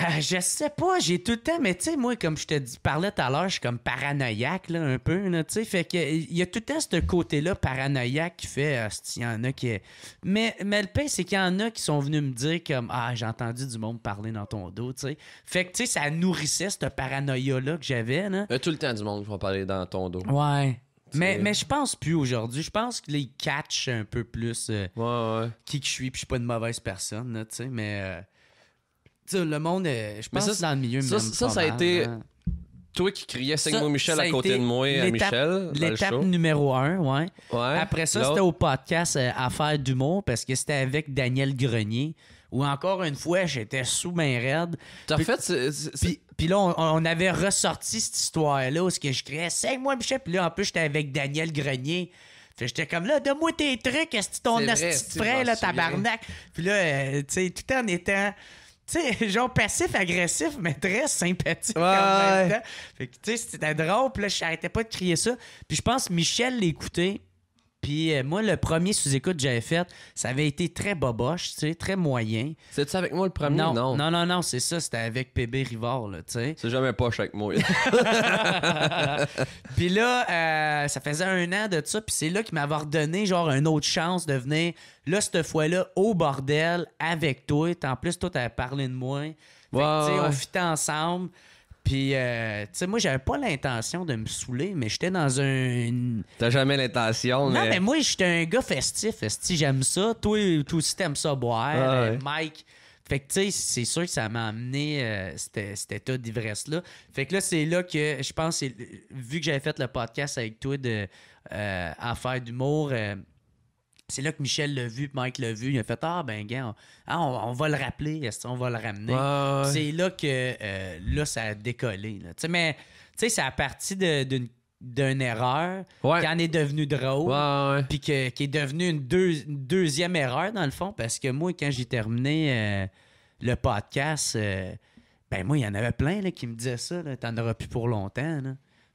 Euh, je sais pas, j'ai tout le temps, mais tu sais, moi, comme je te parlais tout à l'heure, je suis comme paranoïaque, là, un peu, tu sais. Fait que, il y a tout le temps ce côté-là paranoïaque qui fait, euh, il y en a qui. Mais, mais le pire, c'est qu'il y en a qui sont venus me dire, comme, ah, j'ai entendu du monde parler dans ton dos, tu sais. Fait que, tu sais, ça nourrissait cette paranoïa-là que j'avais, là. Il y a tout le temps du monde qui va parler dans ton dos. Ouais. Mais, mais je pense plus aujourd'hui. Je pense que les catch un peu plus euh, qui que je suis, puis je suis pas une mauvaise personne, tu sais, mais le monde, je pense c'est dans le milieu Ça, ça, ça, a été. Hein. Toi qui criais Seigneur Michel à côté de moi, Michel. L'étape numéro un, ouais. Après ça, c'était au podcast euh, Affaires d'humour parce que c'était avec Daniel Grenier ou encore une fois, j'étais sous main raide. T'as fait. Puis là, on, avait ressorti cette histoire-là où ce que je criais 5 mois, Michel. Puis là, en plus, j'étais avec Daniel Grenier. J'étais comme là, donne-moi tes trucs, est-ce que ton asti frais, là, tabarnak? Puis là, euh, tu sais, tout en étant tu sais, genre passif-agressif, mais très sympathique en même temps. Fait que, tu sais, c'était drôle. Puis là, j'arrêtais pas de crier ça. Puis je pense Michel l'écoutait. Puis euh, moi, le premier sous-écoute que j'avais fait, ça avait été très boboche, tu très moyen. cétait ça avec moi le premier? Non, non, non, non, c'est ça. C'était avec PB Rivard, là, tu sais. C'est jamais poche avec moi. puis là, euh, ça faisait un an de ça. Puis c'est là qu'il m'avait redonné, genre, une autre chance de venir, là, cette fois-là, au bordel, avec toi. En plus, toi, t'avais parlé de moi. Fait on fitait ensemble. Puis, euh, tu sais, moi, j'avais pas l'intention de me saouler, mais j'étais dans un. T'as jamais l'intention, mais. Non, mais moi, j'étais un gars festif. Si j'aime ça, toi, toi aussi, t'aimes ça boire. Ah euh, Mike. Fait que, tu sais, c'est sûr que ça m'a amené euh, c'était, cet état d'ivresse-là. Fait que là, c'est là que je pense, vu que j'avais fait le podcast avec toi de euh, Affaires d'humour, c'est là que Michel l'a vu, Mike l'a vu. Il a fait Ah, ben, gars, on, ah, va le rappeler, on va le ramener. C'est là que euh, là, ça a décollé. mais, tu c'est à partir d'une erreur qui en est devenue drôle puis qui est devenue une, deuxième erreur dans le fond parce que moi quand j'ai terminé euh, le podcast euh, ben moi il y en avait plein qui me disaient ça t'en auras plus pour longtemps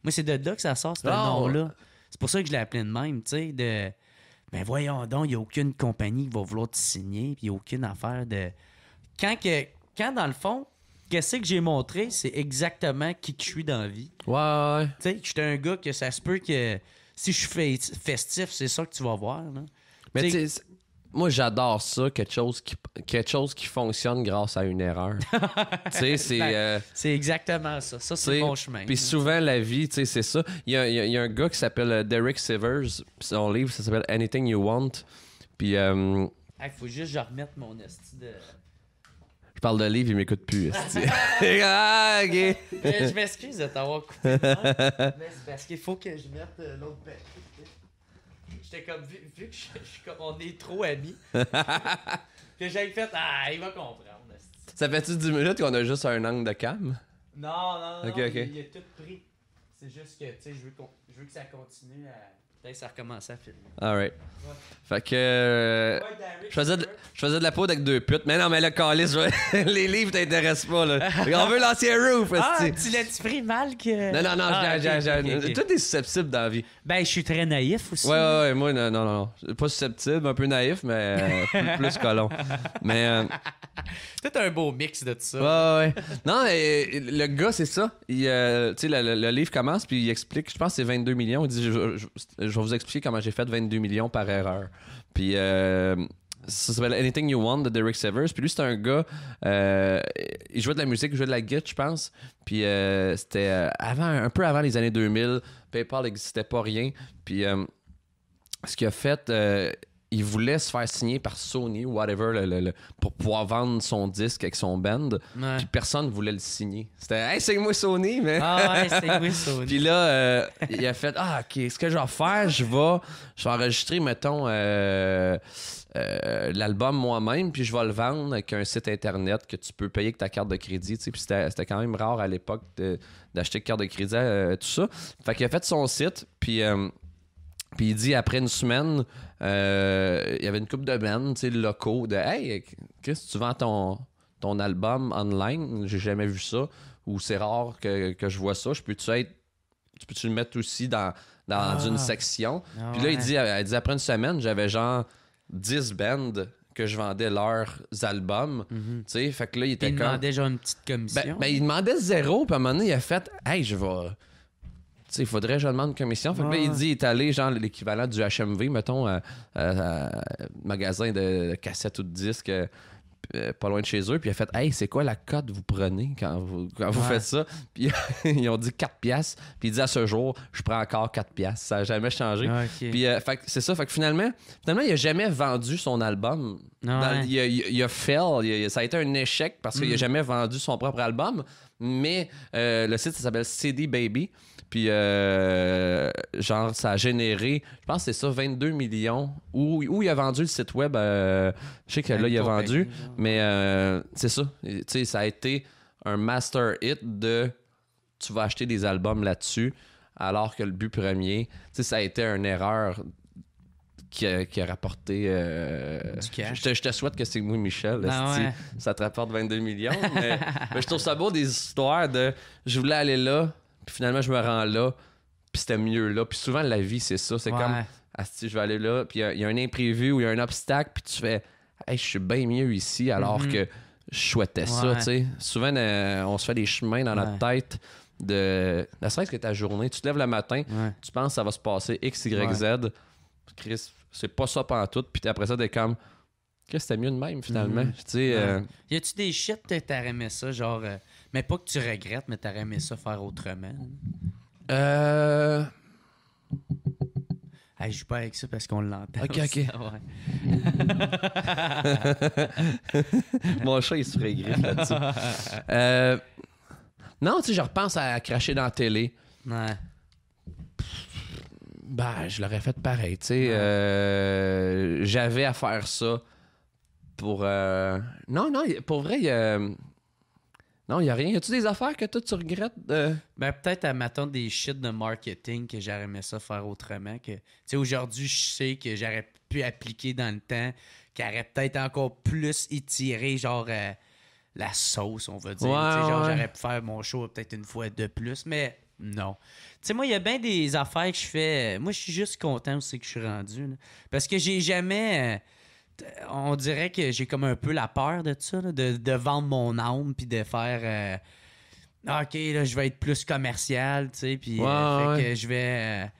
moi c'est de là que ça sort ce ah, nom là c'est pour ça que je l'ai appelé de même tu sais de mais ben, voyons donc, il n'y a aucune compagnie qui va vouloir te signer, puis il n'y a aucune affaire de. Quand, que, quand dans le fond, qu'est-ce que j'ai montré, c'est exactement qui que je suis dans la vie. Ouais, Tu sais, j'étais un gars que ça se peut que si je suis festif, c'est ça que tu vas voir. Mais tu moi j'adore ça quelque chose qui quelque chose qui fonctionne grâce à une erreur euh, c'est exactement ça ça c'est mon bon chemin puis souvent la vie c'est ça il y a, y a, un gars qui s'appelle euh, Derek Sivers son livre ça s'appelle Anything You Want puis il euh, faut juste que je remette mon esti de je parle de livre il m'écoute plus ah, je, m'excuse de t'avoir coupé mais c'est parce qu'il faut que je mette l'autre c'est comme, vu, vu que on est trop amis, que j'avais fait, ah, il va comprendre. Ça fait-tu 10 minutes qu'on a juste un angle de cam? Non, non, non, Il, est tout pris. C'est juste que, tu sais, je veux, je veux que ça continue à. Peut-être que ça recommence à filmer. Alright. Fait que. je, faisais de, la peau avec deux putes. Mais non, mais le calice, les livres t'intéressent pas, là. On veut l'ancien roof, Ah, tu l'as-tu pris mal que. Non, non, non, ah, tout est susceptible dans la vie. Ben, je suis très naïf aussi. Ouais, ouais, moi, non, non, non. Pas susceptible, un peu naïf, mais euh, plus, plus, colon. Mais. C'est euh, Peut-être un beau mix de tout ça. Ouais, ouais. Non, mais le gars, c'est ça. Euh, tu sais, le, livre commence, puis il explique, je pense que c'est 22 millions. Il dit Je, vais vous expliquer comment j'ai fait 22 millions par erreur. Puis. ça s'appelle Anything You Want de Derek Severs. Puis lui, c'est un gars. il jouait de la musique, il jouait de la guitare, je pense. Puis c'était avant, un peu avant les années 2000. PayPal n'existait pas rien. Puis euh, ce qu'il a fait, euh, il voulait se faire signer par Sony ou whatever pour pouvoir vendre son disque avec son band. Puis personne ne voulait le signer. C'était Hey, c'est moi Sony, mais. Ah Puis là, euh, il a fait Ah, ok, ce que je vais faire, je vais, je vais enregistrer, mettons, l'album moi-même, puis je vais le vendre avec un site internet que tu peux payer avec ta carte de crédit. Puis c'était, c'était quand même rare à l'époque de, d'acheter carte de crédit, et euh, tout ça. Fait qu'il a fait son site, puis. Euh, puis il dit après une semaine, euh, il y avait une coupe de bandes, tu sais, locaux, de Hey, quest tu vends ton, ton album online? J'ai jamais vu ça. Ou c'est rare que, je vois ça. Je peux-tu être. Tu peux-tu le mettre aussi dans, dans ah. une section? Ah puis là, il dit, il dit après une semaine, j'avais genre 10 bands que je vendais leurs albums. Mhm. fait que là, il était il demandait genre une petite commission. Ben, ben, il demandait zéro, puis à un moment donné, il a fait Hey, je vais. Tu il faudrait que je demande une commission. Fait que là, il dit, il est allé, genre, l'équivalent du HMV, mettons, à, magasin de cassettes ou de disques euh, euh, pas loin de chez eux, puis il a fait Hey, c'est quoi la cote vous prenez quand vous, quand vous faites ça Puis ils ont dit 4 piastres, puis il dit à ce jour, je prends encore 4 piastres, ça n'a jamais changé. Ah, euh, c'est ça, que finalement, finalement, il n'a jamais vendu son album. il, a, il, ça a été un échec parce qu'il n'a mm. jamais vendu son propre album, mais euh, le site, s'appelle CD Baby. Puis, euh, genre, ça a généré, je pense que c'est ça, 22 millions. Où, où il a vendu le site web, euh, je sais que là, il a vendu, mais c'est ça. Tu sais, ça a été un master hit de tu vas acheter des albums là-dessus, alors que le but premier, tu sais, ça a été une erreur qui a, rapporté. Euh, je, te, souhaite que c'est moi, Michel. Ben ça te rapporte 22 millions. mais, je trouve ça beau des histoires de je voulais aller là, puis finalement, je me rends là, puis c'était mieux là. Puis souvent, la vie, c'est ça. C'est comme Asti, je vais aller là, puis il y, a un imprévu ou il y a un obstacle, puis tu fais je suis bien mieux ici alors mhm. que je souhaitais ça, Souvent, on se fait des chemins dans notre tête de... La serait que ta journée, tu te lèves le matin, tu penses que ça va se passer X, Y, Z. Chris, c'est pas ça tout. Puis après ça, t'es comme, Qu'est-ce que c'était mieux de même finalement. Mhm. Tu euh, Y a-tu des shit que t'aurais aimé ça, genre, euh, mais pas que tu regrettes, mais t'aurais aimé ça faire autrement? Euh. Ah, je joue pas avec ça parce qu'on l'entend. Ok, ok. Mon chat, il se ferait là-dessus. Euh, non, tu sais, je repense à cracher dans la télé. Ouais. Bah, je l'aurais fait pareil. Tu sais, euh, j'avais à faire ça pour. Euh, non, non, pour vrai, il y a. Euh, non, il n'y a rien. Y a-tu des affaires que toi, tu regrettes? De... Ben, peut-être à m'attendre des shit de marketing que j'aurais aimé ça faire autrement. Tu sais, aujourd'hui, je sais que j'aurais pu appliquer dans le temps, qu'il aurait peut-être encore plus étiré, genre, la sauce, on va dire. Genre, j'aurais pu faire mon show peut-être une fois de plus, mais non. Tu sais, moi, il y a bien des affaires que je fais. Euh, moi, je suis juste content aussi que je suis rendu. Parce que j'ai jamais. Euh, on dirait que j'ai comme un peu la peur de ça, de, vendre mon âme puis de faire. Euh, OK, là, je vais être plus commercial, tu sais, puis je vais.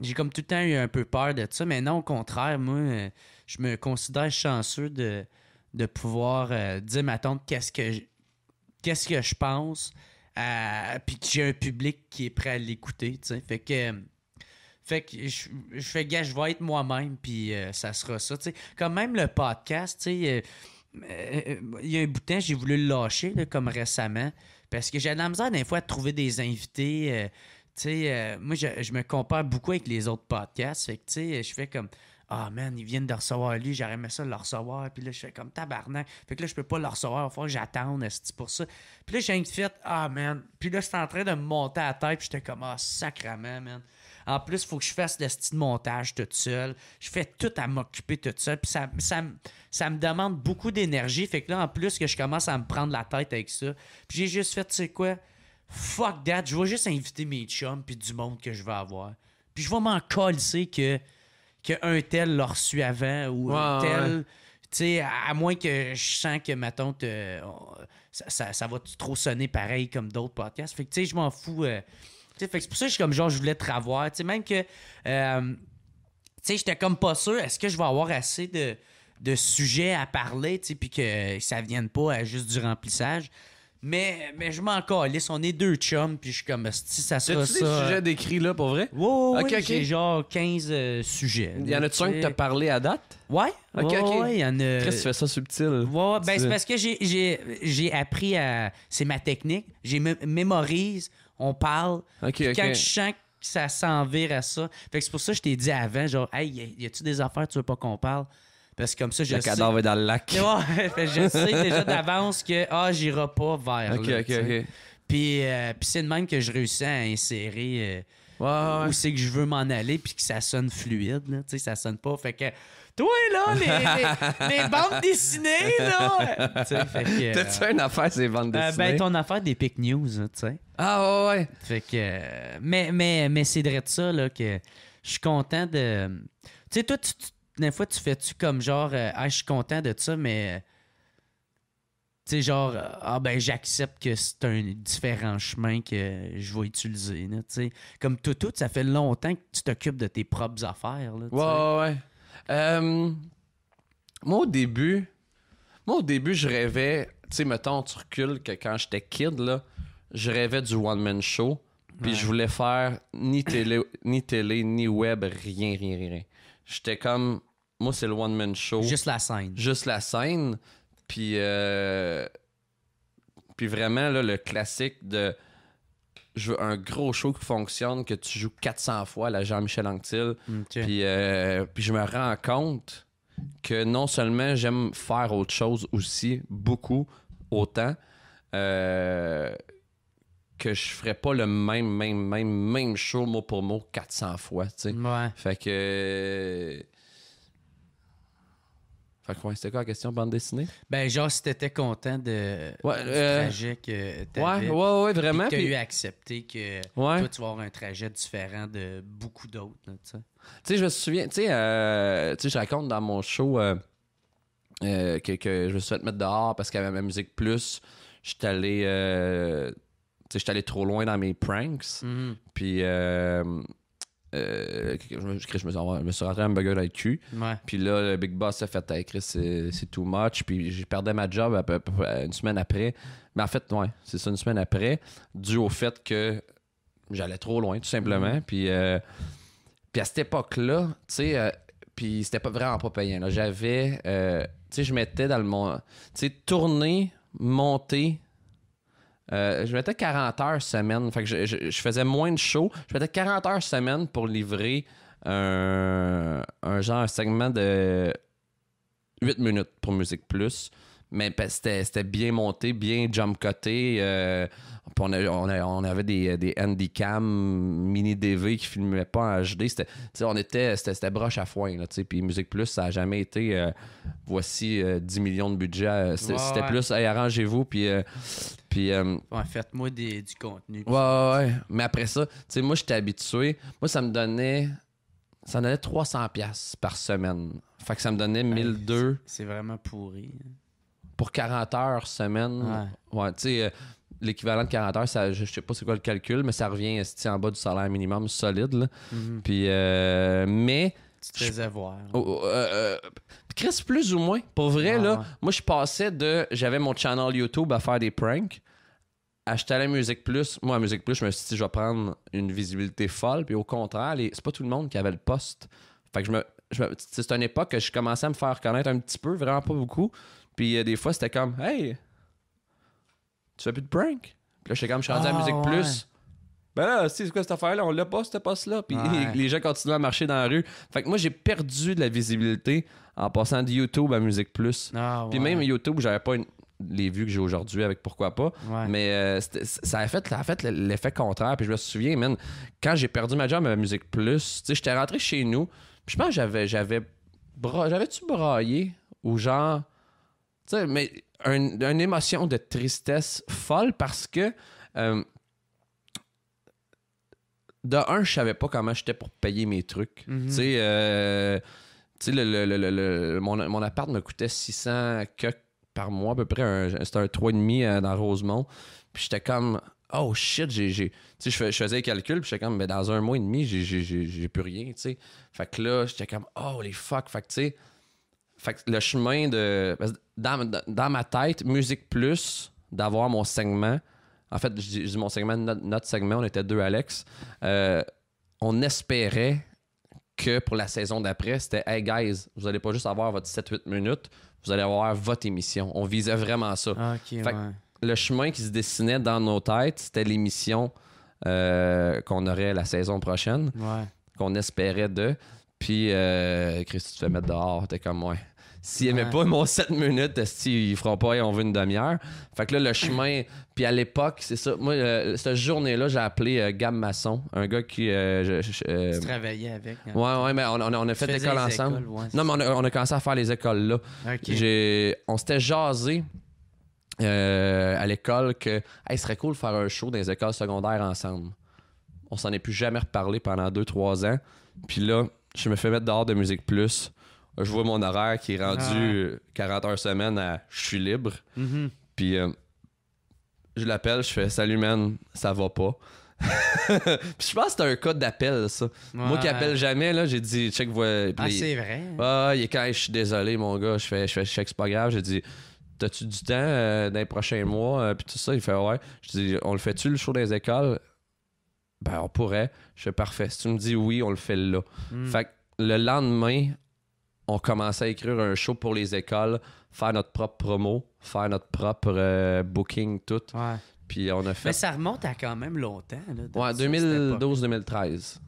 j'ai comme tout le temps eu un peu peur de ça, mais non, au contraire, moi, je me considère chanceux de, pouvoir dire, ma tante qu'est-ce que qu'est-ce que je pense, puis que j'ai un public qui est prêt à l'écouter, Fait que. Fait que je, fais gars, je vais être moi-même, puis euh, ça sera ça. sais. Comme même le podcast, tu sais, euh, euh, il y a un bout temps, j'ai voulu le lâcher, comme récemment, parce que j'ai de la misère des fois de trouver des invités. tu sais, moi, je, je, me compare beaucoup avec les autres podcasts. Fait que, tu sais, je fais comme ah, man, ils viennent de recevoir lui, j'aurais aimé ça le recevoir. Puis là, je fais comme tabarnak. Fait que là, je peux pas le recevoir. Il faut que j'attende pour ça. Puis là, j'ai une fait Ah, man. Puis là, c'est en train de me monter à la tête. Puis j'étais comme Ah, oh, sacrament, man. En plus, il faut que je fasse le style montage tout seul. Je fais tout à m'occuper tout seul. Puis ça, ça, ça me demande beaucoup d'énergie. Fait que là, en plus, que je commence à me prendre la tête avec ça. Puis j'ai juste fait, tu sais quoi? Fuck that. Je vais juste inviter mes chums puis du monde que je vais avoir. Puis je vais m'en coller que qu'un tel l'a reçu avant ou un tel. Tu sais, à, moins que je sens que, ma tante, ça, va trop sonner pareil comme d'autres podcasts. Fait que, je m'en fous. Euh, fait c'est pour ça que je suis comme genre, je voulais te revoir. même que. Euh, tu sais, j'étais comme pas sûr, est-ce que je vais avoir assez de, sujets à parler, tu sais, puis que ça vienne pas à juste du remplissage. Mais, mais je m'en calisse, on est deux chums, puis je suis comme, si ça sera ça. Tu des sujets décrits là, pour vrai? Wow, c'est j'ai genre 15 euh, sujets. Il y en a-tu un que t'as parlé à date? Ouais, ok, ok. Ouais, y en tu fais ça subtil. Ouais, ben c'est parce que j'ai appris à. C'est ma technique. J'ai mémorise, on parle. Ok, Quand je sens que ça s'en vire à ça. Fait que c'est pour ça que je t'ai dit avant, genre, hey, y a-tu des affaires que tu veux pas qu'on parle? Parce que comme ça, je sais. Le cadavre est dans le lac. Ouais, je sais déjà d'avance que ah, j'irai pas vers OK, OK, OK. Puis, euh, puis c'est de même que je réussis à insérer euh, où c'est que je veux m'en aller puis que ça sonne fluide, là, tu sais, ça sonne pas. Fait que toi, là, les, les, bandes dessinées, là! Euh, T'as-tu une affaire, ces bandes ben, dessinées? ben, ton affaire des pic news, tu sais. Ah, ouais, ouais. Fait que. mais mais, mais c'est de ça, là, que je suis content de. Tu sais, toi, tu, des fois, tu fais-tu comme genre, euh, ah, je suis content de ça, mais. Euh, tu sais, genre, euh, ah ben, j'accepte que c'est un différent chemin que je vais utiliser. comme tout, tout, ça fait longtemps que tu t'occupes de tes propres affaires. Là, ouais, ouais, moi, au début, moi, au début, je rêvais, tu sais, mettons, tu recules que quand j'étais kid, là, je rêvais du one-man show. Puis je voulais faire ni télé, ni télé, ni web, rien, rien, rien. J'étais comme, moi, c'est le one-man show. Juste la scène. Juste la scène. Puis, euh, puis vraiment, le classique de je veux un gros show qui fonctionne, que tu joues 400 fois, la Jean-Michel Anctil. Euh, puis, je me rends compte que non seulement j'aime faire autre chose aussi, beaucoup, autant, euh, que je ferais pas le même, même, même, même show mot pour mot 400 fois, Fait que fait que, c'était quoi la question, bande dessinée? Ben, genre, si t'étais content de, ouais, du euh, trajet que t'avais. Ouais, ouais, ouais, vraiment. Puis t'as eu accepter que toi, tu vas avoir un trajet différent de beaucoup d'autres, tu sais. Tu sais, je me souviens, tu sais, euh, je raconte dans mon show euh, que, que, je me suis fait mettre dehors parce qu'avec ma musique plus, j'étais allé, j'étais allé trop loin dans mes pranks. Mm-hmm. Puis euh, je, me, suis, je me rentré un bugger dans Puis là, le Big Boss a fait c'est, c'est too much. Puis j'ai perdu ma job à peu, une semaine après. Mais en fait, ouais, c'est ça, une semaine après, dû au fait que j'allais trop loin, tout simplement. Mm-hmm. Euh, puis, à cette époque-là, tu sais, euh, puis c'était pas vraiment pas payant. J'avais, tu sais, je m'étais dans le monde, tu sais, tourner, monter, euh, je mettais 40 heures semaine. Fait je, faisais moins de shows. Je mettais 40 heures semaine pour livrer un, genre un segment de 8 minutes pour Musique Plus. Mais c'était bien monté, bien jump-coté. Euh, on, avait des, des mini DV qui filmaient pas en HD. C'était, on était, c'était, c'était broche à foin. Là, puis Musique Plus, ça n'a jamais été euh, voici 10 euh, millions de budget. Euh, c'était, plus arrangez-vous. Puis. puis faites-moi du contenu. Ouais, ouais, Mais après ça, moi, j'étais habitué. Moi, ça me donnait. Ça me donnait 300$ par semaine. Fait que ça me donnait 1002. C'est, vraiment pourri. Hein. Pour 40 heures semaine. Ouais. tu sais l'équivalent de 40 heures, ça, je sais pas c'est quoi le calcul, mais ça revient en bas du salaire minimum solide. Mhm. Puis, euh, mais. Tu te faisais voir. Oh, oh, euh, euh, plus ou moins. Pour vrai, là, moi, je passais de. J'avais mon channel YouTube à faire des pranks. Acheter la Musique Plus. Moi, à Musique Plus, je me suis dit, je vais prendre une visibilité folle. Puis au contraire, ce c'est pas tout le monde qui avait le poste. Fait que je C'est une époque que je commençais à me faire connaître un petit peu, vraiment pas beaucoup. Puis des fois, c'était comme, hey, tu fais plus de prank? Puis là, je suis comme, je rendu à ah, Musique Plus. Ben là, c'est quoi cette affaire-là? On l'a pas, cette poste-là. Puis les gens continuent à marcher dans la rue. Fait que moi, j'ai perdu de la visibilité en passant de YouTube à Musique Plus. Ah, Puis même YouTube, j'avais pas les vues que j'ai aujourd'hui avec Pourquoi pas. Mais euh, ça a fait, fait l'effet contraire. Puis je me souviens, man, quand j'ai perdu ma job à Musique Plus, tu sais, j'étais rentré chez nous. je pense que j'avais. J'avais. J'avais-tu braillé ou genre. Tu sais, mais une émotion de tristesse folle parce que. Euh, de un, je savais pas comment j'étais pour payer mes trucs. Mhm. Tu sais, euh, mon, appart me coûtait 600 par mois, à peu près. C'était un 3,5 euh, dans Rosemont. Puis j'étais comme, oh shit, j'ai. Tu je, faisais les calculs, puis j'étais comme, mais ben, dans un mois et demi, j'ai plus rien, tu sais. Fait que là, j'étais comme, oh les fuck. Fait que tu sais, fait le chemin de. Dans, ma tête, Musique Plus, d'avoir mon segment. En fait, je dis, mon segment, notre, segment, on était deux, Alex. Euh, on espérait que pour la saison d'après, c'était Hey guys, vous allez pas juste avoir votre 7-8 minutes, vous allez avoir votre émission. On visait vraiment ça. Ah, le chemin qui se dessinait dans nos têtes, c'était l'émission euh, qu'on aurait la saison prochaine, qu'on espérait de. Puis, euh, Chris, tu te fais mettre dehors, t'es comme moi. S'ils n'aimaient pas mon 7 minutes, ils feront pas, et on veut une demi-heure. Fait que là, le chemin. Puis à l'époque, c'est ça. Moi, euh, cette journée-là, j'ai appelé euh, Gab Masson, un gars qui. Euh, euh, tu travaillais avec. Hein. Ouais, ouais, mais on, a fait l'école ensemble. Écoles, non, mais on a, commencé à faire les écoles là. OK. on s'était jasé. à l'école que hey, ce serait cool de faire un show dans les écoles secondaires ensemble. On s'en est plus jamais reparlé pendant 2-3 ans. Puis là, je me fais mettre dehors de Musique Plus je vois mon horaire qui est rendu 40 heures semaine à je suis libre. Mm-hmm. Puis euh, je l'appelle, je fais salut man, ça va pas. puis je pense que c'est un code d'appel, ça. Moi qui appelle jamais, là, j'ai dit check, Ah, c'est vrai. Ah, il est quand je suis désolé, mon gars, je fais, je fais check, c'est pas grave. J'ai dit T'as-tu du temps euh, dans les prochains mois? Euh, puis tout ça, il fait ouais. Je dis On le fait-tu le show des écoles? Ben, on pourrait. Je fais parfait. Si tu me dis oui, on le fait là. Mm. Fait que le lendemain, on commençait à écrire un show pour les écoles, faire notre propre promo, faire notre propre euh, booking, tout. Puis on a fait. Mais ça remonte à quand même longtemps. Là, ouais, 2012-2013.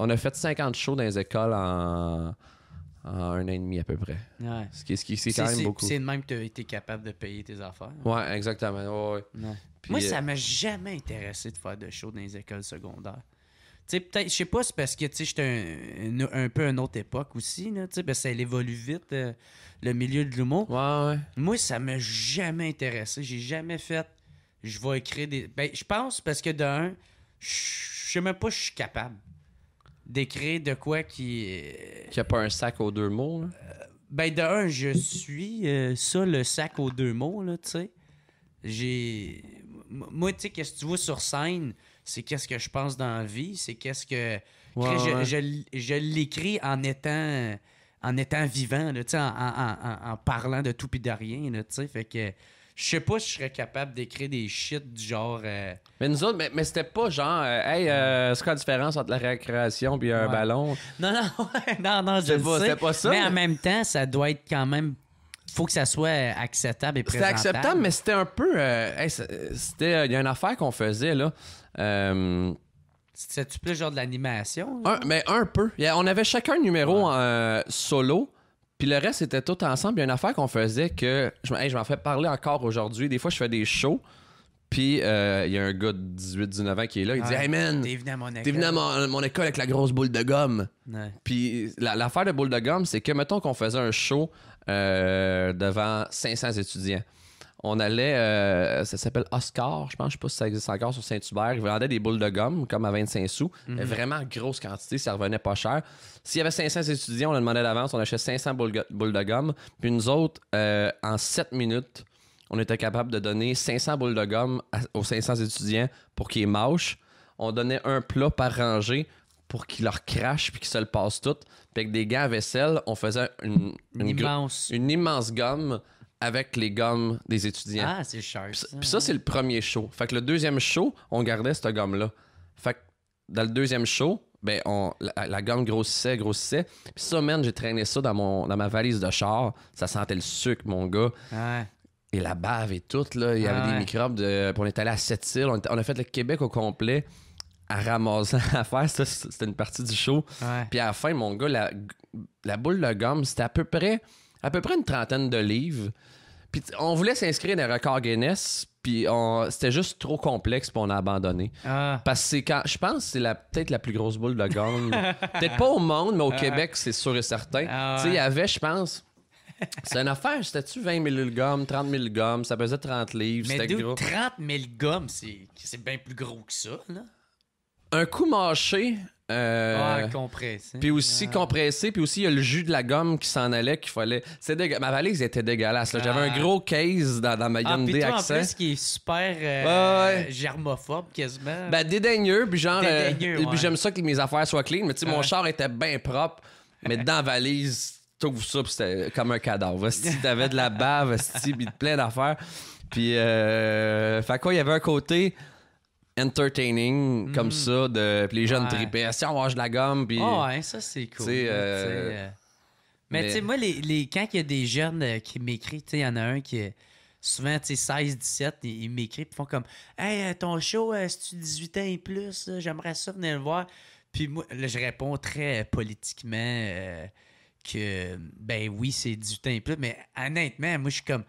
On a fait 50 shows dans les écoles en, un an et demi à peu près. Ouais. Ce qui, ce c'est quand même beaucoup. C'est même que tu as été capable de payer tes affaires. exactement. Moi, ça euh, m'a jamais intéressé de faire de shows dans les écoles secondaires peut je sais pas, c'est parce que, tu j'étais un, un, peu une autre époque aussi, là, ça évolue vite, euh, le milieu de l'humour. Moi, ça m'a jamais intéressé. J'ai jamais fait, je vais écrire des. Ben, je pense parce que d'un, je sais même pas, je suis capable d'écrire de quoi qui. Euh, qui a pas un sac aux deux mots, euh, ben, de un, je suis ça, le sac aux deux mots, là, tu sais. J'ai. Moi, tu sais, qu'est-ce que tu vois sur scène? c'est qu'est-ce que je pense dans la vie, c'est qu'est-ce que. je, l'écris en étant en étant vivant, en, en, parlant de tout et de rien. fait que je sais pas si je serais capable d'écrire des shit du genre. Euh, mais nous autres, mais, c'était pas genre, est euh, hey, euh, c'est quoi la différence entre la récréation et un ballon? Non, non, non, non, je pas, sais. pas Mais, en même temps, ça doit être quand même. Faut que ça soit acceptable et présentable. C'était acceptable, mais c'était un peu. c'était, il y a une affaire qu'on faisait, là. Euh, cétait plus genre de l'animation? mais un peu. On avait chacun un numéro euh, solo. Puis le reste, c'était tout ensemble. Il y a une affaire qu'on faisait que je, m'en fais parler encore aujourd'hui. Des fois, je fais des shows. Puis euh, il y a un gars de 18-19 ans qui est là. Il dit Hey man, t'es venu à, mon école. avec la grosse boule de gomme. Puis l'affaire de boule de gomme, c'est que mettons qu'on faisait un show euh, devant 500 étudiants on allait, euh, ça s'appelle Oscar, je pense, je sais pas si ça existe encore sur Saint-Hubert. Ils vendaient des boules de gomme, comme à 25 sous. Mhm. Vraiment grosse quantité, ça revenait pas cher. S'il y avait 500 étudiants, on leur demandait d'avance, on achetait 500 boules, de gomme. Puis nous autres, euh, en 7 minutes, on était capable de donner 500 boules de gomme aux 500 étudiants pour qu'ils mâchent. On donnait un plat par rangée pour qu'ils leur crachent puis qu'ils se le passent tout. Puis avec des gants à vaisselle, on faisait une immense gomme avec les gommes des étudiants. Ah, c'est cher. Puis ça, c'est le premier show. Fait que le deuxième show, on gardait cette gomme-là. Fait que dans le deuxième show, ben on, la, gomme grossissait, grossissait. Puis ça, man, j'ai traîné ça dans, mon, dans ma valise de char. Ça sentait le sucre, mon gars. Ouais. Et la bave et tout, là. Il y avait ah des microbes. De, on est allé à Sept-Îles. On, a fait le Québec au complet à ramasser, à faire. C'était une partie du show. Puis à la fin, mon gars, la, la boule de gomme, c'était à peu près à peu près une trentaine de livres. Puis on voulait s'inscrire dans le record Guinness, puis c'était juste trop complexe, puis on a abandonné. Ah. Parce que c'est je pense que c'est la, peut-être la plus grosse boule de gomme. peut-être pas au monde, mais au ah Québec, c'est sûr et certain. Ah tu sais, il y avait, je pense, c'est une affaire, c'était-tu 20 000 gommes, 30 000 gommes, ça pesait 30 livres, c'était gros. 30 000 gommes, c'est bien plus gros que ça, là. Un coup mâché. Euh, ah, compressé. Puis aussi ah. compressé, puis aussi il y a le jus de la gomme qui s'en allait, qu'il fallait. Ma valise était dégueulasse. J'avais un ah. gros case dans, ma ah, Hyundai ah, Accent. qui est super euh, germophobe quasiment. Ben dédaigneux, puis genre. Euh, dédaigneux, j'aime ça que mes affaires soient clean, mais tu sais, mon char était bien propre, mais dans la valise, trouve ça, c'était comme un cadavre. Si t'avais de la bave, si plein d'affaires. Puis, euh, quoi, il y avait un côté entertaining comme mm. ça. De, les jeunes ouais. Ah, si on mange de la gomme. Puis, oh ça c'est cool. Euh, euh, mais, tu sais, moi, les, quand il y a des jeunes euh, qui m'écrivent, il y en a un qui est souvent, tu sais, 16, 17, ils, ils m'écrivent, font comme Hey, ton show, est-ce que tu 18 ans et plus, j'aimerais ça venir le voir. Puis moi, je réponds très politiquement que, ben oui, c'est 18 ans et plus, mais honnêtement, moi, je suis comme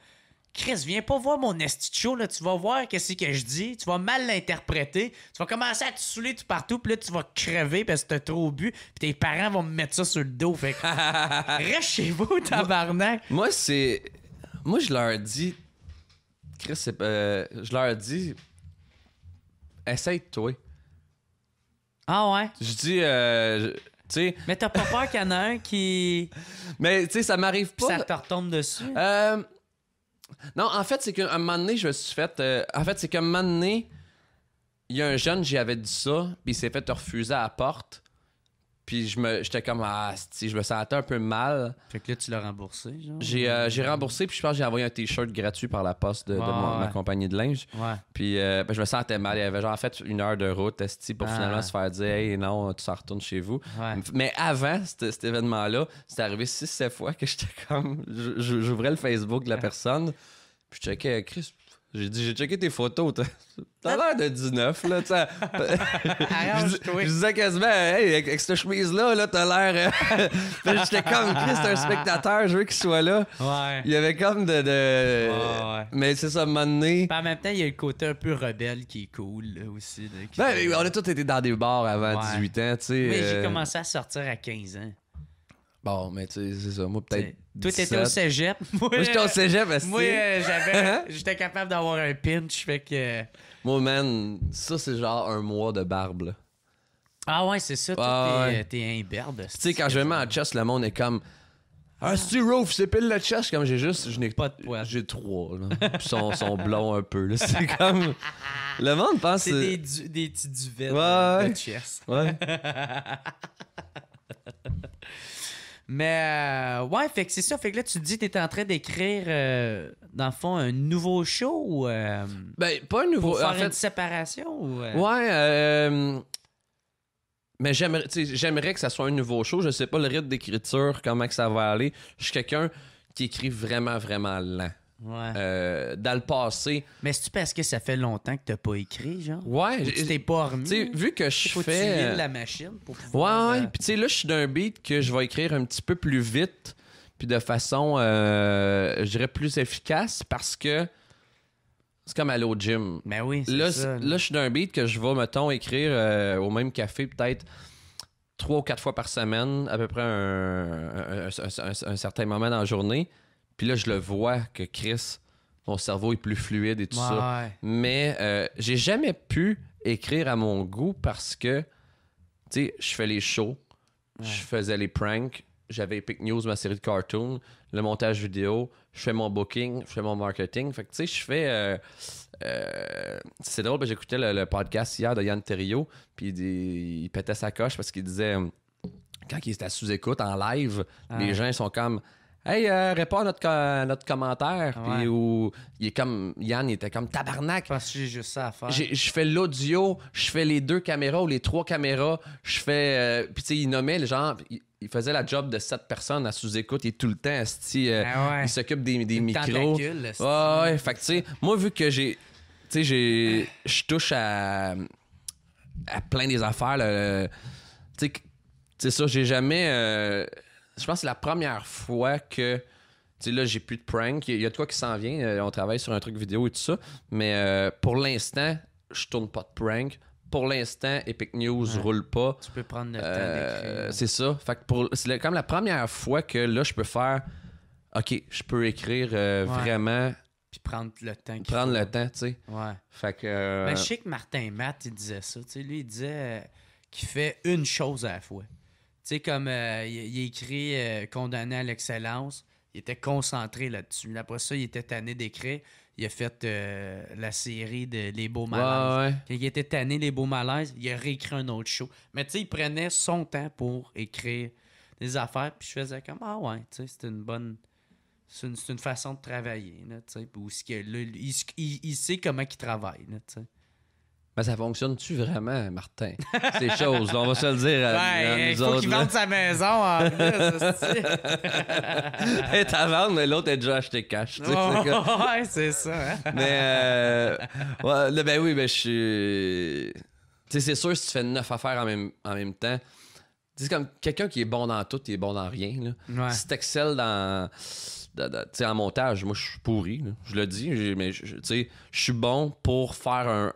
Chris, viens pas voir mon esti là, tu vas voir qu'est-ce que je dis, tu vas mal l'interpréter, tu vas commencer à te saouler tout partout, puis là, tu vas crever parce que t'as trop bu, puis tes parents vont me mettre ça sur le dos, fait que... reste chez vous, tabarnak! Moi, c'est... Moi, je leur dis... Chris, euh, je leur dis... Essaye-toi. Ah ouais? Je dis... Euh, Mais t'as pas peur qu'il y en a un qui... Mais, tu sais, ça m'arrive pas... ça te retombe dessus? Euh... Non, en fait, c'est qu'à un moment donné, je me suis fait. Euh, en fait, c'est qu'à un moment donné, il y a un jeune, j'y avais dit ça, puis il s'est fait refuser à la porte. Puis je me, j'étais comme, ah, je me sentais un peu mal. Fait que là, tu l'as remboursé, euh, J'ai, remboursé, puis je pense que j'ai envoyé un t-shirt gratuit par la poste de, ma compagnie de linge. Puis euh, ben, je me sentais mal. Il y avait genre fait une heure de route, esti, pour ah. finalement se faire dire, hey, non, tu s'en retournes chez vous. Mais avant cet événement-là, c'est arrivé six, sept fois que j'étais comme, j'ouvrais le Facebook de la ah. personne, puis je checkais, Chris, j'ai dit, j'ai checké tes photos. T'as l'air de 19, là. T'sais. je, je, disais quasiment, hey, avec, avec cette chemise-là, là, t'as l'air. Euh, j'étais comme, c'est un spectateur, je veux qu'il soit là. Ouais. Il y avait comme de. Mais c'est ça, à un donné. en même temps, il y a le côté un peu rebelle qui est cool, là, aussi. ben, on a tous été dans des bars avant 18 ans, tu sais. Mais j'ai euh, commencé à sortir à 15 ans. Bon, mais tu sais, c'est ça. Moi, peut-être. Toi, t'étais au cégep. Moi, j'étais au cégep, parce Moi, euh, j'avais. Hein? j'étais capable d'avoir un pinch, fait que. Moi, man, ça, c'est genre un mois de barbe, Ah ouais, c'est ça. Toi, ah euh, t'es imberbe. Tu sais, quand je vais mets en chest, le monde est comme. Ah, c'est Roof, c'est pile le chest. Comme j'ai juste. Je n'ai pas J'ai trois, Puis son, son blond un peu, C'est comme. Le monde pense. C'est des, du, des petits duvets ouais, de chest. Ouais. Mais euh, ouais, fait que c'est ça. Fait que là, tu te dis, t'es en train d'écrire, euh, dans le fond, un nouveau show euh, ben, pas un nouveau. Pour en une séparation Ouais, mais j'aimerais, j'aimerais que ça soit un nouveau show. Je sais pas le rythme d'écriture, comment que ça va aller. Je suis quelqu'un qui écrit vraiment, vraiment lent. Euh, dans le passé. Mais c'est-tu parce que ça fait longtemps que t'as pas écrit, genre? Ouais. tu t'es pas remis. vu que je fais... Euh, la machine pour pouvoir... Ouais, ouais. Euh, puis tu sais, là, je suis d'un beat que je vais écrire un petit peu plus vite, puis de façon, je dirais, plus efficace, parce que c'est comme aller au gym. Mais ben oui, c'est ça. Là, je suis d'un beat que je vais, mettons, écrire au même café, peut-être trois ou quatre fois par semaine, à peu près un certain moment dans la journée. Puis là, je le vois que Chris, mon cerveau est plus fluide et tout ça. Mais euh, j'ai jamais pu écrire à mon goût parce que, tu sais, je fais les shows, je faisais les pranks, j'avais Epic News, ma série de cartoons, le montage vidéo, je fais mon booking, je fais mon marketing. Fait que, tu sais, je fais. Euh, euh, c'est drôle, j'écoutais le, podcast hier de Yann Terrio, puis il, pétait sa coche parce qu'il disait. Quand il était sous-écoute en live, les gens sont comme Hey, euh, réponds à notre, notre commentaire. Puis où il est comme Yann, était comme tabarnak. Je que j'ai juste ça faire. Je fais l'audio, je fais les deux caméras ou les trois caméras. Je fais. Euh, puis tu sais, il nommait le genre. Il, faisait la job de sept personnes à sous-écoute. et tout le temps euh, ah Il s'occupe des, des micros. ouais, Fait que tu sais, moi, vu que j'ai. Tu sais, j'ai. Je touche à. plein des affaires. Euh, tu sais, c'est ça, j'ai jamais je pense que c'est la première fois que tu sais, là, j'ai plus de prank. Il y, a de quoi qui s'en vient. Euh, on travaille sur un truc vidéo et tout ça. Mais euh, pour l'instant, je tourne pas de prank. Pour l'instant, Epic News roule pas. Tu peux prendre le temps d'écrire. Euh, c'est ça. Fait que pour, c'est comme la première fois que là, je peux faire OK, je peux écrire vraiment. Puis prendre le temps. Prendre le temps, tu sais. Ouais. Fait que. Mais ben, je sais que Martin Matt, il disait ça. Tu sais, lui, il disait qu'il fait une chose à la fois sais, comme euh, il, écrit euh, condamné à l'excellence, il était concentré là-dessus. Après ça, il était tanné d'écrire. Il a fait euh, la série de Les Beaux Malaises. Il était tanné Les Beaux Malaises, il a réécrit un autre show. Mais tu sais, il prenait son temps pour écrire des affaires. Puis je faisais comme Ah ouais, tu sais, c'est une bonne. C'est une, façon de travailler. Là, il, il, il, sait comment il travaille. sais. Mais ça fonctionne-tu vraiment, Martin? Ces choses, on va se le dire. À, ouais, faut autres, il faut qu'il vende sa maison en plus. Elle vendre, mais l'autre est déjà acheté cash. Oh, ouais, c'est ça. Hein. mais, euh, ben oui, ben je suis. Tu sais, c'est sûr, si tu fais neuf affaires en même, en même temps, comme quelqu'un qui est bon dans tout, il est bon dans rien. Si tu dans, en montage, moi je suis pourri, je le dis, mais je suis bon pour faire un,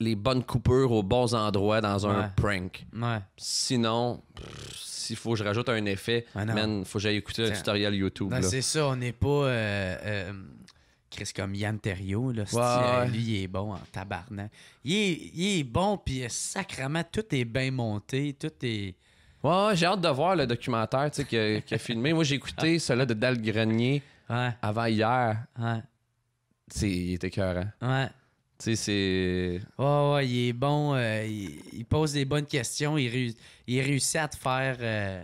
les bonnes coupures aux bons endroits dans un prank. Sinon, s'il faut que je rajoute un effet, il ah faut que j'aille écouter un tutoriel YouTube. C'est ça, on n'est pas. Euh, euh, Chris comme Yann Terrio, là, euh, lui, il est bon en tabarnak. Il est, bon, puis sacrement, tout est bien monté, tout est. Ouais, j'ai hâte de voir le documentaire qu'il a, filmé. Moi, j'ai écouté ah. celui de Dal Grenier avant hier. Ouais. il était écœurant. Ouais. Tu c'est. ouais ouais, il est bon. Euh, il, pose des bonnes questions. Il, réussit à te faire euh,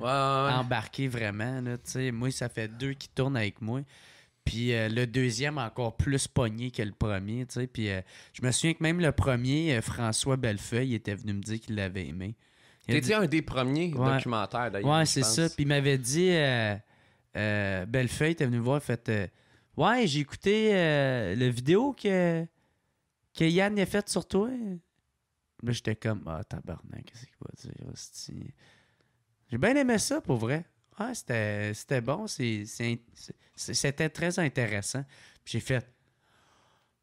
embarquer vraiment. Là, moi, ça fait deux qui tournent avec moi. Puis euh, le deuxième, encore plus pogné que le premier. Puis je me souviens que même le premier, François Bellefeuille, était venu me dire qu'il l'avait aimé. T'étais dit... un des premiers documentaires, d'ailleurs. Ouais, c'est ça. Puis il m'avait dit Bellefeuille, était venu me voir, fait Ouais, j'ai écouté la vidéo que que Yann a fait sur toi. j'étais comme, ah, tabarnak, qu'est-ce qu'il va dire, J'ai bien aimé ça, pour vrai. c'était bon, c'était très intéressant. j'ai fait,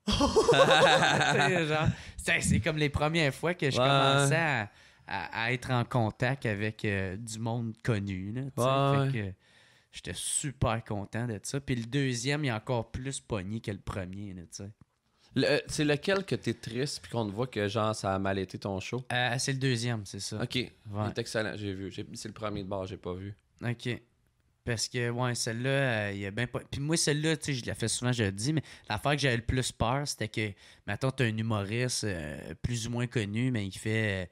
c'est comme les premières fois que je commençais à, être en contact avec euh, du monde connu. Là, j'étais super content de ça. Puis le deuxième, il est encore plus pogné que le premier. Là, euh, c'est lequel que t'es triste puis qu'on voit que genre ça a mal été ton show? Euh, c'est le deuxième, c'est ça. Ok. excellent, j'ai vu. c'est le premier de bord, j'ai pas vu. Ok. Parce que, ouais, celle-là, euh, il y a bien pas. Puis moi, celle-là, tu sais, je l'ai fait souvent, je le dis, mais l'affaire que j'avais le plus peur, c'était que, maintenant, t'as un humoriste plus ou moins connu, mais il fait.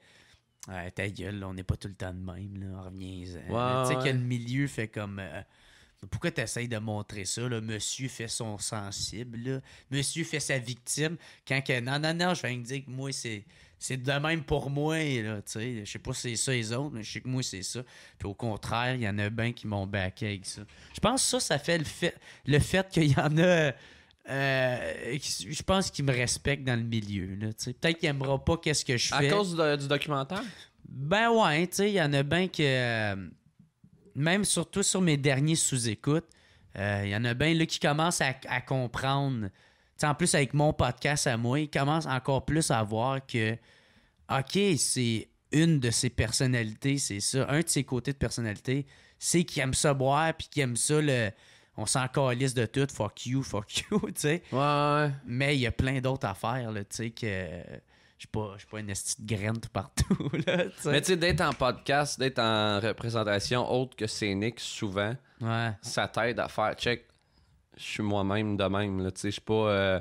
ta gueule, on n'est pas tout le temps de même, là, tu sais y le milieu fait comme pourquoi tu essayes de montrer ça? Là? Monsieur fait son sensible. Monsieur fait sa victime. Quand que, non, non, non, je viens de dire que moi, c'est, c'est de même pour moi. Là, je sais pas si c'est ça les autres, mais je sais que moi, c'est ça. Puis au contraire, il y en a bien qui m'ont backé avec ça. Je pense que ça, ça fait le fait, le fait qu'il y en a. Euh, je pense qu'il me respecte dans le milieu. Peut-être qu'il n'aimera pas qu'est-ce que je fais. À cause du documentaire? Ben ouais, il y en a bien que... Euh, même surtout sur mes derniers sous-écoutes, il euh, y en a bien là qui commencent à, comprendre. en plus, avec mon podcast à moi, ils commencent encore plus à voir que, OK, c'est une de ses personnalités, c'est ça, un de ses côtés de personnalité, c'est qu'il aime ça boire, puis qu'il aime ça le. On s'en calisse de tout, fuck you, fuck you, tu sais. Ouais, Mais il y a plein d'autres affaires, tu sais, que suis pas, pas une estie de graine partout. Là, Mais tu sais, d'être en podcast, d'être en représentation autre que scénique, souvent, ouais. ça t'aide à faire check. Je suis moi-même de même. Tu sais, je suis pas. Euh,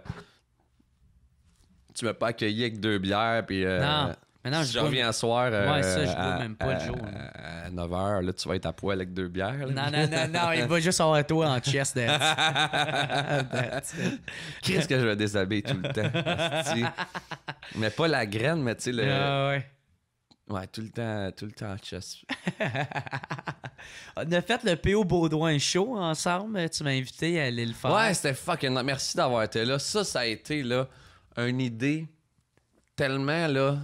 tu m'as pas accueilli avec deux bières, puis. Euh, non. Maintenant, si je, reviens soir. Euh, ouais, ça, je même pas le jour. À, 9h, là, tu vas être à poil avec deux bières. Non, non, non, non, il va juste avoir toi en chest. Qu'est-ce que je vais déshabiller tout le temps? mais pas la graine, mais tu sais, le. Ah, ouais. Ouais, tout le temps, tout le temps en chest. On a fait le PO Baudouin Show ensemble. Tu m'as invité à aller le faire. Ouais, c'était fucking. Merci d'avoir été là. Ça, ça a été là, une idée tellement là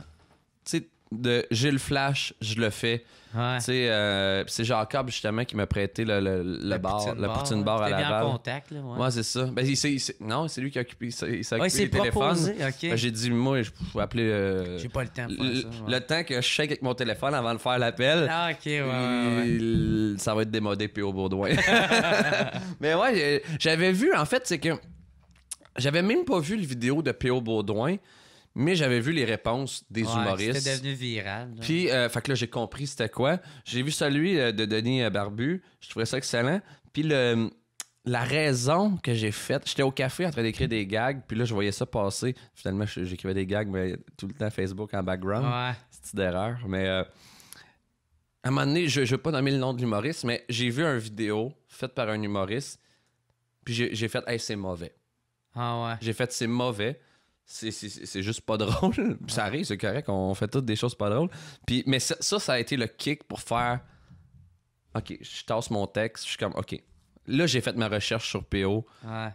tu de j'ai le flash, je le fais. Euh, c'est Jacob justement qui m'a prêté le, le, le, bar, poutine le poutine bar, à la en contact, là, ouais. c'est ça. Ben, non, c'est lui qui a occupé, il s'est occupé proposé, ben, j'ai dit, moi, je peux appeler. Euh, j'ai pas le temps. Pour ça, le temps que je check avec mon téléphone avant de faire l'appel. Ah, ok, Ça va être démodé P.O. au Mais ouais, euh, j'avais vu, en fait, c'est que j'avais même pas vu le vidéo de P.O. Baudouin mais j'avais vu les réponses des ouais, humoristes. C'était devenu viral. Puis, euh, fait que là, j'ai compris c'était quoi. J'ai vu celui euh, de Denis euh, Barbu. Je trouvais ça excellent. Puis, la raison que j'ai faite, j'étais au café en train d'écrire des gags, puis là, je voyais ça passer. Finalement, j'écrivais des gags, mais tout le temps Facebook en background. Ouais. C'est d'erreur. Mais à un moment donné, je ne pas nommer le nom de l'humoriste, mais j'ai vu une vidéo faite par un humoriste, puis j'ai fait, hey, c'est mauvais. Ah ouais. J'ai fait, c'est mauvais c'est juste pas drôle. ça arrive, c'est correct, on fait toutes des choses pas drôles. Puis, mais ça, ça, a été le kick pour faire OK, je tasse mon texte, je suis comme OK. Là, j'ai fait ma recherche sur PO.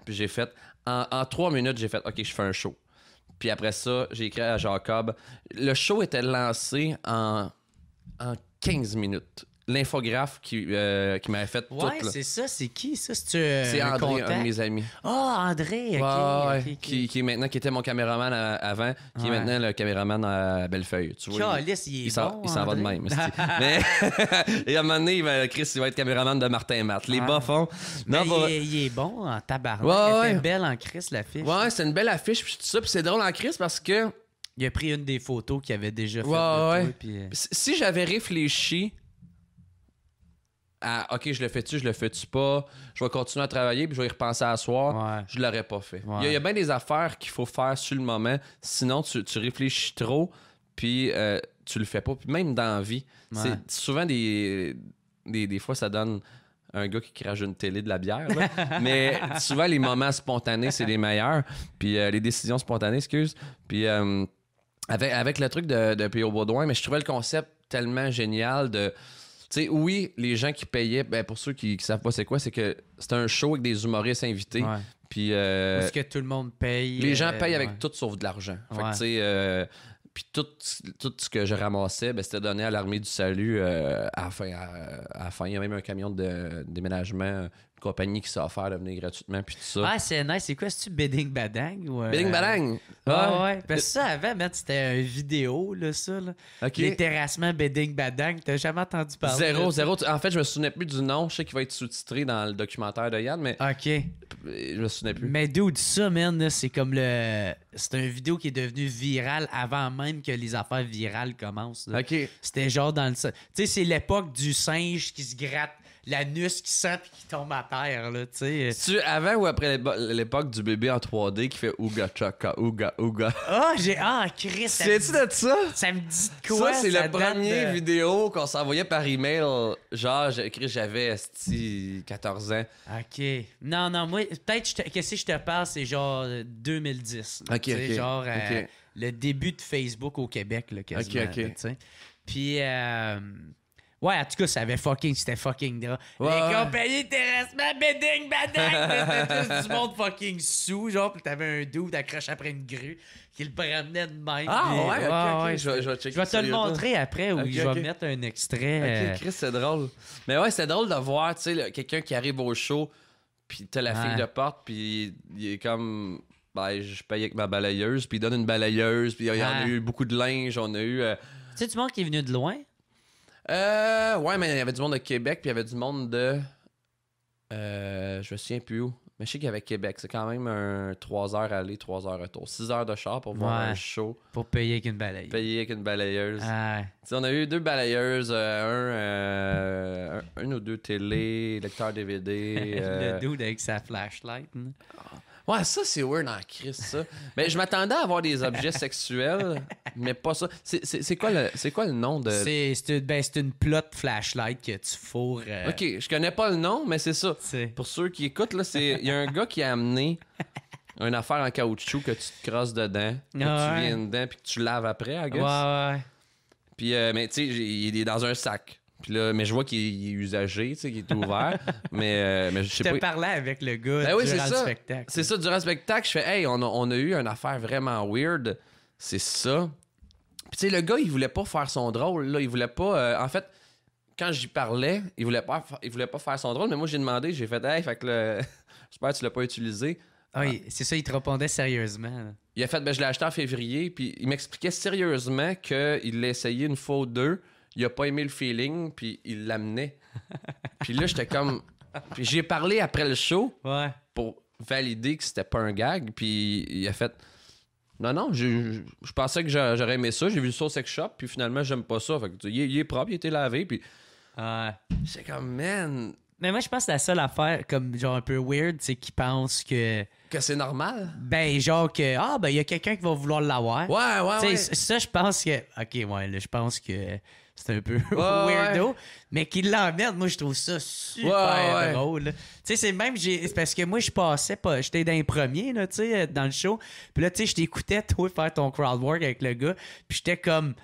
Puis j'ai fait en, en, trois minutes, j'ai fait OK, je fais un show. Puis après ça, j'ai écrit à Jacob. Le show était lancé en 15 minutes l'infographe qui, euh, qui m'avait fait ouais, c'est ça. C'est qui, ça? Euh, c'est André, un de mes amis. Oh, André! Qui, qui, est maintenant, qui était mon caméraman avant, qui est maintenant le caméraman à Bellefeuille. Tu vois, il, il, il s'en va de même. mais, et à un moment donné, Chris, il va être caméraman de Martin et Matt. Les ah. il, est, bon en tabarnak. Il ouais. belle en Chris, l'affiche. Ouais, c'est une belle affiche. Puis tout ça, puis c'est drôle en Chris parce que. Il a pris une des photos qu'il avait déjà fait. ouais. Euh, si j'avais réfléchi OK, je le fais-tu, je le fais-tu pas, je vais continuer à travailler, puis je vais y repenser à soir, je l'aurais pas fait. Il, y a, bien des affaires qu'il faut faire sur le moment, sinon tu, réfléchis trop, puis euh, tu le fais pas. Puis même dans la vie, c'est souvent des, des, fois, ça donne un gars qui crache une télé de la bière. Mais souvent, les moments spontanés, c'est les meilleurs. Puis euh, les décisions spontanées, excuse. Puis euh, avec, le truc de, de au Baudouin, mais je trouvais le concept tellement génial de sais, oui, les gens qui payaient, ben, pour ceux qui, savent pas c'est quoi, c'est que c'était un show avec des humoristes invités. Puis. Euh, que tout le monde paye. Les gens euh, payent avec tout sauf de l'argent. Euh, puis tout, ce que je ramassais, ben, c'était donné à l'armée du salut afin Il y a même un camion de déménagement compagnie qui s'est offert de venir gratuitement, puis tout ça. Ah, c'est nice. C'est quoi, c'est-tu bedding Badang? Ou, euh, Badang! ouais. ouais. Parce que ça, avant, c'était une vidéo, là, ça. Là. Les terrassements Badang, t'as jamais entendu parler. Zéro, zéro. En fait, je me souvenais plus du nom. Je sais qu'il va être sous-titré dans le documentaire de Yann, mais. OK. Je me souvenais plus. Mais dude, ça, man, c'est comme le. C'est une vidéo qui est devenue virale avant même que les affaires virales commencent. OK. C'était genre dans le. Tu sais, c'est l'époque du singe qui se gratte l'anus qui sent qui tombe à terre, là, tu sais. Tu avant ou après l'époque du bébé en 3D qui fait Ouga Chaka, Ouga Ouga. Ah, j'ai. Ah, Chris. Tu tu de ça? Ça me dit quoi? Ça, c'est la première vidéo qu'on s'envoyait par email. Genre, j'avais 14 ans. OK. Non, non, moi, peut-être que si je te parle, c'est genre 2010. Là, OK, Genre euh, le début de Facebook au Québec, là, quasiment. OK, OK. sais puis, euh, Ouais, en tout cas, ça avait fucking, c'était fucking drôle. Ouais, les compagnies terrestres, bedding, badang, c'était tous du monde fucking sous, genre, pis t'avais un doux, t'accroches après une grue qui le promenait de même. Ah ouais, OK, Je, vais, je te le montrer après ou je vais mettre un extrait. Ok, euh. Chris, c'est drôle. Mais ouais, c'est drôle de voir, tu sais, quelqu'un qui arrive au show, puis t'as la fille de porte, puis il est comme ben, je paye avec ma balayeuse, puis il donne une balayeuse, puis il y en a eu beaucoup de linge, on a eu. Euh, tu sais, tu monde qui est venu de loin? Euh, ouais, mais il y avait du monde de Québec, puis il y avait du monde de. Euh, je me souviens plus où. Mais je sais qu'il y avait Québec. C'est quand même un 3 heures aller, 3 heures retour. 6 heures de char pour voir un show. Pour payer qu'une une balayeuse. Payer avec une balayeuse. On a eu deux balayeuses, euh, euh, un, un, ou deux télé, lecteur DVD. Le dude avec sa flashlight. Hein. Ah. Ouais, ça, c'est weird en Christ, ça. Mais je m'attendais à avoir des objets sexuels, mais pas ça. C'est quoi, le, quoi le nom de. C'est une, ben, une plot flashlight que tu fourres. Euh, ok, je connais pas le nom, mais c'est ça. Pour ceux qui écoutent, il y a un gars qui a amené une affaire en caoutchouc que tu te crosses dedans, que tu viens dedans, puis que tu laves après, à Ouais, ouais. Puis, euh, mais tu sais, il est dans un sac. Puis là, mais je vois qu'il est usagé, tu sais, qu'il est ouvert. Euh, mais, je sais pas. parlais avec le gars ben durant le spectacle. C'est ça, durant le spectacle, je fais Hey, on a, eu une affaire vraiment weird. C'est ça. Puis tu sais, le gars, il voulait pas faire son drôle. Là. Il voulait pas. Euh, en fait, quand j'y parlais, il voulait, pas, il voulait pas faire son drôle. Mais moi, j'ai demandé, j'ai fait Hey, fait que le... j'espère que tu l'as pas utilisé. Ah, c'est ça, il te répondait sérieusement. Il a fait, ben, je l'ai acheté en février, puis il m'expliquait sérieusement qu'il l'a essayé une fois ou deux, il a pas aimé le feeling, puis il l'amenait. puis là, j'étais comme. Puis j'ai parlé après le show pour valider que c'était pas un gag, puis il a fait. Non, non, je, pensais que j'aurais aimé ça. J'ai vu le Soul Sex Shop, puis finalement, j'aime pas ça. il, est propre, il était lavé, puis. C'est comme, man. Mais moi, je pense que la seule affaire, comme genre un peu weird, c'est qui pense que. Que c'est normal? Ben, genre que, ah, ben, il y a quelqu'un qui va vouloir l'avoir. Ouais, ouais, ouais. Ça, je pense que. Ok, ouais, là, je pense que c'est un peu weirdo, mais qui l'emmerde, moi, je trouve ça super drôle. Tu sais, c'est même, parce que moi, je passais pas, j'étais dans les premiers, là, tu sais, dans le show, puis là, tu sais, je t'écoutais, toi, faire ton crowd work avec le gars, puis j'étais comme,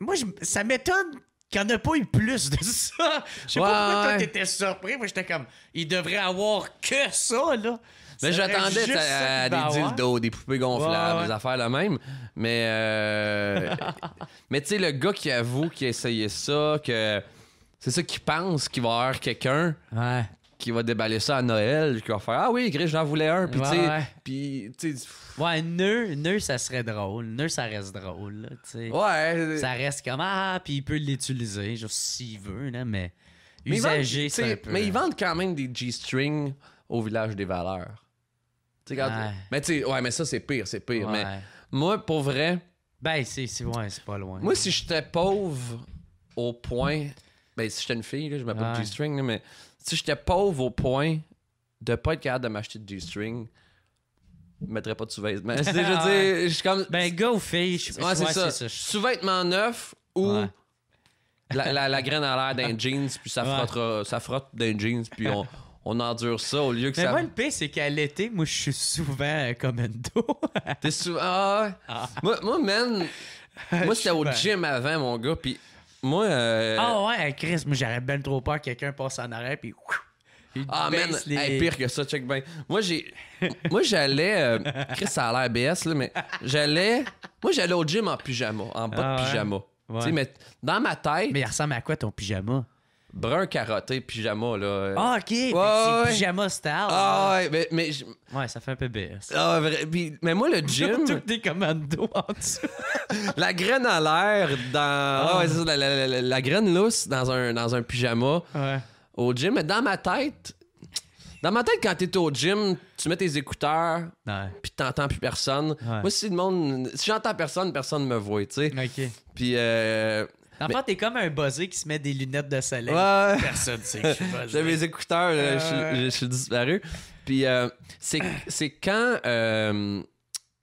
moi, je... ça m'étonne qu'il n'y en a pas eu plus de ça. Je sais pas pourquoi toi, t'étais surpris, moi, j'étais comme, il devrait avoir que ça, là. Mais j'attendais à, des dildos, des poupées gonflables, des affaires la même. Mais, euh, mais tu sais, le gars qui avoue qu'il essayait ça, que c'est ça qu'il pense qu'il va avoir quelqu'un. Qui va déballer ça à Noël, qui va faire Ah oui, Gris, j'en voulais un. Puis, ouais, nœud, nœud, ça serait drôle. Nœud, ça reste drôle. Euh, ça reste comme Ah, puis il peut l'utiliser, genre s'il veut, mais. usager, mais ils vendent, Mais ils vendent quand même des G-strings au village des valeurs. Mais ouais, mais ça, c'est pire, c'est pire. Mais moi, pour vrai. Ben, c'est loin, c'est pas loin. Moi, si j'étais pauvre au point. Ben, si j'étais une fille, là, je m'appelle de G-string, mais si j'étais pauvre au point de pas être capable de m'acheter de G-string, je mettrais pas de sous-vêtements. je veux je suis comme. Ben, gars ou fille, c'est ça. Sous-vêtements neufs ou. La, la, graine à l'air d'un jeans, puis ça, ça frotte d'un jeans, puis on, on endure ça au lieu que ça. Mais moi, le pire, c'est qu'à l'été, moi, je suis souvent euh, un dos. T'es souvent. Ah ah. Moi, moi, man. Moi, c'était au gym avant, mon gars. Puis moi. Euh, ah ouais, Chris, moi, j'aurais bien trop peur que quelqu'un passe en arrêt. Puis. Ah, man, pire que ça, check bien. Moi, j'ai. moi, j'allais. Euh, Chris, ça a l'air BS, là, mais j'allais. Moi, j'allais au gym en pyjama, en bas de ah pyjama. Tu sais, Mais dans ma tête. Mais il ressemble à quoi ton pyjama? brun carotté, pyjama, là. Ah, ok! Pyjama style! Ah, ouais, mais. mais Ouais, ça fait un peu BS. ah, vrai- mais moi, le gym. Tout des commandos en dessous. La graine à l'air dans. Ah. ouais, la, graine lousse dans un, dans un pyjama au gym. Mais dans ma tête, dans ma tête, quand t'es au gym, tu mets tes écouteurs, Ouais. puis t'entends plus personne. Moi, si le monde. Si j'entends personne, personne me voit, tu sais. Ok. Puis euh, en fait, t'es comme un buzzé qui se met des lunettes de soleil. Personne sait que je suis buzzé. J'ai mes écouteurs, je, suis disparu. Puis euh, c'est quand. Euh,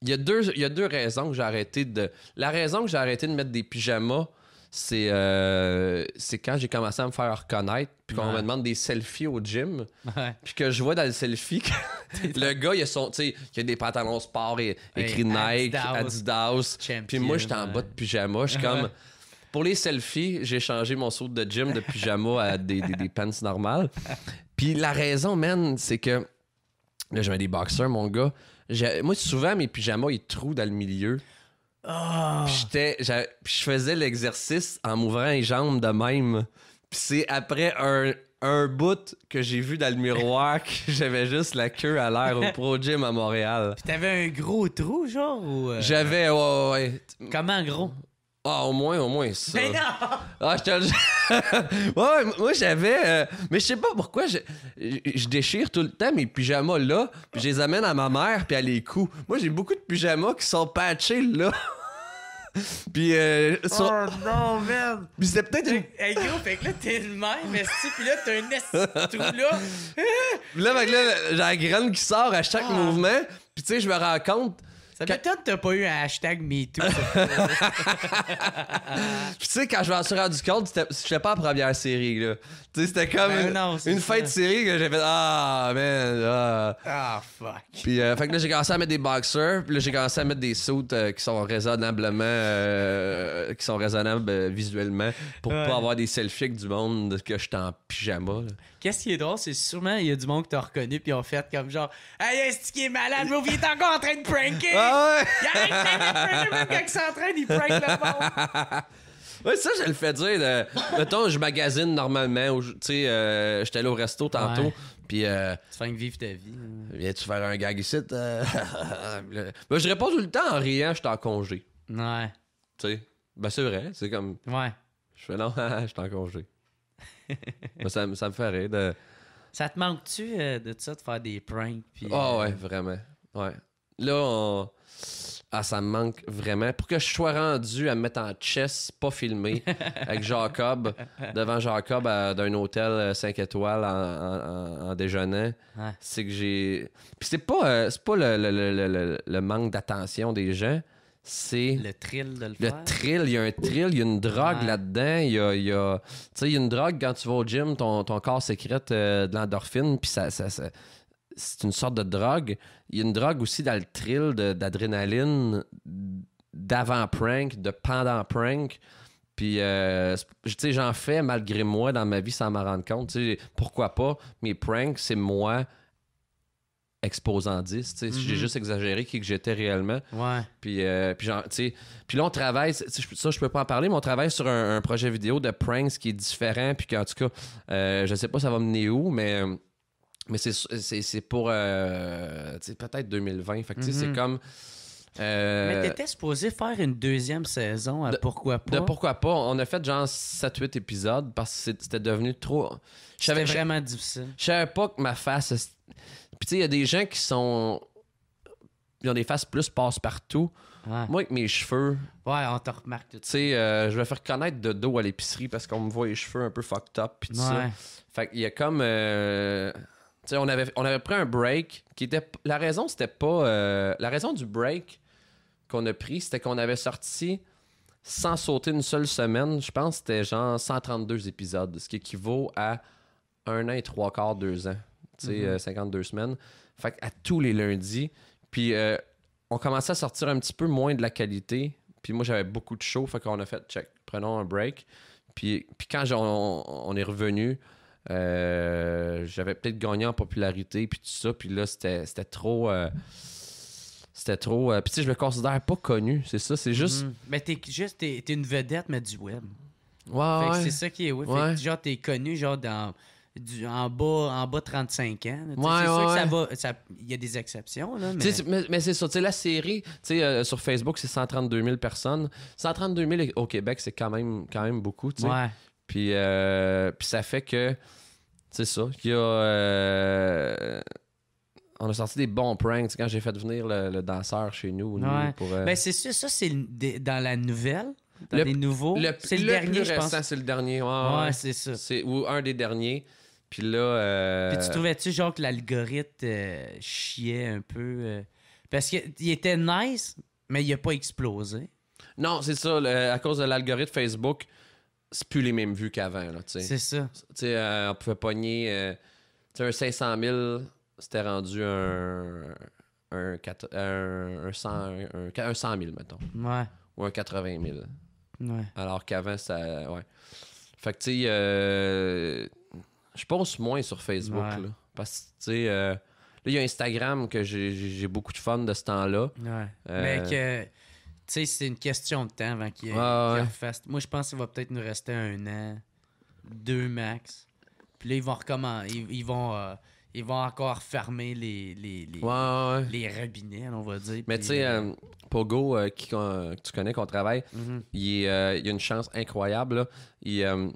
il y, a deux, y a deux raisons que j'ai arrêté de. La raison que j'ai arrêté de mettre des pyjamas, c'est euh, quand j'ai commencé à me faire reconnaître, puis qu'on on me demande des selfies au gym, puis que je vois dans le selfie que le gars, il a, son, il a des pantalons sport et, écrit Nike, Adidas, Adidas puis moi, j'étais en bas de pyjama, je suis comme. Pour les selfies, j'ai changé mon saut de gym de pyjama à des, des, pants normales. Puis la raison, man, c'est que là, j'avais des boxeurs, mon gars. Moi, souvent, mes pyjamas, ils trouent dans le milieu. Ah. Puis je faisais l'exercice en m'ouvrant les jambes de même. Puis c'est après un, un bout que j'ai vu dans le miroir que j'avais juste la queue à l'air au Pro Gym à Montréal. Puis t'avais un gros trou, genre, euh? J'avais, ouais, ouais. Comment gros? Ah, au moins, au moins ça. Mais non! Ah, je te le... ouais, moi, j'avais... Euh, mais je sais pas pourquoi je... je déchire tout le temps mes pyjamas là, puis je les amène à ma mère, puis à les coups. Moi, j'ai beaucoup de pyjamas qui sont patchés là. Puis euh, Oh non, man! Puis c'était peut-être Hey gros, fait que là, t'es le même, esti, pis là, t'as un esti tout là. là, fait là, j'ai la graine qui sort à chaque ah. mouvement. Puis tu sais, je me rends compte... Ça être que t'as pas eu un hashtag MeToo. tu sais, quand je du suis rendu compte, fais pas la première série. Là. Tu sais, c'était comme ben une, fête de série que j'ai fait Ah, man. Ah, ah fuck. Puis, euh, fait là, j'ai commencé à mettre des boxers. Puis là, j'ai commencé à mettre des suits euh, qui sont raisonnablement. Euh, qui sont raisonnables visuellement pour pas avoir des selfies du monde que j'étais en pyjama. Là. Qu'est-ce qui est drôle, c'est sûrement il y a du monde que t'as reconnu puis qui ont fait comme genre Hey, est-ce qui est malade, Movie il est encore en train de pranker! Ah ouais! Il y a un mec qui s'entraîne, il prank le monde! Oui, ça, je le fais dire. Euh, mettons, je magasine normalement. tu sais, euh, j'étais allé au resto tantôt. Puis. Euh, tu fais une vivre ta vie. Hein. Viens-tu faire un gag ici? Ben, je réponds tout le temps en riant, je suis en congé. Ouais. Tu sais. Ben, c'est vrai. C'est comme. Ouais. Je fais non, je suis en congé. ça, me fait rire. De... Ça te manque-tu euh, de ça, de faire des pranks? Ah ouais, euh, vraiment. Ouais. Là, ah, ça me manque vraiment. Pour que je sois rendu à me mettre en chess, pas filmé, avec Jacob, devant Jacob d'un hôtel 5 euh, étoiles en, en, déjeunant, c'est que j'ai. Puis c'est pas, c'est pas le manque d'attention des gens c'est. Le thrill le, il y a un thrill, il y a une drogue là-dedans. Il y a. une drogue quand tu vas au gym, ton, corps sécrète euh, de l'endorphine, puis ça, c'est une sorte de drogue. Il y a une drogue aussi dans le thrill d'adrénaline, d'avant-prank, de pendant-prank. Puis, euh, j'en fais malgré moi dans ma vie sans m'en rendre compte. pourquoi pas? Mes pranks, c'est moi exposant 10. J'ai mhm. juste exagéré qui que j'étais réellement. Ouais. Puis, euh, puis, puis là, on travaille, ça, je peux pas en parler, mais on travaille sur un, projet vidéo de pranks qui est différent. Puis qu'en tout cas, euh, je sais pas ça va mener où, mais. Mais c'est pour euh, peut-être 2020. Fait que c'est mhm. comme. mais t'étais supposé faire une deuxième saison à Pourquoi pas? De Pourquoi pas. On a fait genre 7-8 épisodes parce que c'était devenu trop... C'était vraiment difficile. Je savais pas que ma face... Puis, tu sais, il y a des gens qui sont. Ils ont des faces plus passe-partout. Moi, avec mes cheveux. Ouais, on te remarque tout Tu sais, euh, je vais faire connaître de dos à l'épicerie parce qu'on me voit les cheveux un peu fucked up. Puis ça. Fait qu'il y a comme. Euh, tu sais, on avait, on avait pris un break qui était. La raison, c'était pas. Euh, la raison du break qu'on a pris, c'était qu'on avait sorti sans sauter une seule semaine. Je pense que c'était genre 132 épisodes, ce qui équivaut à un an et trois quarts, deux ans tu 52 mhm. euh, semaines. Fait à tous les lundis. Puis euh, on commençait à sortir un petit peu moins de la qualité. Puis moi, j'avais beaucoup de show. Fait qu'on a fait check, prenons un break. Puis, puis quand on, est revenu, euh, j'avais peut-être gagné en popularité. Puis tout ça. Puis là, c'était trop. c'était trop. puis tu sais, je me considère pas connu. C'est ça. C'est juste. Mhm. Mais t'es juste. T'es une vedette, mais du web. Ouais, C'est ça qui est. genre, t'es connu, genre, dans en bas en bas 35 ans. c'est sûr que ça va. Il y a des exceptions. mais... c'est ça. La série, sais euh, sur Facebook, c'est 132 000 personnes. 132 000 au Québec, c'est quand même, quand même beaucoup. Ouais. Euh, puis, ça fait que. C'est ça. a. Euh, on a sorti des bons pranks quand j'ai fait venir le, danseur chez nous. Ben, c'est ça, c'est dans la nouvelle. Dans les nouveaux. c'est le, dernier, je pense. C'est le dernier. c'est ça. ou un des derniers. Puis là. Euh, Puis tu trouvais-tu, genre, que l'algorithme euh, chiait un peu? Euh? Parce qu'il était nice, mais il a pas explosé. Non, c'est ça. à cause de l'algorithme Facebook, c'est plus les mêmes vues qu'avant. C'est ça. T'sais, euh, on pouvait pogner sais un 500 000, c'était rendu un, un, un 100, 000, mettons. Ouais. Ou un 80 000. Ouais. Alors qu'avant, ça. Ouais. Fait que, tu sais, je pense moins sur Facebook. Là, parce que, tu sais, euh, là, il y a Instagram que j'ai beaucoup de fun de ce temps-là. Ouais. Euh, Mais que, tu sais, c'est une question de temps avant qu'il y Moi, je pense qu'il va peut-être nous rester un an, deux max. Puis là, ils vont recommencer. Ils, vont. Euh, ils vont encore fermer les, les, les, les robinets, on va dire. Mais tu sais, Pogo, qui, que tu connais, qu'on travaille, mhm. il, il, a une chance incroyable. Là. Il,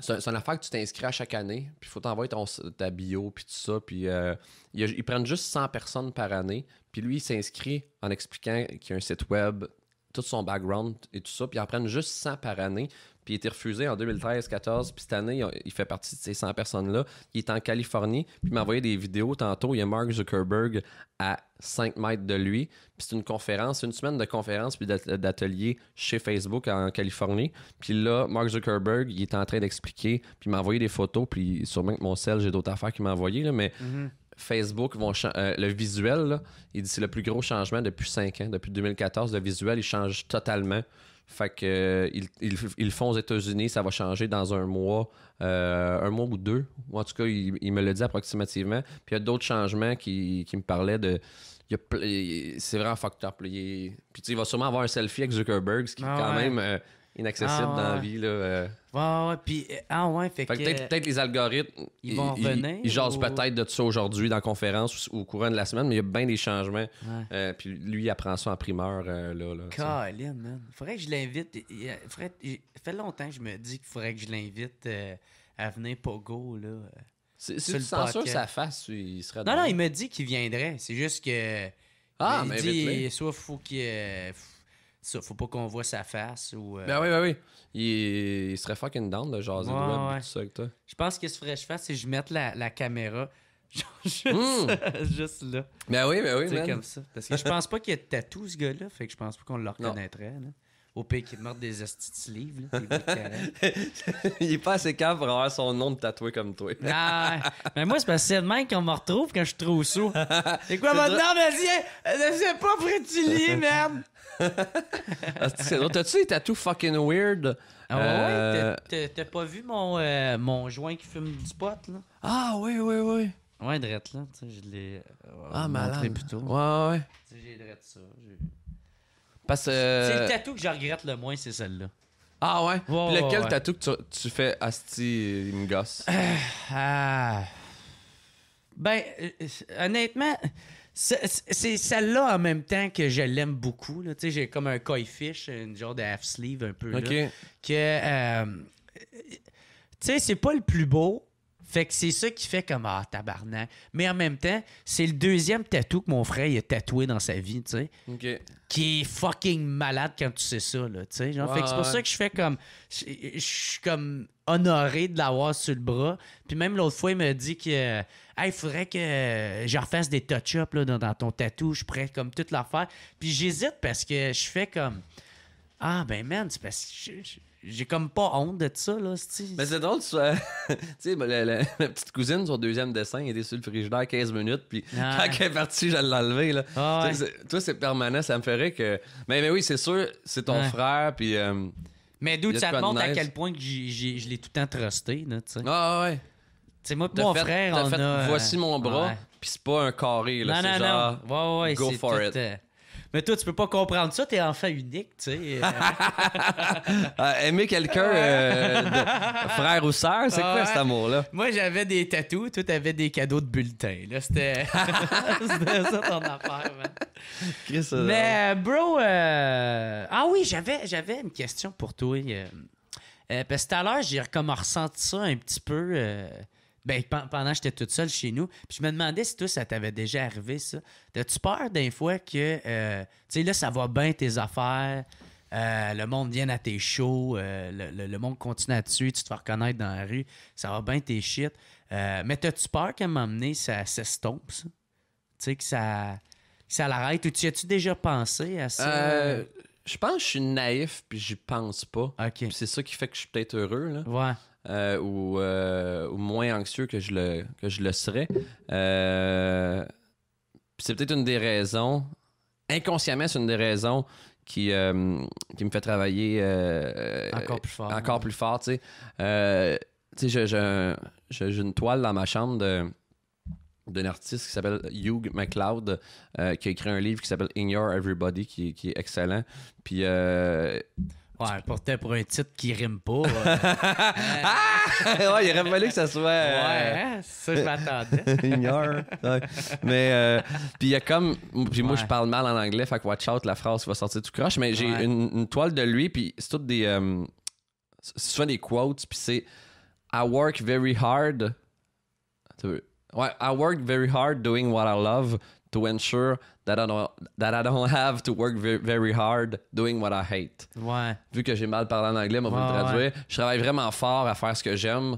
c'est une affaire que tu t'inscris à chaque année, puis il faut t'envoyer ta bio, puis tout ça. Puis euh, ils, ils, prennent juste 100 personnes par année, puis lui, il s'inscrit en expliquant qu'il y a un site web, tout son background et tout ça, puis ils en prennent juste 100 par année puis il était refusé en 2013-14, puis cette année, il fait partie de ces 100 personnes-là. Il est en Californie, puis il m'a envoyé des vidéos tantôt. Il y a Mark Zuckerberg à 5 mètres de lui, puis c'est une conférence, une semaine de conférence puis d'atelier chez Facebook en Californie. Puis là, Mark Zuckerberg, il est en train d'expliquer, puis il m'a envoyé des photos, puis sûrement que mon sel, j'ai d'autres affaires qu'il m'a envoyé, mais mhm. Facebook vont euh, le visuel, là, il dit c'est le plus gros changement depuis 5 ans, depuis 2014, le visuel il change totalement. Fait que euh, ils, font aux États-Unis, ça va changer dans un mois, euh, un mois ou deux. en tout cas, il, me le dit approximativement. Puis il y a d'autres changements qui, me parlaient de. C'est vraiment fucked up. Puis tu puis il va sûrement avoir un selfie avec Zuckerberg, ce qui est ah quand même. Euh, inaccessible dans la ah, vie. Là, euh. ouais, ouais, puis, euh, ah ouais, fait, fait que... Peut-être les algorithmes, ils, vont revenir, ils, ils jasent peut-être de ça aujourd'hui dans la conférence ou, au courant de la semaine, mais il y a bien des changements. Euh, puis lui, il apprend ça en primeur. Euh, là, là, Colin, man. Faudrait que je l'invite. Faudrait... fait longtemps que je me dis qu'il faudrait que je l'invite à venir go, là. Si tu que sa face, il serait... Non, non, il me dit qu'il viendrait. C'est juste que... Ah, il mais dit, soit faut qu'il faut pas qu'on voit sa face ou. Euh, ben oui, ben oui. Il, serait fucking down de jaser toi. Je pense que ce que je ferais c'est que je mette la, caméra hmm. juste, là. Ben oui, ben oui, c'est comme ça. Parce que je pense pas qu'il y ait de tatou, ce gars-là. Fait que je pense pas qu'on le reconnaîtrait. Au pays qui meurt des astuces livres. il est pas assez calme pour avoir son nom de tatoué comme toi. Ah, mais moi, c'est parce que c'est demain qu'on me retrouve quand je suis trop sous. C'est quoi vas-y! Je sais pas prétilier, merde! Ah, T'as-tu des tatous fucking weird? Ah ouais, euh, t'as pas vu mon, euh, mon joint qui fume du pot, là? Ah oui, oui, oui. Ouais, drette, là. Je l'ai. Euh, ah, malade. Plus tôt. Ouais, ouais. J'ai drette ça. C'est le euh, tatou que je regrette le moins, c'est celle-là. Ah ouais? lequel tatou que tu, fais Asti, il me gosse? Euh, ah. Ben, euh, honnêtement, c'est celle-là en même temps que je l'aime beaucoup. Tu sais, j'ai comme un koi fish, une genre de half-sleeve un peu. que. tu sais, c'est pas le plus beau, fait que c'est ça qui fait comme Ah, tabarnak. Mais en même temps, c'est le deuxième tatou que mon frère il a tatoué dans sa vie, tu sais. OK. Qui est fucking malade quand tu sais ça, là, tu sais. Fait que c'est pour ça que je fais comme. Je, suis comme honoré de l'avoir sur le bras. Puis même l'autre fois, il m'a dit que il faudrait que je refasse des touch-ups dans, dans, ton tatou. Je pourrais comme toute l'affaire. Puis j'hésite parce que je fais comme Ah ben man, c'est parce que j'ai comme pas honte de ça, là. Mais c'est drôle, tu sais, ma petite cousine, son deuxième dessin, elle était sur le frigidaire 15 minutes, puis ah. quand elle est partie, je l'ai enlevé, là. Ah toi, c'est permanent, ça me ferait que. Mais, mais oui, c'est sûr, c'est ton frère, puis. Euh, mais d'où ça te montre à quel point que je l'ai tout le temps trusté, là, tu sais. Ah ouais. Tu moi, mon frère, on Voici mon bras, puis c'est pas un carré, là. Non, non, genre, go for it. Euh, mais toi, tu peux pas comprendre ça, t'es enfant unique, tu sais. Ah, aimer quelqu'un euh, frère ou sœur, c'est quoi cet amour-là? Moi, j'avais des tatous, toi, t'avais des cadeaux de bulletin. Là, c'était... ça ton affaire, man. Mais, euh, bro, euh, ah oui, j'avais, j'avais une question pour toi. parce que tout à l'heure, j'ai ressenti ça un petit peu ben, pendant que j'étais toute seule chez nous, puis je me demandais si toi, ça t'avait déjà arrivé, ça. T'as-tu peur d'un fois que, euh, tu sais, là, ça va bien tes affaires, euh, le monde vient à tes shows, euh, le, monde continue à te tu te fais reconnaître dans la rue, ça va bien tes shit. mais t'as-tu peur qu'à un moment donné, ça s'estompe, ça? Tu sais, que ça, ça l'arrête, ou tu as-tu déjà pensé à ça? je pense que je suis naïf, puis j'y pense pas. OK. C'est ça qui fait que je suis peut-être heureux, là. Ouais. Euh, euh, ou, moins anxieux que je le, je le serais. Euh, c'est peut-être une des raisons, inconsciemment, c'est une des raisons qui, qui me fait travailler encore plus fort. Encore plus j'ai une toile dans ma chambre de d'un artiste qui s'appelle Hugh McLeod, qui a écrit un livre qui s'appelle Ignore Everybody, qui, est excellent. Puis Ouais, pour un titre qui rime pas. Ah! Ouais, il aurait fallu que ça soit. Euh, ouais, hein? ça, je m'attendais. Ignore. Mais, euh, puis il y a comme. Puis moi, je parle mal en anglais, fait que watch out, la phrase va sortir tout croche. Mais j'ai une, toile de lui, puis c'est toutes des. Euh, c'est des quotes, puis c'est I work very hard. Ouais, I work very hard doing what I love to ensure that I don't, that I don't have to work very, hard doing what I hate. Vu que j'ai mal parlé en anglais, moi, traduire. Je travaille vraiment fort à faire ce que j'aime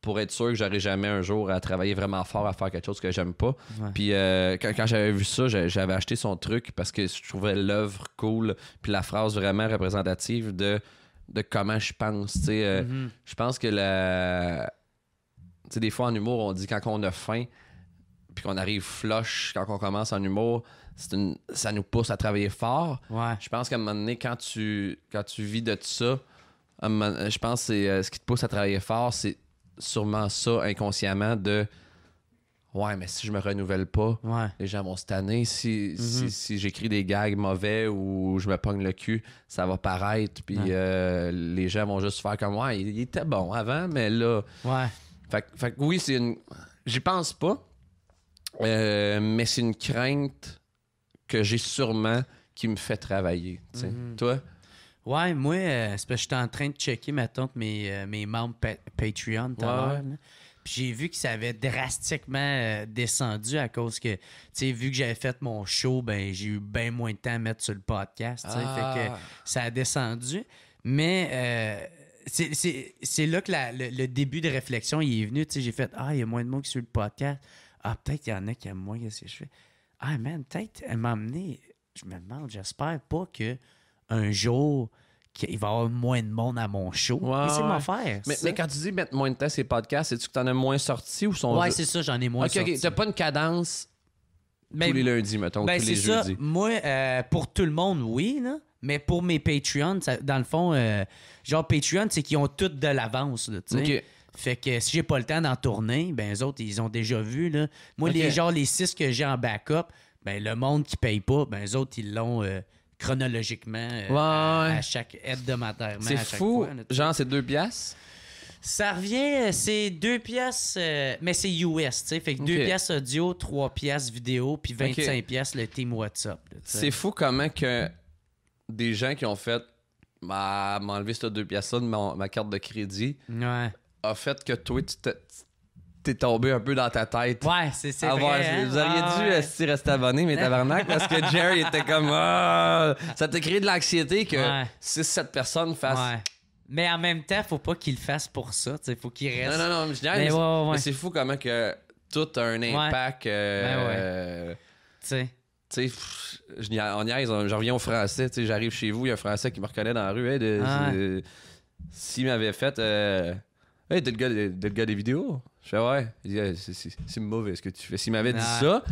pour être sûr que j'aurai jamais un jour à travailler vraiment fort à faire quelque chose que j'aime pas. Puis euh, quand, j'avais vu ça, j'avais acheté son truc parce que je trouvais l'œuvre cool, puis la phrase vraiment représentative de, de comment je pense. Euh, mm-hmm. Je pense que la... des fois en humour, on dit quand on a faim, puis qu'on arrive flush quand on commence en humour, une, ça nous pousse à travailler fort. Je pense qu'à un moment donné, quand tu, quand tu vis de ça, je pense que euh, ce qui te pousse à travailler fort, c'est sûrement ça inconsciemment de Ouais, mais si je me renouvelle pas, les gens vont se tanner. Mhm. Si, j'écris des gags mauvais ou je me pogne le cul, ça va paraître. Puis euh, les gens vont juste faire comme Ouais, il, était bon avant, mais là. Ouais. Fait, fait oui, c'est une. J'y pense pas. Euh, mais c'est une crainte que j'ai sûrement qui me fait travailler. Mm-hmm. Toi? Ouais, moi, euh, c'est parce que j'étais en train de checker, euh, mes, membres Patreon Puis j'ai vu que ça avait drastiquement descendu à cause que, tu vu que j'avais fait mon show, ben j'ai eu bien moins de temps à mettre sur le podcast. que ah! ça a descendu. Mais c'est là que le, début de réflexion est venu. J'ai fait Ah, il y a moins de monde qui sur le podcast. Ah, peut-être qu'il y en a qui aiment moins ce que je fais. Ah, man, peut-être elle m'a amené. Je me demande, j'espère pas que un jour, qu'il va y avoir moins de monde à mon show. c'est m'en faire. Mais, mais, quand tu dis mettre moins de temps ces podcasts, c'est-tu que t'en as moins sorti ou sont. Ouais, c'est ça, j'en ai moins sorti. Ok, t'as pas une cadence tous les lundis, mettons, ben, tous les jeudis. Ça. Moi, euh, pour tout le monde, oui, là. Mais pour mes Patreons, dans le fond, euh, genre Patreon, c'est qu'ils ont toutes de l'avance. sais. OK. Fait que si j'ai pas le temps d'en tourner, ben les autres, ils ont déjà vu. Là. Moi, les genre les six que j'ai en backup, ben le monde qui paye pas, ben les autres, ils l'ont euh, chronologiquement euh, à, chaque hebdomadairement. C'est fou. genre, c'est deux pièces Ça revient, euh, c'est deux pièces, mais c'est US, tu sais. Fait que deux pièces audio, trois pièces vidéo, puis 25 pièces le team WhatsApp. C'est fou comment que des gens qui ont fait Ben, bah, m'enlever ces deux pièces-là de ma, ma, carte de crédit. Ouais a fait que toi, tu t'es tombé un peu dans ta tête. Ouais, c'est ça. Vous auriez ah, dû euh, rester abonné, mais tabarnak, parce que Jerry était comme. Ah! ça t'a créé de l'anxiété que si 6-7 personnes fassent. Ouais. Mais en même temps, faut pas qu'il le fasse pour ça. T'sais, faut qu'il reste. Non, non, non. Mais, mais, c'est fou comment que tout a un impact. Ben euh, sais tu sais, on niaise, je reviens au français, tu sais, j'arrive chez vous, il y a un français qui me reconnaît dans la rue, ah, s'il m'avait fait euh, Hey, t'es le gars, des, vidéos. Je fais Ouais. c'est- mauvais ce que tu fais. S'il m'avait dit ça,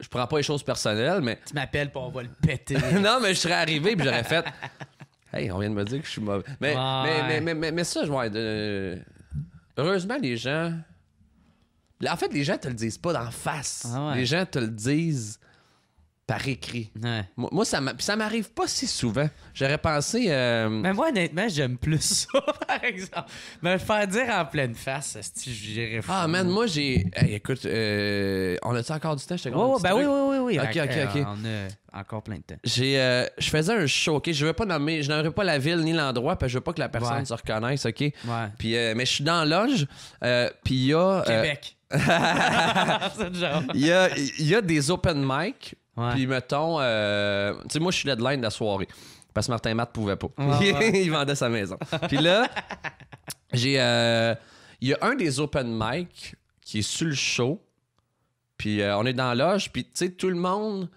je prends pas les choses personnelles, mais. Tu m'appelles pour on va le péter. non, mais je serais arrivé puis j'aurais fait. Hey, on vient de me dire que je suis mauvais. Mais, mais, ça, je vois. heureusement, les gens. En fait, les gens te le disent pas d'en face. Ah les gens te le disent par écrit. Moi, moi, ça m'arrive pas si souvent. J'aurais pensé. Euh, mais moi, honnêtement, j'aime plus ça, par exemple. Me faire dire en pleine face, j'irais Ah, man, moi, j'ai. écoute, euh... on a-tu encore du temps? Je te oh, ben oui, oui, oui, oui. Ok, ok, ok. on a encore plein de temps. J'ai, euh, je faisais un show, ok? Je veux pas nommer, je n'aimerais pas la ville ni l'endroit, parce que je veux pas que la personne se reconnaisse, ok? Ouais. Puis, euh, mais je suis dans l'loge. puis il y a. Québec. Il y, a, il y, a, des open mic puis mettons, euh, tu sais, moi, je suis deadline de la soirée. Parce que Martin Matt pouvait pas. Il vendait sa maison. Puis là, j'ai. Euh, il y a un des open mic qui est sur le show. Puis euh, on est dans la loge. Puis tu sais, tout le monde.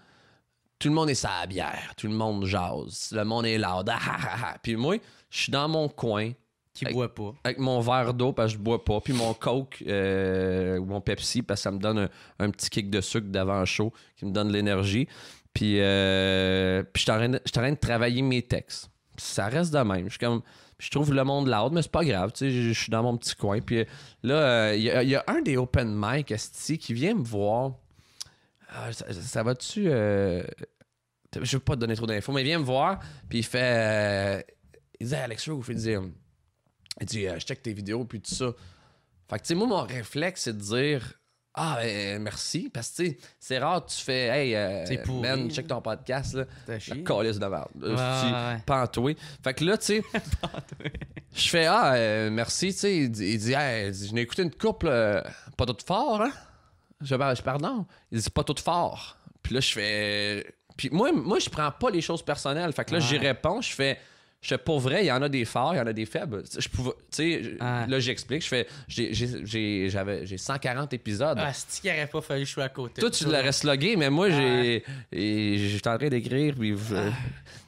Tout le monde est sa bière. Tout le monde jase. Le monde est là ah, ah, ah, Puis moi, je suis dans mon coin qui avec, boit pas. Avec mon verre d'eau, parce que je bois pas. Puis mon Coke euh, ou mon Pepsi, parce que ça me donne un, petit kick de sucre d'avant chaud qui me donne de l'énergie. Puis, euh, puis je suis en, de travailler mes textes. ça reste de même. Je comme je trouve le monde loud, mais c'est pas grave. je suis dans mon petit coin. Puis euh, là, il euh, y, a un des open mic qui vient me voir. Ah, ça, va-tu. Euh... Je veux pas te donner trop d'infos, mais il vient me voir. Puis il fait. Il dit Alex, je il dire. Il dit, euh, je check tes vidéos, puis tout ça. Fait que, tu sais, moi, mon réflexe, c'est de dire, ah, ben, merci. Parce que, tu sais, c'est rare que tu fais, hey, euh, man, check ton podcast, là. La ah, calice de merde. Je suis Pantoué. Fait que là, tu sais, je fais, ah, euh, merci, tu sais. Il, dit, hey, je n'ai écouté une couple, euh, pas tout fort, hein. Je, je pardon. Il dit, pas tout fort. Puis là, je fais. Puis moi, moi je prends pas les choses personnelles. Fait que là, j'y réponds, je fais. Je pour vrai, il y en a des forts, il y en a des faibles. Je là j'explique, je fais j'ai j'avais j'ai 140 épisodes. Ah, c'est qu'il pas fallu que je sois à côté. Toi tu l'aurais slogué, mais moi j'ai j'étais en train d'écrire puis ah.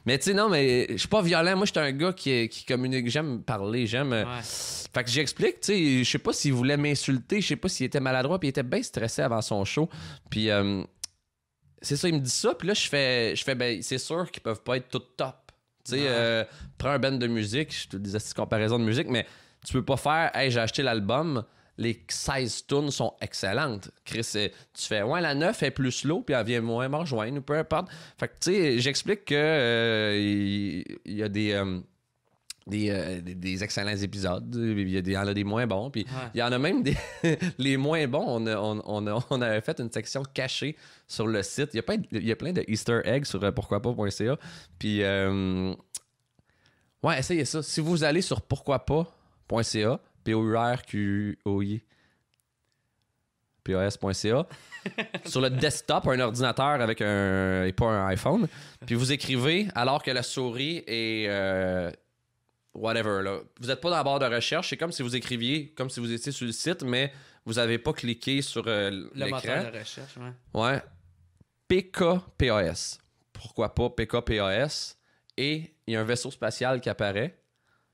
mais tu sais non, mais je suis pas violent, moi j'étais un gars qui, qui communique, j'aime parler, j'aime euh, Fait que j'explique, tu sais, je sais pas s'il voulait m'insulter, je sais pas s'il était maladroit, puis il était bien stressé avant son show, puis euh, c'est ça, il me dit ça, puis là je fais je fais ben c'est sûr qu'ils peuvent pas être tout top tu sais, ah. euh, prends un band de musique, je te disais cette comparaison de musique, mais tu peux pas faire, hey, j'ai acheté l'album, les 16 tunes sont excellentes. Chris, tu fais, ouais, la 9 est plus slow, puis elle vient moins me rejoindre, ou peu importe. Fait que, tu sais, j'explique que euh, il y, a des. Euh, euh, des, excellents épisodes. Il y, en a des moins bons. Puis il y en a même des les moins bons. On, a, on, avait fait une section cachée sur le site. Il y a plein, il plein de Easter eggs sur euh, pourquoi pas.ca. Puis, euh, ouais, essayez ça. Si vous allez sur pourquoi pas.ca, p o u r q o i p sca sur le desktop, un ordinateur avec un et pas un iPhone. Puis vous écrivez alors que la souris est whatever. Vous n'êtes pas dans la barre de recherche. C'est comme si vous écriviez, comme si vous étiez sur le site, mais vous n'avez pas cliqué sur l'écran. Euh, le moteur de recherche, ouais. Ouais. PKPAS. Pourquoi pas PKPAS? Et il y a un vaisseau spatial qui apparaît.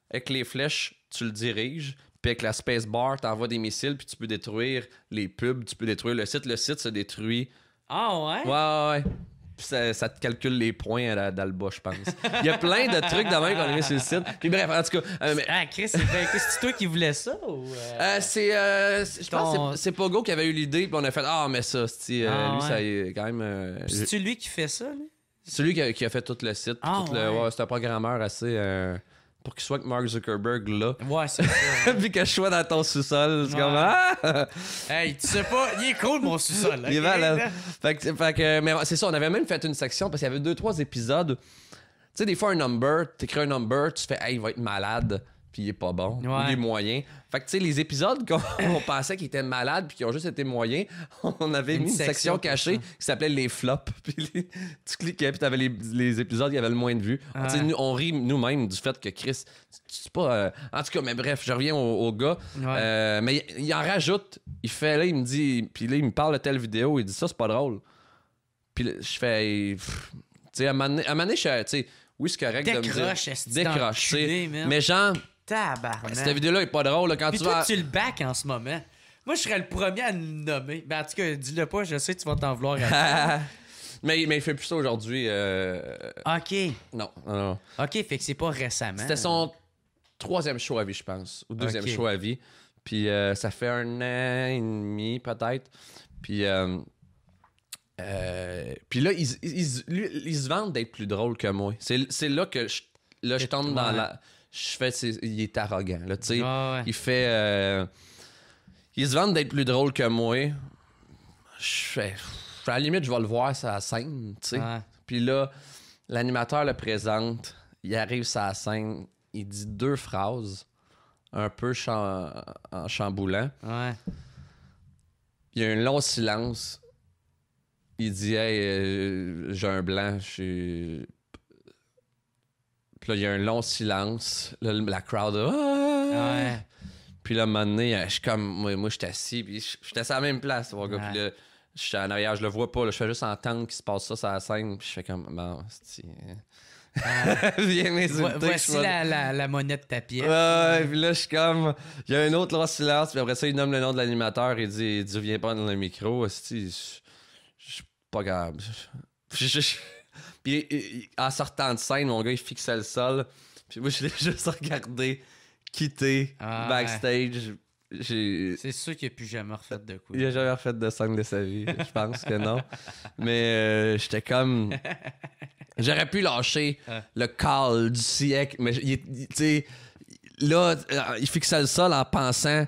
Avec les flèches, tu le diriges. Puis avec la space bar, tu envoies des missiles, puis tu peux détruire les pubs, tu peux détruire le site. Le site se détruit. Ah ouais? Ouais, ouais, ouais. Puis ça, te calcule les points dans le bas, je pense. Il y a plein de trucs de même qu'on a mis sur le site. Puis bref, en tout cas. Euh, ah, Chris, c'est toi qui voulais ça ou. Euh, euh c'est. Euh, je pense que c'est Pogo qui avait eu l'idée, puis on a fait Ah, mais ça, ah, lui, ça est quand même. C'est-tu lui qui fait ça, lui? C'est lui qui a, fait tout le site. Ah, tout c'est un programmeur assez pour qu'il soit avec Mark Zuckerberg là. Ouais, c'est ça. Hein. Puis que je sois dans ton sous-sol. C'est comme ah! hey, tu sais pas, il est cool mon sous-sol. Il est malade. fait que, mais c'est ça, on avait même fait une section parce qu'il y avait deux, trois épisodes. Tu sais, des fois, un number, t'écris un number, tu fais, hey, il va être malade puis il est pas bon, il est moyen. Fait que, tu sais, les épisodes qu'on pensait qu'ils étaient malades puis qui ont juste été moyens, on avait mis une section, cachée qui s'appelait les flops. Puis tu cliquais, puis t'avais les, les épisodes qui avaient le moins de vues. Ah, on rit nous-mêmes du fait que Chris, c'est pas... Euh, en tout cas, mais bref, je reviens au, gars. Euh, mais il, en rajoute. Il fait, là, il me dit... Puis là, il me parle de telle vidéo, il dit ça, c'est pas drôle. Puis je fais... Tu sais, à un moment donné, je suis... Oui, c'est correct Décroche, de me dire... Décroche, Mais genre Tabarnak. Cette vidéo-là est pas drôle. quand Puis tu toi, tu le bac en ce moment. Moi, je serais le premier à le nommer. Ben, en tout cas, dis-le pas, je sais que tu vas t'en vouloir. mais, mais il fait plus ça aujourd'hui. Euh, OK. Non, OK, fait que c'est pas récemment. C'était son troisième show à vie, je pense. Ou deuxième show à vie. Puis euh, ça fait un an et demi, peut-être. Puis... Euh, puis là, ils, ils, se vendent d'être plus drôles que moi. C'est là que je, là, je tombe dans la je fais il est arrogant là, tu sais, ah, il fait euh, il se vante d'être plus drôle que moi. Je fais à la limite je vais le voir ça scène, tu sais. Puis là l'animateur le présente, il arrive sa scène, il dit deux phrases un peu en chamboulant. Ouais. Il y a un long silence. Il dit Hey, euh, j'ai un blanc, je là, il y a un long silence. Là, la crowd, ah! ouais. Puis là, à un moment donné, euh, je suis comme, moi, moi je assis, puis j'étais à la même place, Puis là, je suis en arrière, je le vois pas, je fais juste entendre qu'il se passe ça sur la scène, puis je fais comme, bon, c'est. viens Viens m'insulter. Voici la, la, monnaie de ta pièce. puis là, je suis comme. Il y a un autre long silence, puis après ça, il nomme le nom de l'animateur et dit, il Viens pas dans le micro. Je suis pas grave. Puis en sortant de scène, mon gars, il fixait le sol. Puis moi, je l'ai juste regardé quitter ah, backstage. C'est sûr qu'il n'a plus jamais refait de quoi. Il n'a jamais refait de scène de sa vie. je pense que non. Mais euh, j'étais comme. J'aurais pu lâcher le call du siècle, mais il, là, euh, il fixait le sol en pensant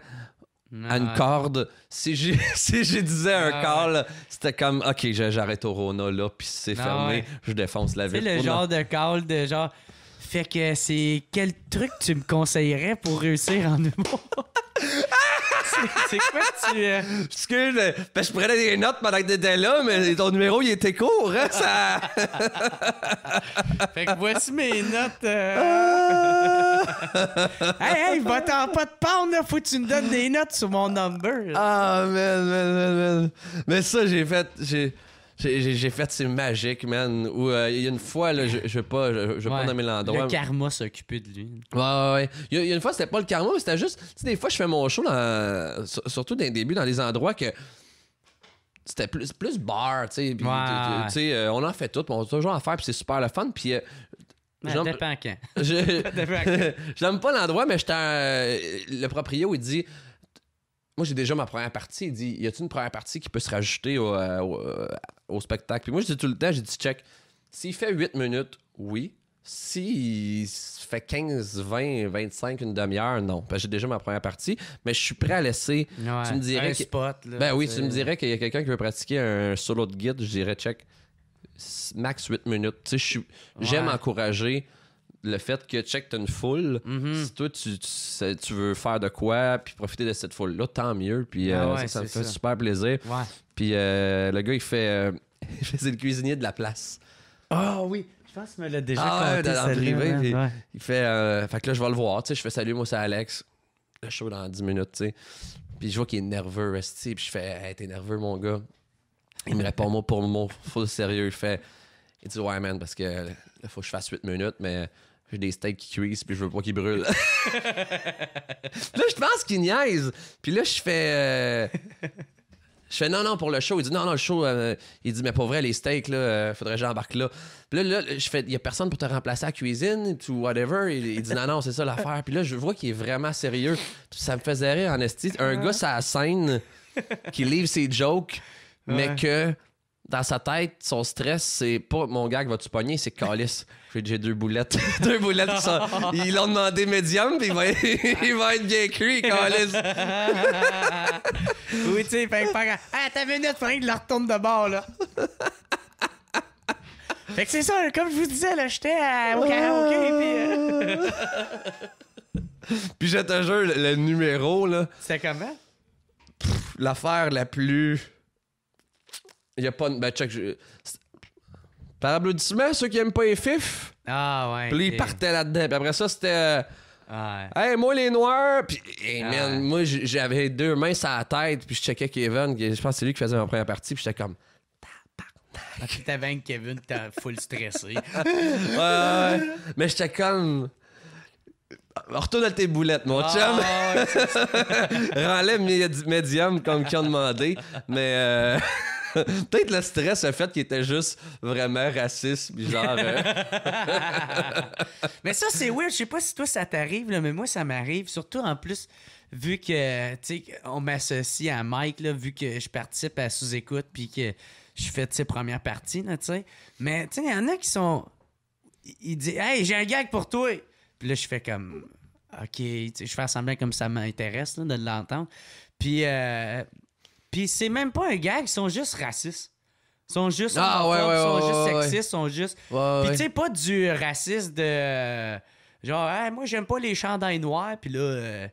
à une ah, corde. Si je disais un ah, call, c'était comme OK, j'arrête au Rona là, puis c'est ah, fermé, je défonce la vie C'est le genre de call de genre fait que c'est quel truc tu me conseillerais pour réussir en humour C'est quoi tu. Euh? Excuse, euh, ben, je prenais des notes pendant que t'étais là, mais ton numéro, il était court, hein, ça. fait que voici mes notes. Euh. Ah! hey, hey, va-t'en pas de pendre. là. Faut que tu me donnes des notes sur mon number. Ah, man, man, man, man. Mais ça, j'ai fait. J'ai... J'ai fait c'est magique, man. Où euh, il y a une fois, là, je, je vais pas, je, pas nommer l'endroit. Le karma s'occupait de lui. Ouais, ouais, Il y, a une fois, c'était pas le karma, mais c'était juste. Tu sais, des fois, je fais mon show, dans, surtout dans les débuts, dans des endroits que c'était plus, plus bar, tu sais. tu sais euh, on en fait tout, on a toujours en faire, puis c'est super le fun. Puis. Euh, ça dépend quand. J'aime pas l'endroit, mais j'étais. le proprio, il dit moi, j'ai déjà ma première partie. Il dit Y a-t-il une première partie qui peut se rajouter au, euh, euh, spectacle Puis moi, je dis tout le temps J'ai dit, check, s'il fait 8 minutes, oui. S'il fait 15, 20, 25, une demi-heure, non. Parce j'ai déjà ma première partie, mais je suis prêt à laisser. tu me dirais. ben oui, tu me dirais qu'il y a quelqu'un qui veut pratiquer un solo de guide, je dirais, check, max 8 minutes. Tu sais, j'aime encourager le fait que, check, t'as une foule, mhm. si toi, tu, veux faire de quoi, puis profiter de cette foule-là, tant mieux. Puis ah euh, ça, ça me fait super plaisir. Puis euh, le gars, il fait... c'est euh, le cuisinier de la place. Ah oui! Je pense qu'il me l'a déjà ah, Il fait... fait que là, je vais le voir. Tu sais, je fais « Salut, moi, c'est Alex. » Le show dans 10 minutes, tu sais. Puis je vois qu'il est nerveux, resté Puis je fais, hey, t'es nerveux, mon gars. Il me répond moi, pour mot, full sérieux. Il fait, il dit, ouais, man, parce que il faut que je fasse 8 minutes, mais j'ai des steaks qui cuisent puis je veux pas qu'ils brûlent. là, je pense qu'il niaise. Puis là, je fais. Euh, je fais non, non, pour le show. Il dit non, non, le show. Euh, il dit, mais pour vrai, les steaks, là, euh, faudrait que j'embarque là. Puis là, je fais, il y a personne pour te remplacer à cuisine, ou whatever. Il, dit non, non, c'est ça l'affaire. Puis là, je vois qu'il est vraiment sérieux. ça me faisait rire, en esti. Un gars, ça scène, qui livre ses jokes, mais que dans sa tête, son stress, c'est pas mon gars qui va-tu pogner, c'est Calis. J'ai deux boulettes. deux boulettes qui sont. Ils l'ont demandé médium, puis il va, il va être bien cuit, Calis. oui, tu sais, fait que Ah, t'as minute, faudrait de la retourne de bord, là. fait que c'est ça, comme je vous disais, là, j'étais au karaoké, ah! puis. Euh, puis je te jure, le numéro, là. C'était comment? L'affaire la plus il y a pas. Ben, check. Je... Par applaudissement, ceux qui aiment pas les fifs. Ah ouais. Puis ils partaient là-dedans. Puis après ça, c'était. ouais. Hey, moi les noirs, puis hey, ah, man, moi j'avais deux mains sur la tête, puis je checkais Kevin, je pense que c'est lui qui faisait ma première partie, puis j'étais comme tabarnak. Ah, T'avais un Kevin, t'es full stressé. ouais, ouais, mais j'étais comme Retourne à tes boulettes, mon ah, chum. « Rends-les médium comme qui ont demandé. Mais euh, peut-être le stress, le fait qu'il était juste vraiment raciste, bizarre. Hein. mais ça, c'est weird. Je sais pas si toi ça t'arrive, mais moi ça m'arrive. Surtout en plus, vu que, on m'associe à Mike, vu que je participe à sous-écoute, puis que je fais, ses premières parties partie, Mais, il y en a qui sont. Ils disent, hey, j'ai un gag pour toi. Puis là, je fais comme. OK, je fais semblant comme ça m'intéresse de l'entendre. Puis, euh, puis c'est même pas un gag, ils sont juste racistes. Ils sont juste sont juste sexistes, sont puis tu sais, pas du racisme de. Genre, moi, j'aime pas les chandails noirs, puis là. Euh,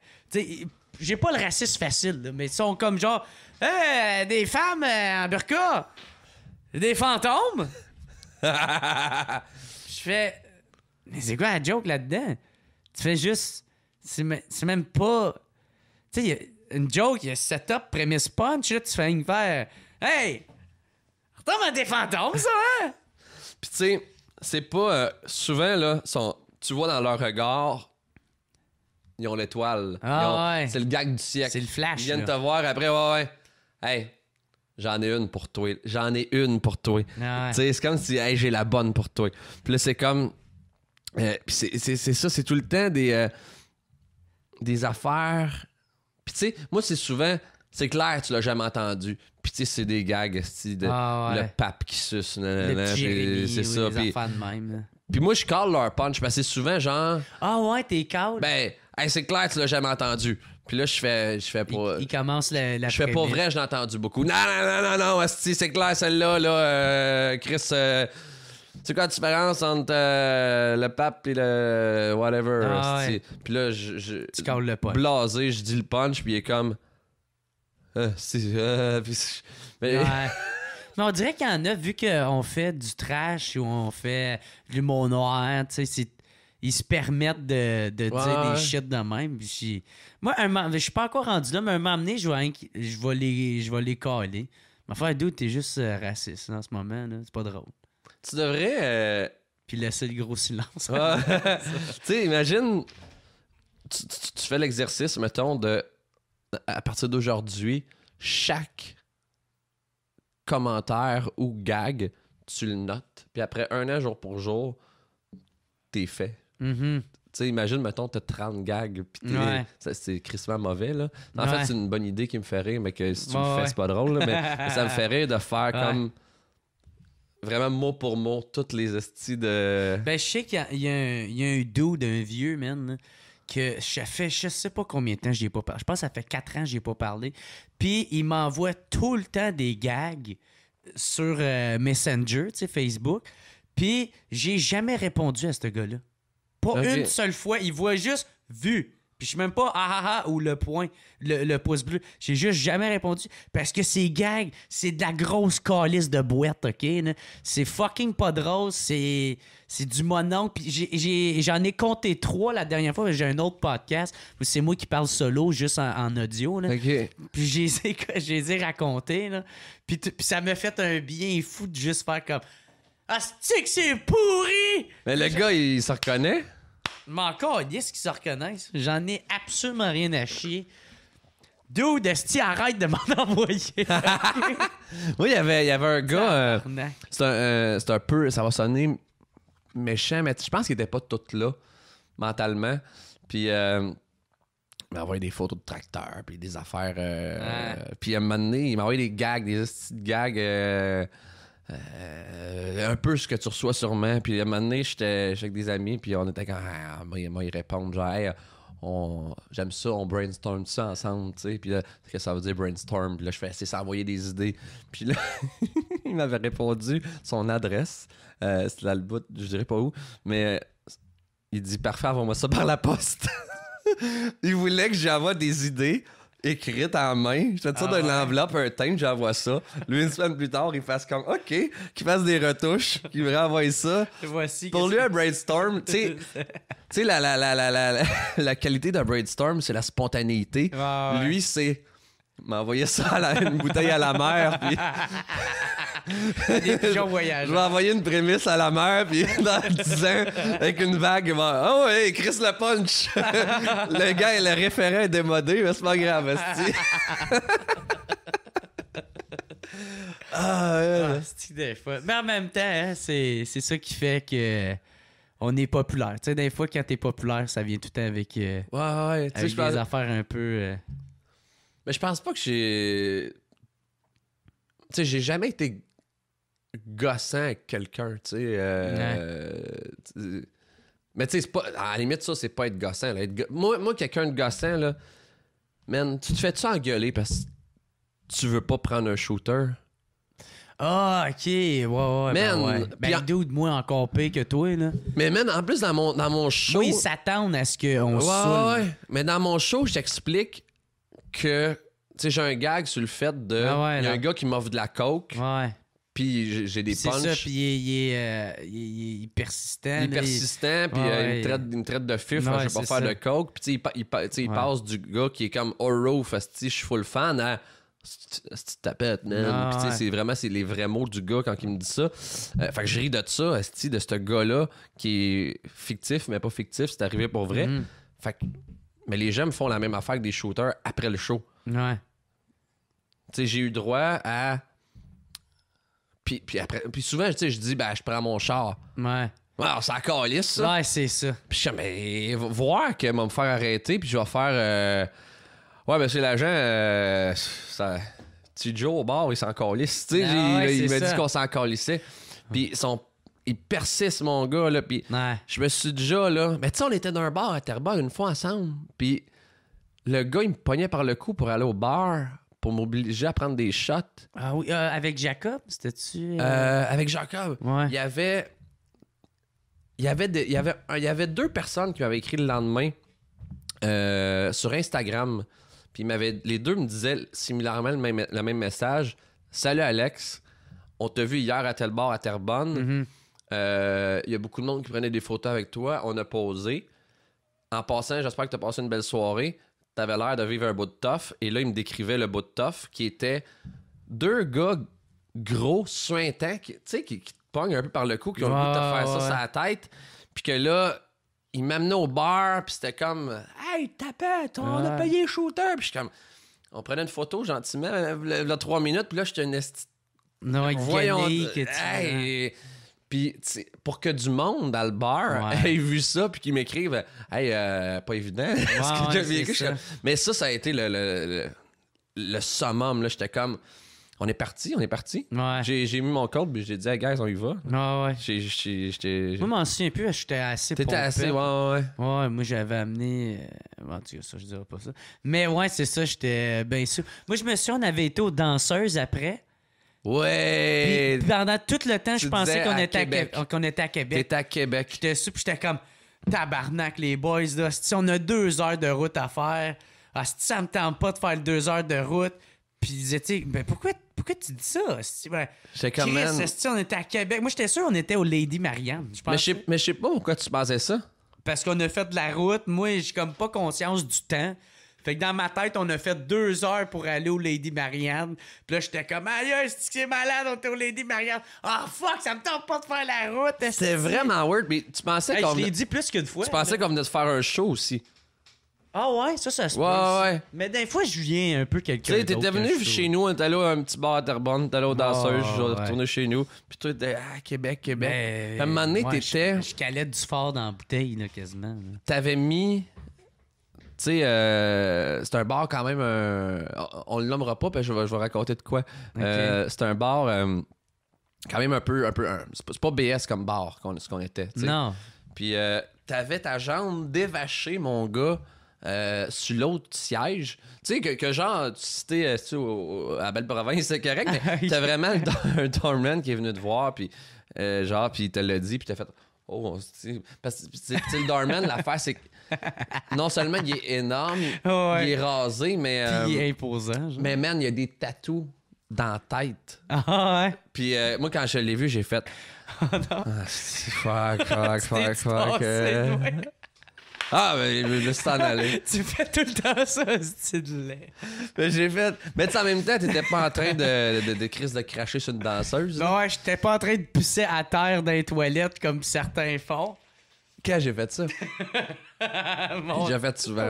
j'ai pas le racisme facile, mais ils sont comme genre. des femmes euh, en burqa, des fantômes. je fais. Mais c'est quoi la joke là-dedans? Tu fais juste. C'est même pas. Tu sais, une joke, il y a setup, prémisse punch, là, tu fais une faire. Hey! Retourne à des fantômes, ça, hein? Pis tu sais, c'est pas. Euh, souvent, là, tu vois dans leur regard, ils ont l'étoile. Ah, ouais. C'est le gag du siècle. C'est le flash. Ils viennent te voir après, ouais, ouais. Hey, j'en ai une pour toi. J'en ai une pour toi. Ah, c'est comme si, hey, j'ai la bonne pour toi. Puis là, c'est comme. Euh, c'est ça, c'est tout le temps des. Euh, des affaires. Puis tu sais, moi, c'est souvent. C'est clair, tu l'as jamais entendu. Puis tu sais, c'est des gags, de, ah, le pape qui suce. C'est ça. Puis, même. Puis moi, je call leur punch parce que c'est souvent genre. Ah ouais, t'es call. Ben, c'est clair, tu l'as jamais entendu. Puis là, je fais, je fais pas. Il, commence la, Je fais pas vrai, je l'ai entendu beaucoup. Non, non, non, non, non, c'est clair, celle-là, là, euh, Chris. Euh, c'est quoi la différence entre euh, le pape et le whatever? Ah, puis là, je, je Blasé, je dis le punch, puis il est comme. Ah, c'est. Ah, mais... on dirait qu'il y en a, vu qu'on fait du trash ou on fait du l'humour noir, tu sais, ils se permettent de, de dire des shit de même. moi, je je suis pas encore rendu là, mais un moment donné, je vais, je vais les, je vais les caler. Ma frère, tu t'es juste euh, raciste en ce moment, C'est pas drôle. Tu devrais. Euh, puis laisser le gros silence. tu sais, imagine. Tu, fais l'exercice, mettons, de. À partir d'aujourd'hui, chaque commentaire ou gag, tu le notes. Puis après un an, jour pour jour, t'es fait. Mm-hmm. Tu sais, imagine, mettons, t'as 30 gags, puis ouais. c'est crissement mauvais, là. En fait, c'est une bonne idée qui me ferait rire, mais que si tu le fais, c'est pas drôle, mais, ça me ferait rire de faire comme vraiment mot pour mot toutes les hosties de. Ben, je sais qu'il y, a un doux d'un vieux, man, que je fait je sais pas combien de temps j'ai pas parlé. Je pense que ça fait quatre ans que j'ai pas parlé. Puis il m'envoie tout le temps des gags sur euh, Messenger, tu sais, Facebook. Puis j'ai jamais répondu à ce gars-là. Pas une seule fois. Il voit juste vu. Puis je suis même pas ah ah, ah ou le point, le, pouce bleu. J'ai juste jamais répondu parce que ces gags, c'est de la grosse calice de boîte, OK? C'est fucking pas drôle, c'est, c'est du monon. Puis j'en ai, compté trois la dernière fois, j'ai un autre podcast c'est moi qui parle solo, juste en, audio. Là. Puis j'ai les ai, racontés. Là. Puis, ça me fait un bien fou de juste faire comme Ah, c'est pourri! Mais le gars, il se reconnaît? M'en ce qu'ils se reconnaissent. J'en ai absolument rien à chier. Dude, Esti, arrête de m'en envoyer. Oui, il y avait, il y avait un gars. Euh, c'est un, euh, un peu. Ça va sonner méchant, mais je pense qu'il était pas tout là, mentalement. Puis. Euh, il m'a envoyé des photos de tracteurs, puis des affaires. Puis à un moment donné, il m'a envoyé des gags, des petites gags. Euh, un peu ce que tu reçois sûrement. Puis à un moment donné, j'étais avec des amis, puis on était comme, ah, moi, ils répondent, genre, j'aime ça, on brainstorm ça ensemble, tu sais. Puis là, que ça veut dire brainstorm. Puis là, je fais, c'est s'envoyer des idées. Puis là, il m'avait répondu son adresse. Euh, c'est là le bout, je dirais pas où. Mais euh, il dit, parfait, envoie-moi ça par la poste. il voulait que j'avais des idées écrite en main. Je te tire ah d'une enveloppe, un teint, j'envoie ça. Lui, une semaine plus tard, il fasse comme OK, qu'il fasse des retouches, qu'il me renvoie ça. Voici Pour lui, un brainstorm, tu sais, la, la, la, la, la, qualité d'un brainstorm, c'est la spontanéité. Lui, c'est m'envoyer ça à la, une bouteille à la mer. Puis... des pigeons voyageurs. Je vais hein. envoyer une prémisse à la mer, puis dans 10 ans, avec une vague, il va Oh, ah hey, Chris le punch. le gars, le référent est démodé, mais c'est pas grave, Ah, ouais. Ah, des fois. Mais en même temps, hein, c'est, c'est ça qui fait que on est populaire. Tu sais, des fois, quand t'es populaire, ça vient tout le temps avec, euh, ouais, avec des affaires un peu. Euh, mais je pense pas que j'ai. Tu sais, j'ai jamais été gossant avec quelqu'un, tu sais. Euh, mais tu sais, pas, à la limite, ça, c'est pas être gossant. être moi, moi quelqu'un de gossant, là, man, tu te fais-tu engueuler parce que tu veux pas prendre un shooter? Ah, ok, ouais, ouais. Man, ben, ouais. ben moins encore pire que toi, là. Mais man, en plus, dans mon, dans mon show. ils s'attendent à ce qu'on ouais, ouais, mais dans mon show, j'explique que. Tu sais, j'ai un gag sur le fait de. Ah il y a un gars qui m'offre de la coke. Ouais. Puis j'ai des punchs. C'est ça, puis il, euh, il, est, persistant. Il est persistant, puis euh, il, me traite, traite, de fif, hein, je vais pas faire de coke. Puis il, passe du gars qui est comme oh, « Oro, fasti, je suis full fan » à tu tapette, man. tu c'est vraiment c'est les vrais mots du gars quand il me dit ça. Euh, fait que je ris de ça, de ce gars-là qui est fictif, mais pas fictif, c'est arrivé pour vrai. Mm-hmm. Fait que, mais les gens me font la même affaire que des shooters après le show. Ouais. Tu sais, j'ai eu droit à puis, puis, après, puis souvent, tu sais, je dis, ben, je prends mon char. Ouais. Ouais, ah, ça calisse, ça. Ouais, c'est ça. Puis je dis, mais voir qu'elle va me faire arrêter, puis je vais faire. Euh, ouais, Ouais, c'est l'agent, euh... ça... au bar, il s'en calisse. Tu sais, ah, il, il m'a dit qu'on s'en calissait. Puis son il persiste, mon gars, là. Puis je me suis déjà, là. Mais tu sais, on était dans un bar à Terrebonne une fois ensemble. Puis le gars, il me pognait par le cou pour aller au bar pour m'obliger à prendre des shots. Ah oui, euh, avec Jacob, c'était-tu. Euh? Euh, avec Jacob. Il y avait. Il y avait, y avait deux personnes qui m'avaient écrit le lendemain sur Instagram. Puis les deux me disaient similairement le même, message. Salut Alex, on t'a vu hier à tel bar à Terrebonne. Mm-hmm. Il y a beaucoup de monde qui prenait des photos avec toi. On a posé. En passant, j'espère que tu as passé une belle soirée t'avais l'air de vivre un bout de toffe. Et là, il me décrivait le bout de toffe qui était deux gars gros, suintants, qui, tu sais, qui, qui, te pognent un peu par le cou, qui ont le goût de te faire ça sur la tête. Puis que là, il m'amenait au bar, puis c'était comme Hey, tapette, on a payé shooter. Puis je suis comme On prenait une photo gentiment, là, trois minutes, puis là, j'étais une esti. Non, voyons. Que tu hey, puis pour que du monde dans le bar ait vu ça, puis qu'ils m'écrivent Hey, euh, pas évident. Mais ça, ça a été le, le, le, summum. J'étais comme on est parti, on est parti. J'ai, mis mon code puis j'ai dit, hey, guys, on y va. Ouais, je J'étais. m'en souviens plus, j'étais assez. T'étais assez, ouais, ouais. moi, j'avais amené. Euh, tu ça, je dirais pas ça. Mais ouais, c'est ça, j'étais bien sûr. Moi, je me souviens, on avait été aux danseuses après. Ouais. Puis pendant tout le temps, je pensais qu'on était, à Québec. qu'on était à Québec. à Québec. J'étais sûr, puis j'étais comme tabarnak, les boys. Là. Si on a deux heures de route à faire, ah, ça me tente pas de faire deux heures de route, puis disaient, ben pourquoi, pourquoi tu dis ça? Ben, C'est ben, on était à Québec. Moi, j'étais sûr, on était au Lady Marianne. mais je sais pas pourquoi tu pensais ça. Parce qu'on a fait de la route. Moi, j'ai comme pas conscience du temps. Fait que dans ma tête, on a fait deux heures pour aller au Lady Marianne. Puis là, j'étais comme, un c'est malade, on était au Lady Marianne. Ah, fuck, ça me tente pas de faire la route. C'était vraiment weird, mais tu pensais qu'on. Je l'ai dit plus qu'une fois. Tu pensais qu'on venait de faire un show aussi. Ah ouais, ça, ça se ouais, passe. Ouais, Mais des fois, je viens un peu quelqu'un. Tu sais, t'étais venu chez nous, on était allé à un petit bar à Terrebonne, t'es allé aux danseuses, ah je suis retourné chez nous. Puis toi, t'étais ah, Québec, Québec. à un moment donné, t'étais. Je, calais du fort dans la bouteille, là, quasiment. T'avais mis tu sais, euh, c'est un bar quand même. Euh, on le nommera pas, puis je vais, je raconter de quoi. Euh, c'est un bar quand même un peu. Un peu c'est pas BS comme bar qu'on, ce qu'on était. Non. Puis t'avais ta jambe dévachée, mon gars. sur l'autre siège. Tu sais, que, genre, tu citais à Belle-Province, c'est correct, mais ah t'as vraiment un doorman qui est venu te voir, puis genre, puis il te l'a dit, puis t'as fait. Oh, parce que le doorman, l'affaire, c'est non seulement il est énorme, il est rasé, mais. il est euh, imposant. Mais man, il y a des tatous dans la tête. Ah ouais? Puis euh, moi, quand je l'ai vu, j'ai fait. Oh non. Ah, fuck, fuck, fuck, fuck. Euh. Ah, mais je me suis en aller. tu fais tout le temps ça, style lait. Mais j'ai fait. Mais en même temps, t'étais pas en train de, de, de, cracher sur une danseuse. Non, ouais, j'étais pas en train de pousser à terre dans les toilettes comme certains font. Quand j'ai fait ça? J'avais J'ai fait souvent.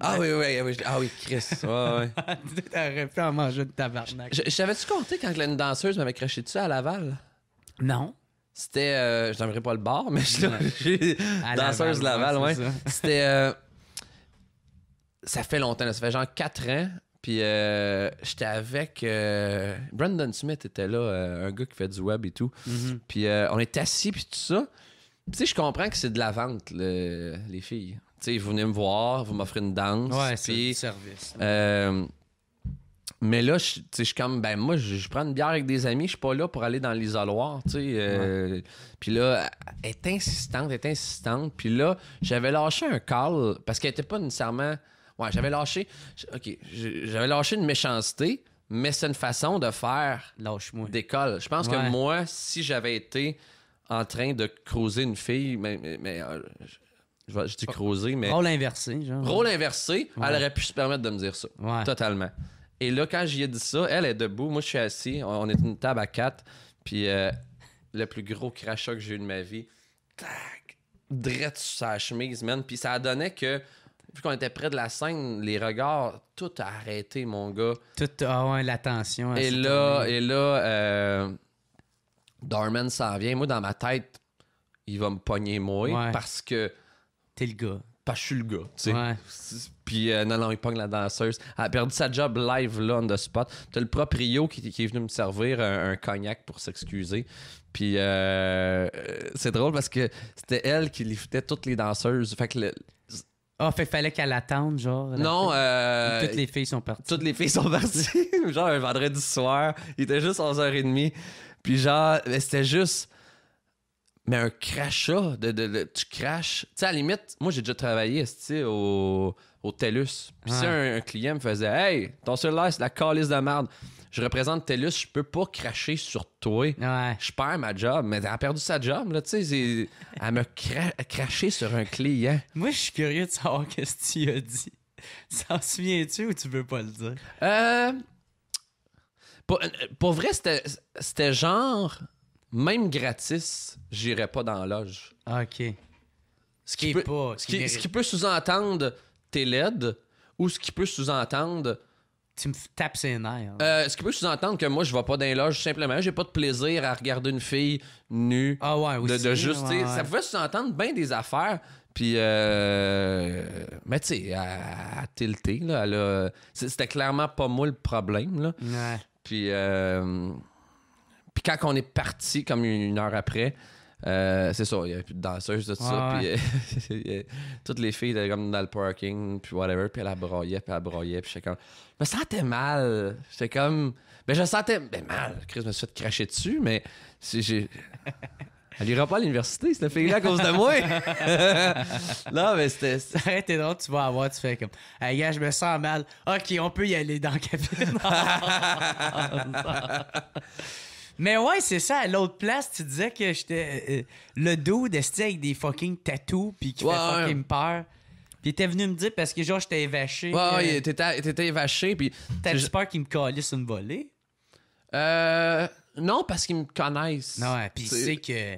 Ah oui, oui, oui. Ah oui, Chris. Ouais, ouais. T'aurais pu en manger de tabarnak. Je t'avais-tu compté quand une danseuse m'avait craché dessus à Laval? Non. C'était. Euh, je n'aimerais pas le bar, mais je Danseuse de Laval ouais. C'était. Euh, ça fait longtemps, ça fait genre 4 ans. Puis euh, j'étais avec. Euh, Brandon Smith était là, un gars qui fait du web et tout. Mm-hmm. Puis on est assis, puis tout ça. Tu sais, je comprends que c'est de la vente, les filles. Tu sais, vous venez me voir, vous m'offrez une danse. Ouais, c'est service. Euh, mais là, je suis comme, ben moi, je prends une bière avec des amis, je suis pas là pour aller dans l'isoloir, tu sais. Euh, puis là, elle est insistante, elle est insistante. Puis là, j'avais lâché un call, parce qu'elle était pas nécessairement... Ouais, j'avais lâché... OK, j'avais lâché une méchanceté, mais c'est une façon de faire... Lâche-moi. D'école. Je pense que moi, si j'avais été en train de croiser une fille, mais, mais, euh, je, dis oh, mais. Rôle inversé, genre. Rôle inversé, elle aurait pu se permettre de me dire ça. Totalement. Et là, quand j'y ai dit ça, elle est debout, moi je suis assis, on est une table à quatre, puis euh, le plus gros crachat que j'ai eu de ma vie, tac, drette sur sa chemise, man. Puis ça donnait que vu qu'on était près de la scène, les regards, tout a arrêté, mon gars. Tout, a ouais, l'attention. Et, là, et euh, là, Darman s'en vient. Moi, dans ma tête, il va me pogner moi parce que. T'es le gars. Parce que je suis le gars, tu sais. Puis euh, non, non, il pogne la danseuse. Elle a perdu sa job live là, on the spot. T'as le proprio qui, qui, est venu me servir un, cognac pour s'excuser. Puis euh, euh, c'est drôle parce que c'était elle qui liftait toutes les danseuses. Fait ah, il fait fallait qu'elle attende, genre. Non, euh, Toutes les filles sont parties. Toutes les filles sont parties. genre, un vendredi soir, il était juste 11h30. Puis genre, c'était juste. Mais un crachat, de, tu craches. Tu sais, à limite, moi j'ai déjà travaillé au, au TELUS. Puis si un, client me faisait Hey, ton cellulaire, c'est la calice de merde. Je représente TELUS, je peux pas cracher sur toi. Je perds ma job. Mais elle a perdu sa job, là, tu sais. Elle me cra craché sur un client. moi, je suis curieux de savoir qu'est-ce que tu as dit. S'en souviens-tu ou tu veux pas le dire? Euh. Euh, euh, pour, vrai, c'était genre, même gratis, j'irais pas dans la loge. Ah, OK. Ce qui, peut, ce, peut sous-entendre t'es laide ou ce qui peut sous-entendre tu me tapes ses nerfs. Hein. Euh, ce qui peut sous-entendre que moi, je vais pas dans les simplement. J'ai pas de plaisir à regarder une fille nue. Ah ouais, aussi, Ça pouvait sous-entendre bien des affaires. Puis, euh, mais tu sais, à, c'était clairement pas moi le problème. Là. Ouais. Puis, euh, puis quand on est parti, comme une heure après, euh, c'est ça, il n'y avait plus de danseuse, tout ça. Puis, euh, toutes les filles étaient comme dans le parking, puis whatever, puis elle broyé, puis elle broyait, puis chacun. Mais Je me sentais mal. J'étais comme. Ben, je sentais. Ben, mal. Chris me suis fait cracher dessus, mais. J'ai. Elle ira pas à l'université, c'est fait là à cause de moi. non, mais c'était. T'es drôle, tu vas avoir, tu fais comme. Hey, gars, je me sens mal. Ok, on peut y aller dans la cabine. mais ouais, c'est ça. À l'autre place, tu disais que j'étais. Euh, le dos de avec des fucking tattoos puis qui fait fucking peur. Puis il était venu me dire parce que genre j'étais évaché. Ouais, t'étais évaché puis. T'as peur qu'il me collisse une volée? Euh. Non, parce qu'ils me connaissent. Non, ouais, hein, puis c'est que.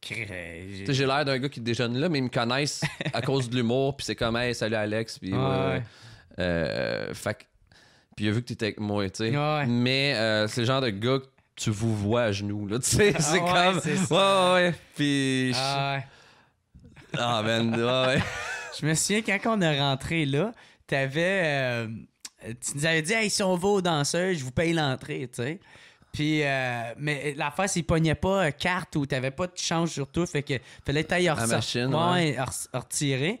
J'ai l'air d'un gars qui déjeune là, mais ils me connaissent à cause de l'humour, puis c'est comme, hey, salut Alex, puis ouais. Euh, puis il vu que t'étais avec moi, tu sais. Mais euh, c'est le genre de gars que tu vous vois à genoux, là, tu sais. C'est comme ah ouais, comme. Ouais, ouais, Puis. Ah, ben, ouais. Ah, je me souviens quand on est rentré là, t'avais. Euh, tu nous avais dit, hey, si on va aux danseurs, je vous paye l'entrée, tu sais. Puis, euh, mais la face, il pognait pas euh, carte ou t'avais pas de change sur tout Fait que fallait tailler machine, ouais. retirer.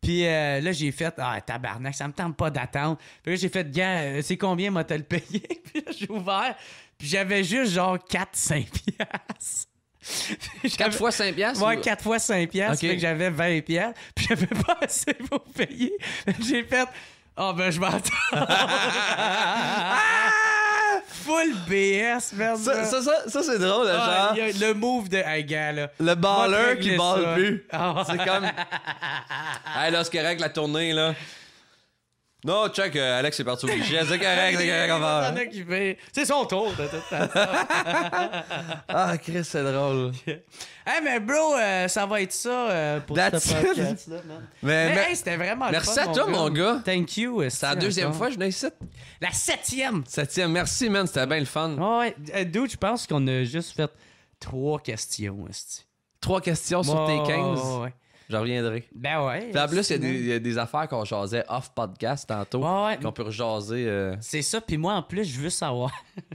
Puis euh, là, j'ai fait Ah, tabarnak, ça me tente pas d'attendre. Puis là, j'ai fait Gars, c'est combien m'a-t-elle le payé? Puis là, j'ai ouvert. Puis j'avais juste genre 4-5 piastres. 4 fois 5 piastres? Ouais, 4 fois 5 piastres. Fait que j'avais 20 piastres. Puis j'avais pas assez pour payer. j'ai fait Ah, ben, je m'attends. ah! Full BS, merde. Ça, ça, ça, c'est drôle, ah, genre. le move de hey, là. Le baller qui balle plus. Ah. C'est comme. hey, là, c'est correct, la tournée, là. Non, check, euh, Alex est parti au guichet. C'est correct, c'est correct, C'est son tour, de tout ça. ah, Chris, c'est drôle. hey, mais bro, euh, ça va être ça euh, pour ce podcast-là, Mais, c'était vraiment Merci à toi, mon gars. Thank you. C'est la deuxième fois que je viens ici. La septième. Septième. Merci, man. C'était bien le fun. ouais, dude, je pense qu'on a juste fait trois questions. Trois questions sur tes 15. J'en reviendrai. Ben ouais. Puis en plus, il y, a des affaires qu'on jasait off podcast tantôt. Ouais, Qu'on peut rejaser. Euh. C'est ça. Puis moi, en plus, je veux savoir.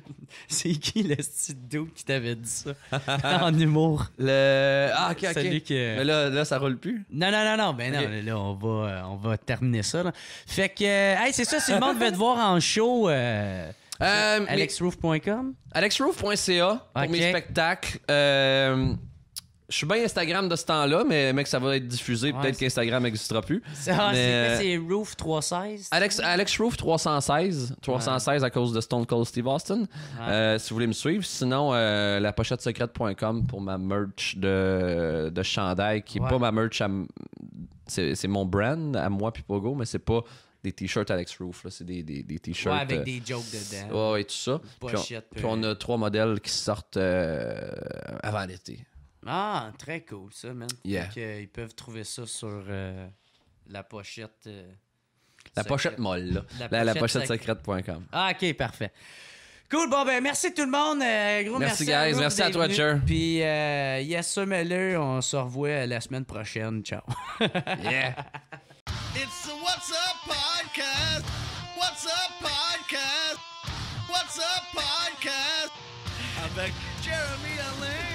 c'est qui le studio qui t'avait dit ça en humour? Le. Ah, ok, ok. Mais là, là, ça roule plus. Non, non, non, non. Ben non, là, on va, euh, on va terminer ça. Fait que, euh, hey, c'est ça. Si le monde veut te voir en show. AlexRoof.com? AlexRoof.ca pour mes spectacles. Euh, je suis bien Instagram de ce temps-là, mais mec, ça va être diffusé. Peut-être qu'Instagram n'existera plus. C'est euh, Roof 316. Alex, Alex Roof 316. 316 à cause de Stone Cold Steve Austin. Euh, si vous voulez me suivre. Sinon, euh, la pochette secrète.com pour ma merch de, de chandail, qui n'est pas ma merch. C'est mon brand à moi puis Pogo, mais c'est pas des t-shirts Alex Roof. C'est des, des, t-shirts. Ouais, avec des jokes dedans. Ouais, et tout ça. Puis on, a trois modèles qui sortent avant l'été. Ah, très cool ça, man. Yeah. Donc, euh, ils peuvent trouver ça sur euh, la pochette. Euh, la pochette molle, là. La, pochette, secrète.com. Ah, ok, parfait. Cool, bon ben merci tout le monde. gros merci, merci guys, merci à toi, Cher. Puis yes, sommez-le, on se revoit la semaine prochaine. Ciao. yeah. It's the What's Up Podcast. What's Up Podcast. What's Up Podcast. Avec Jeremy Alain.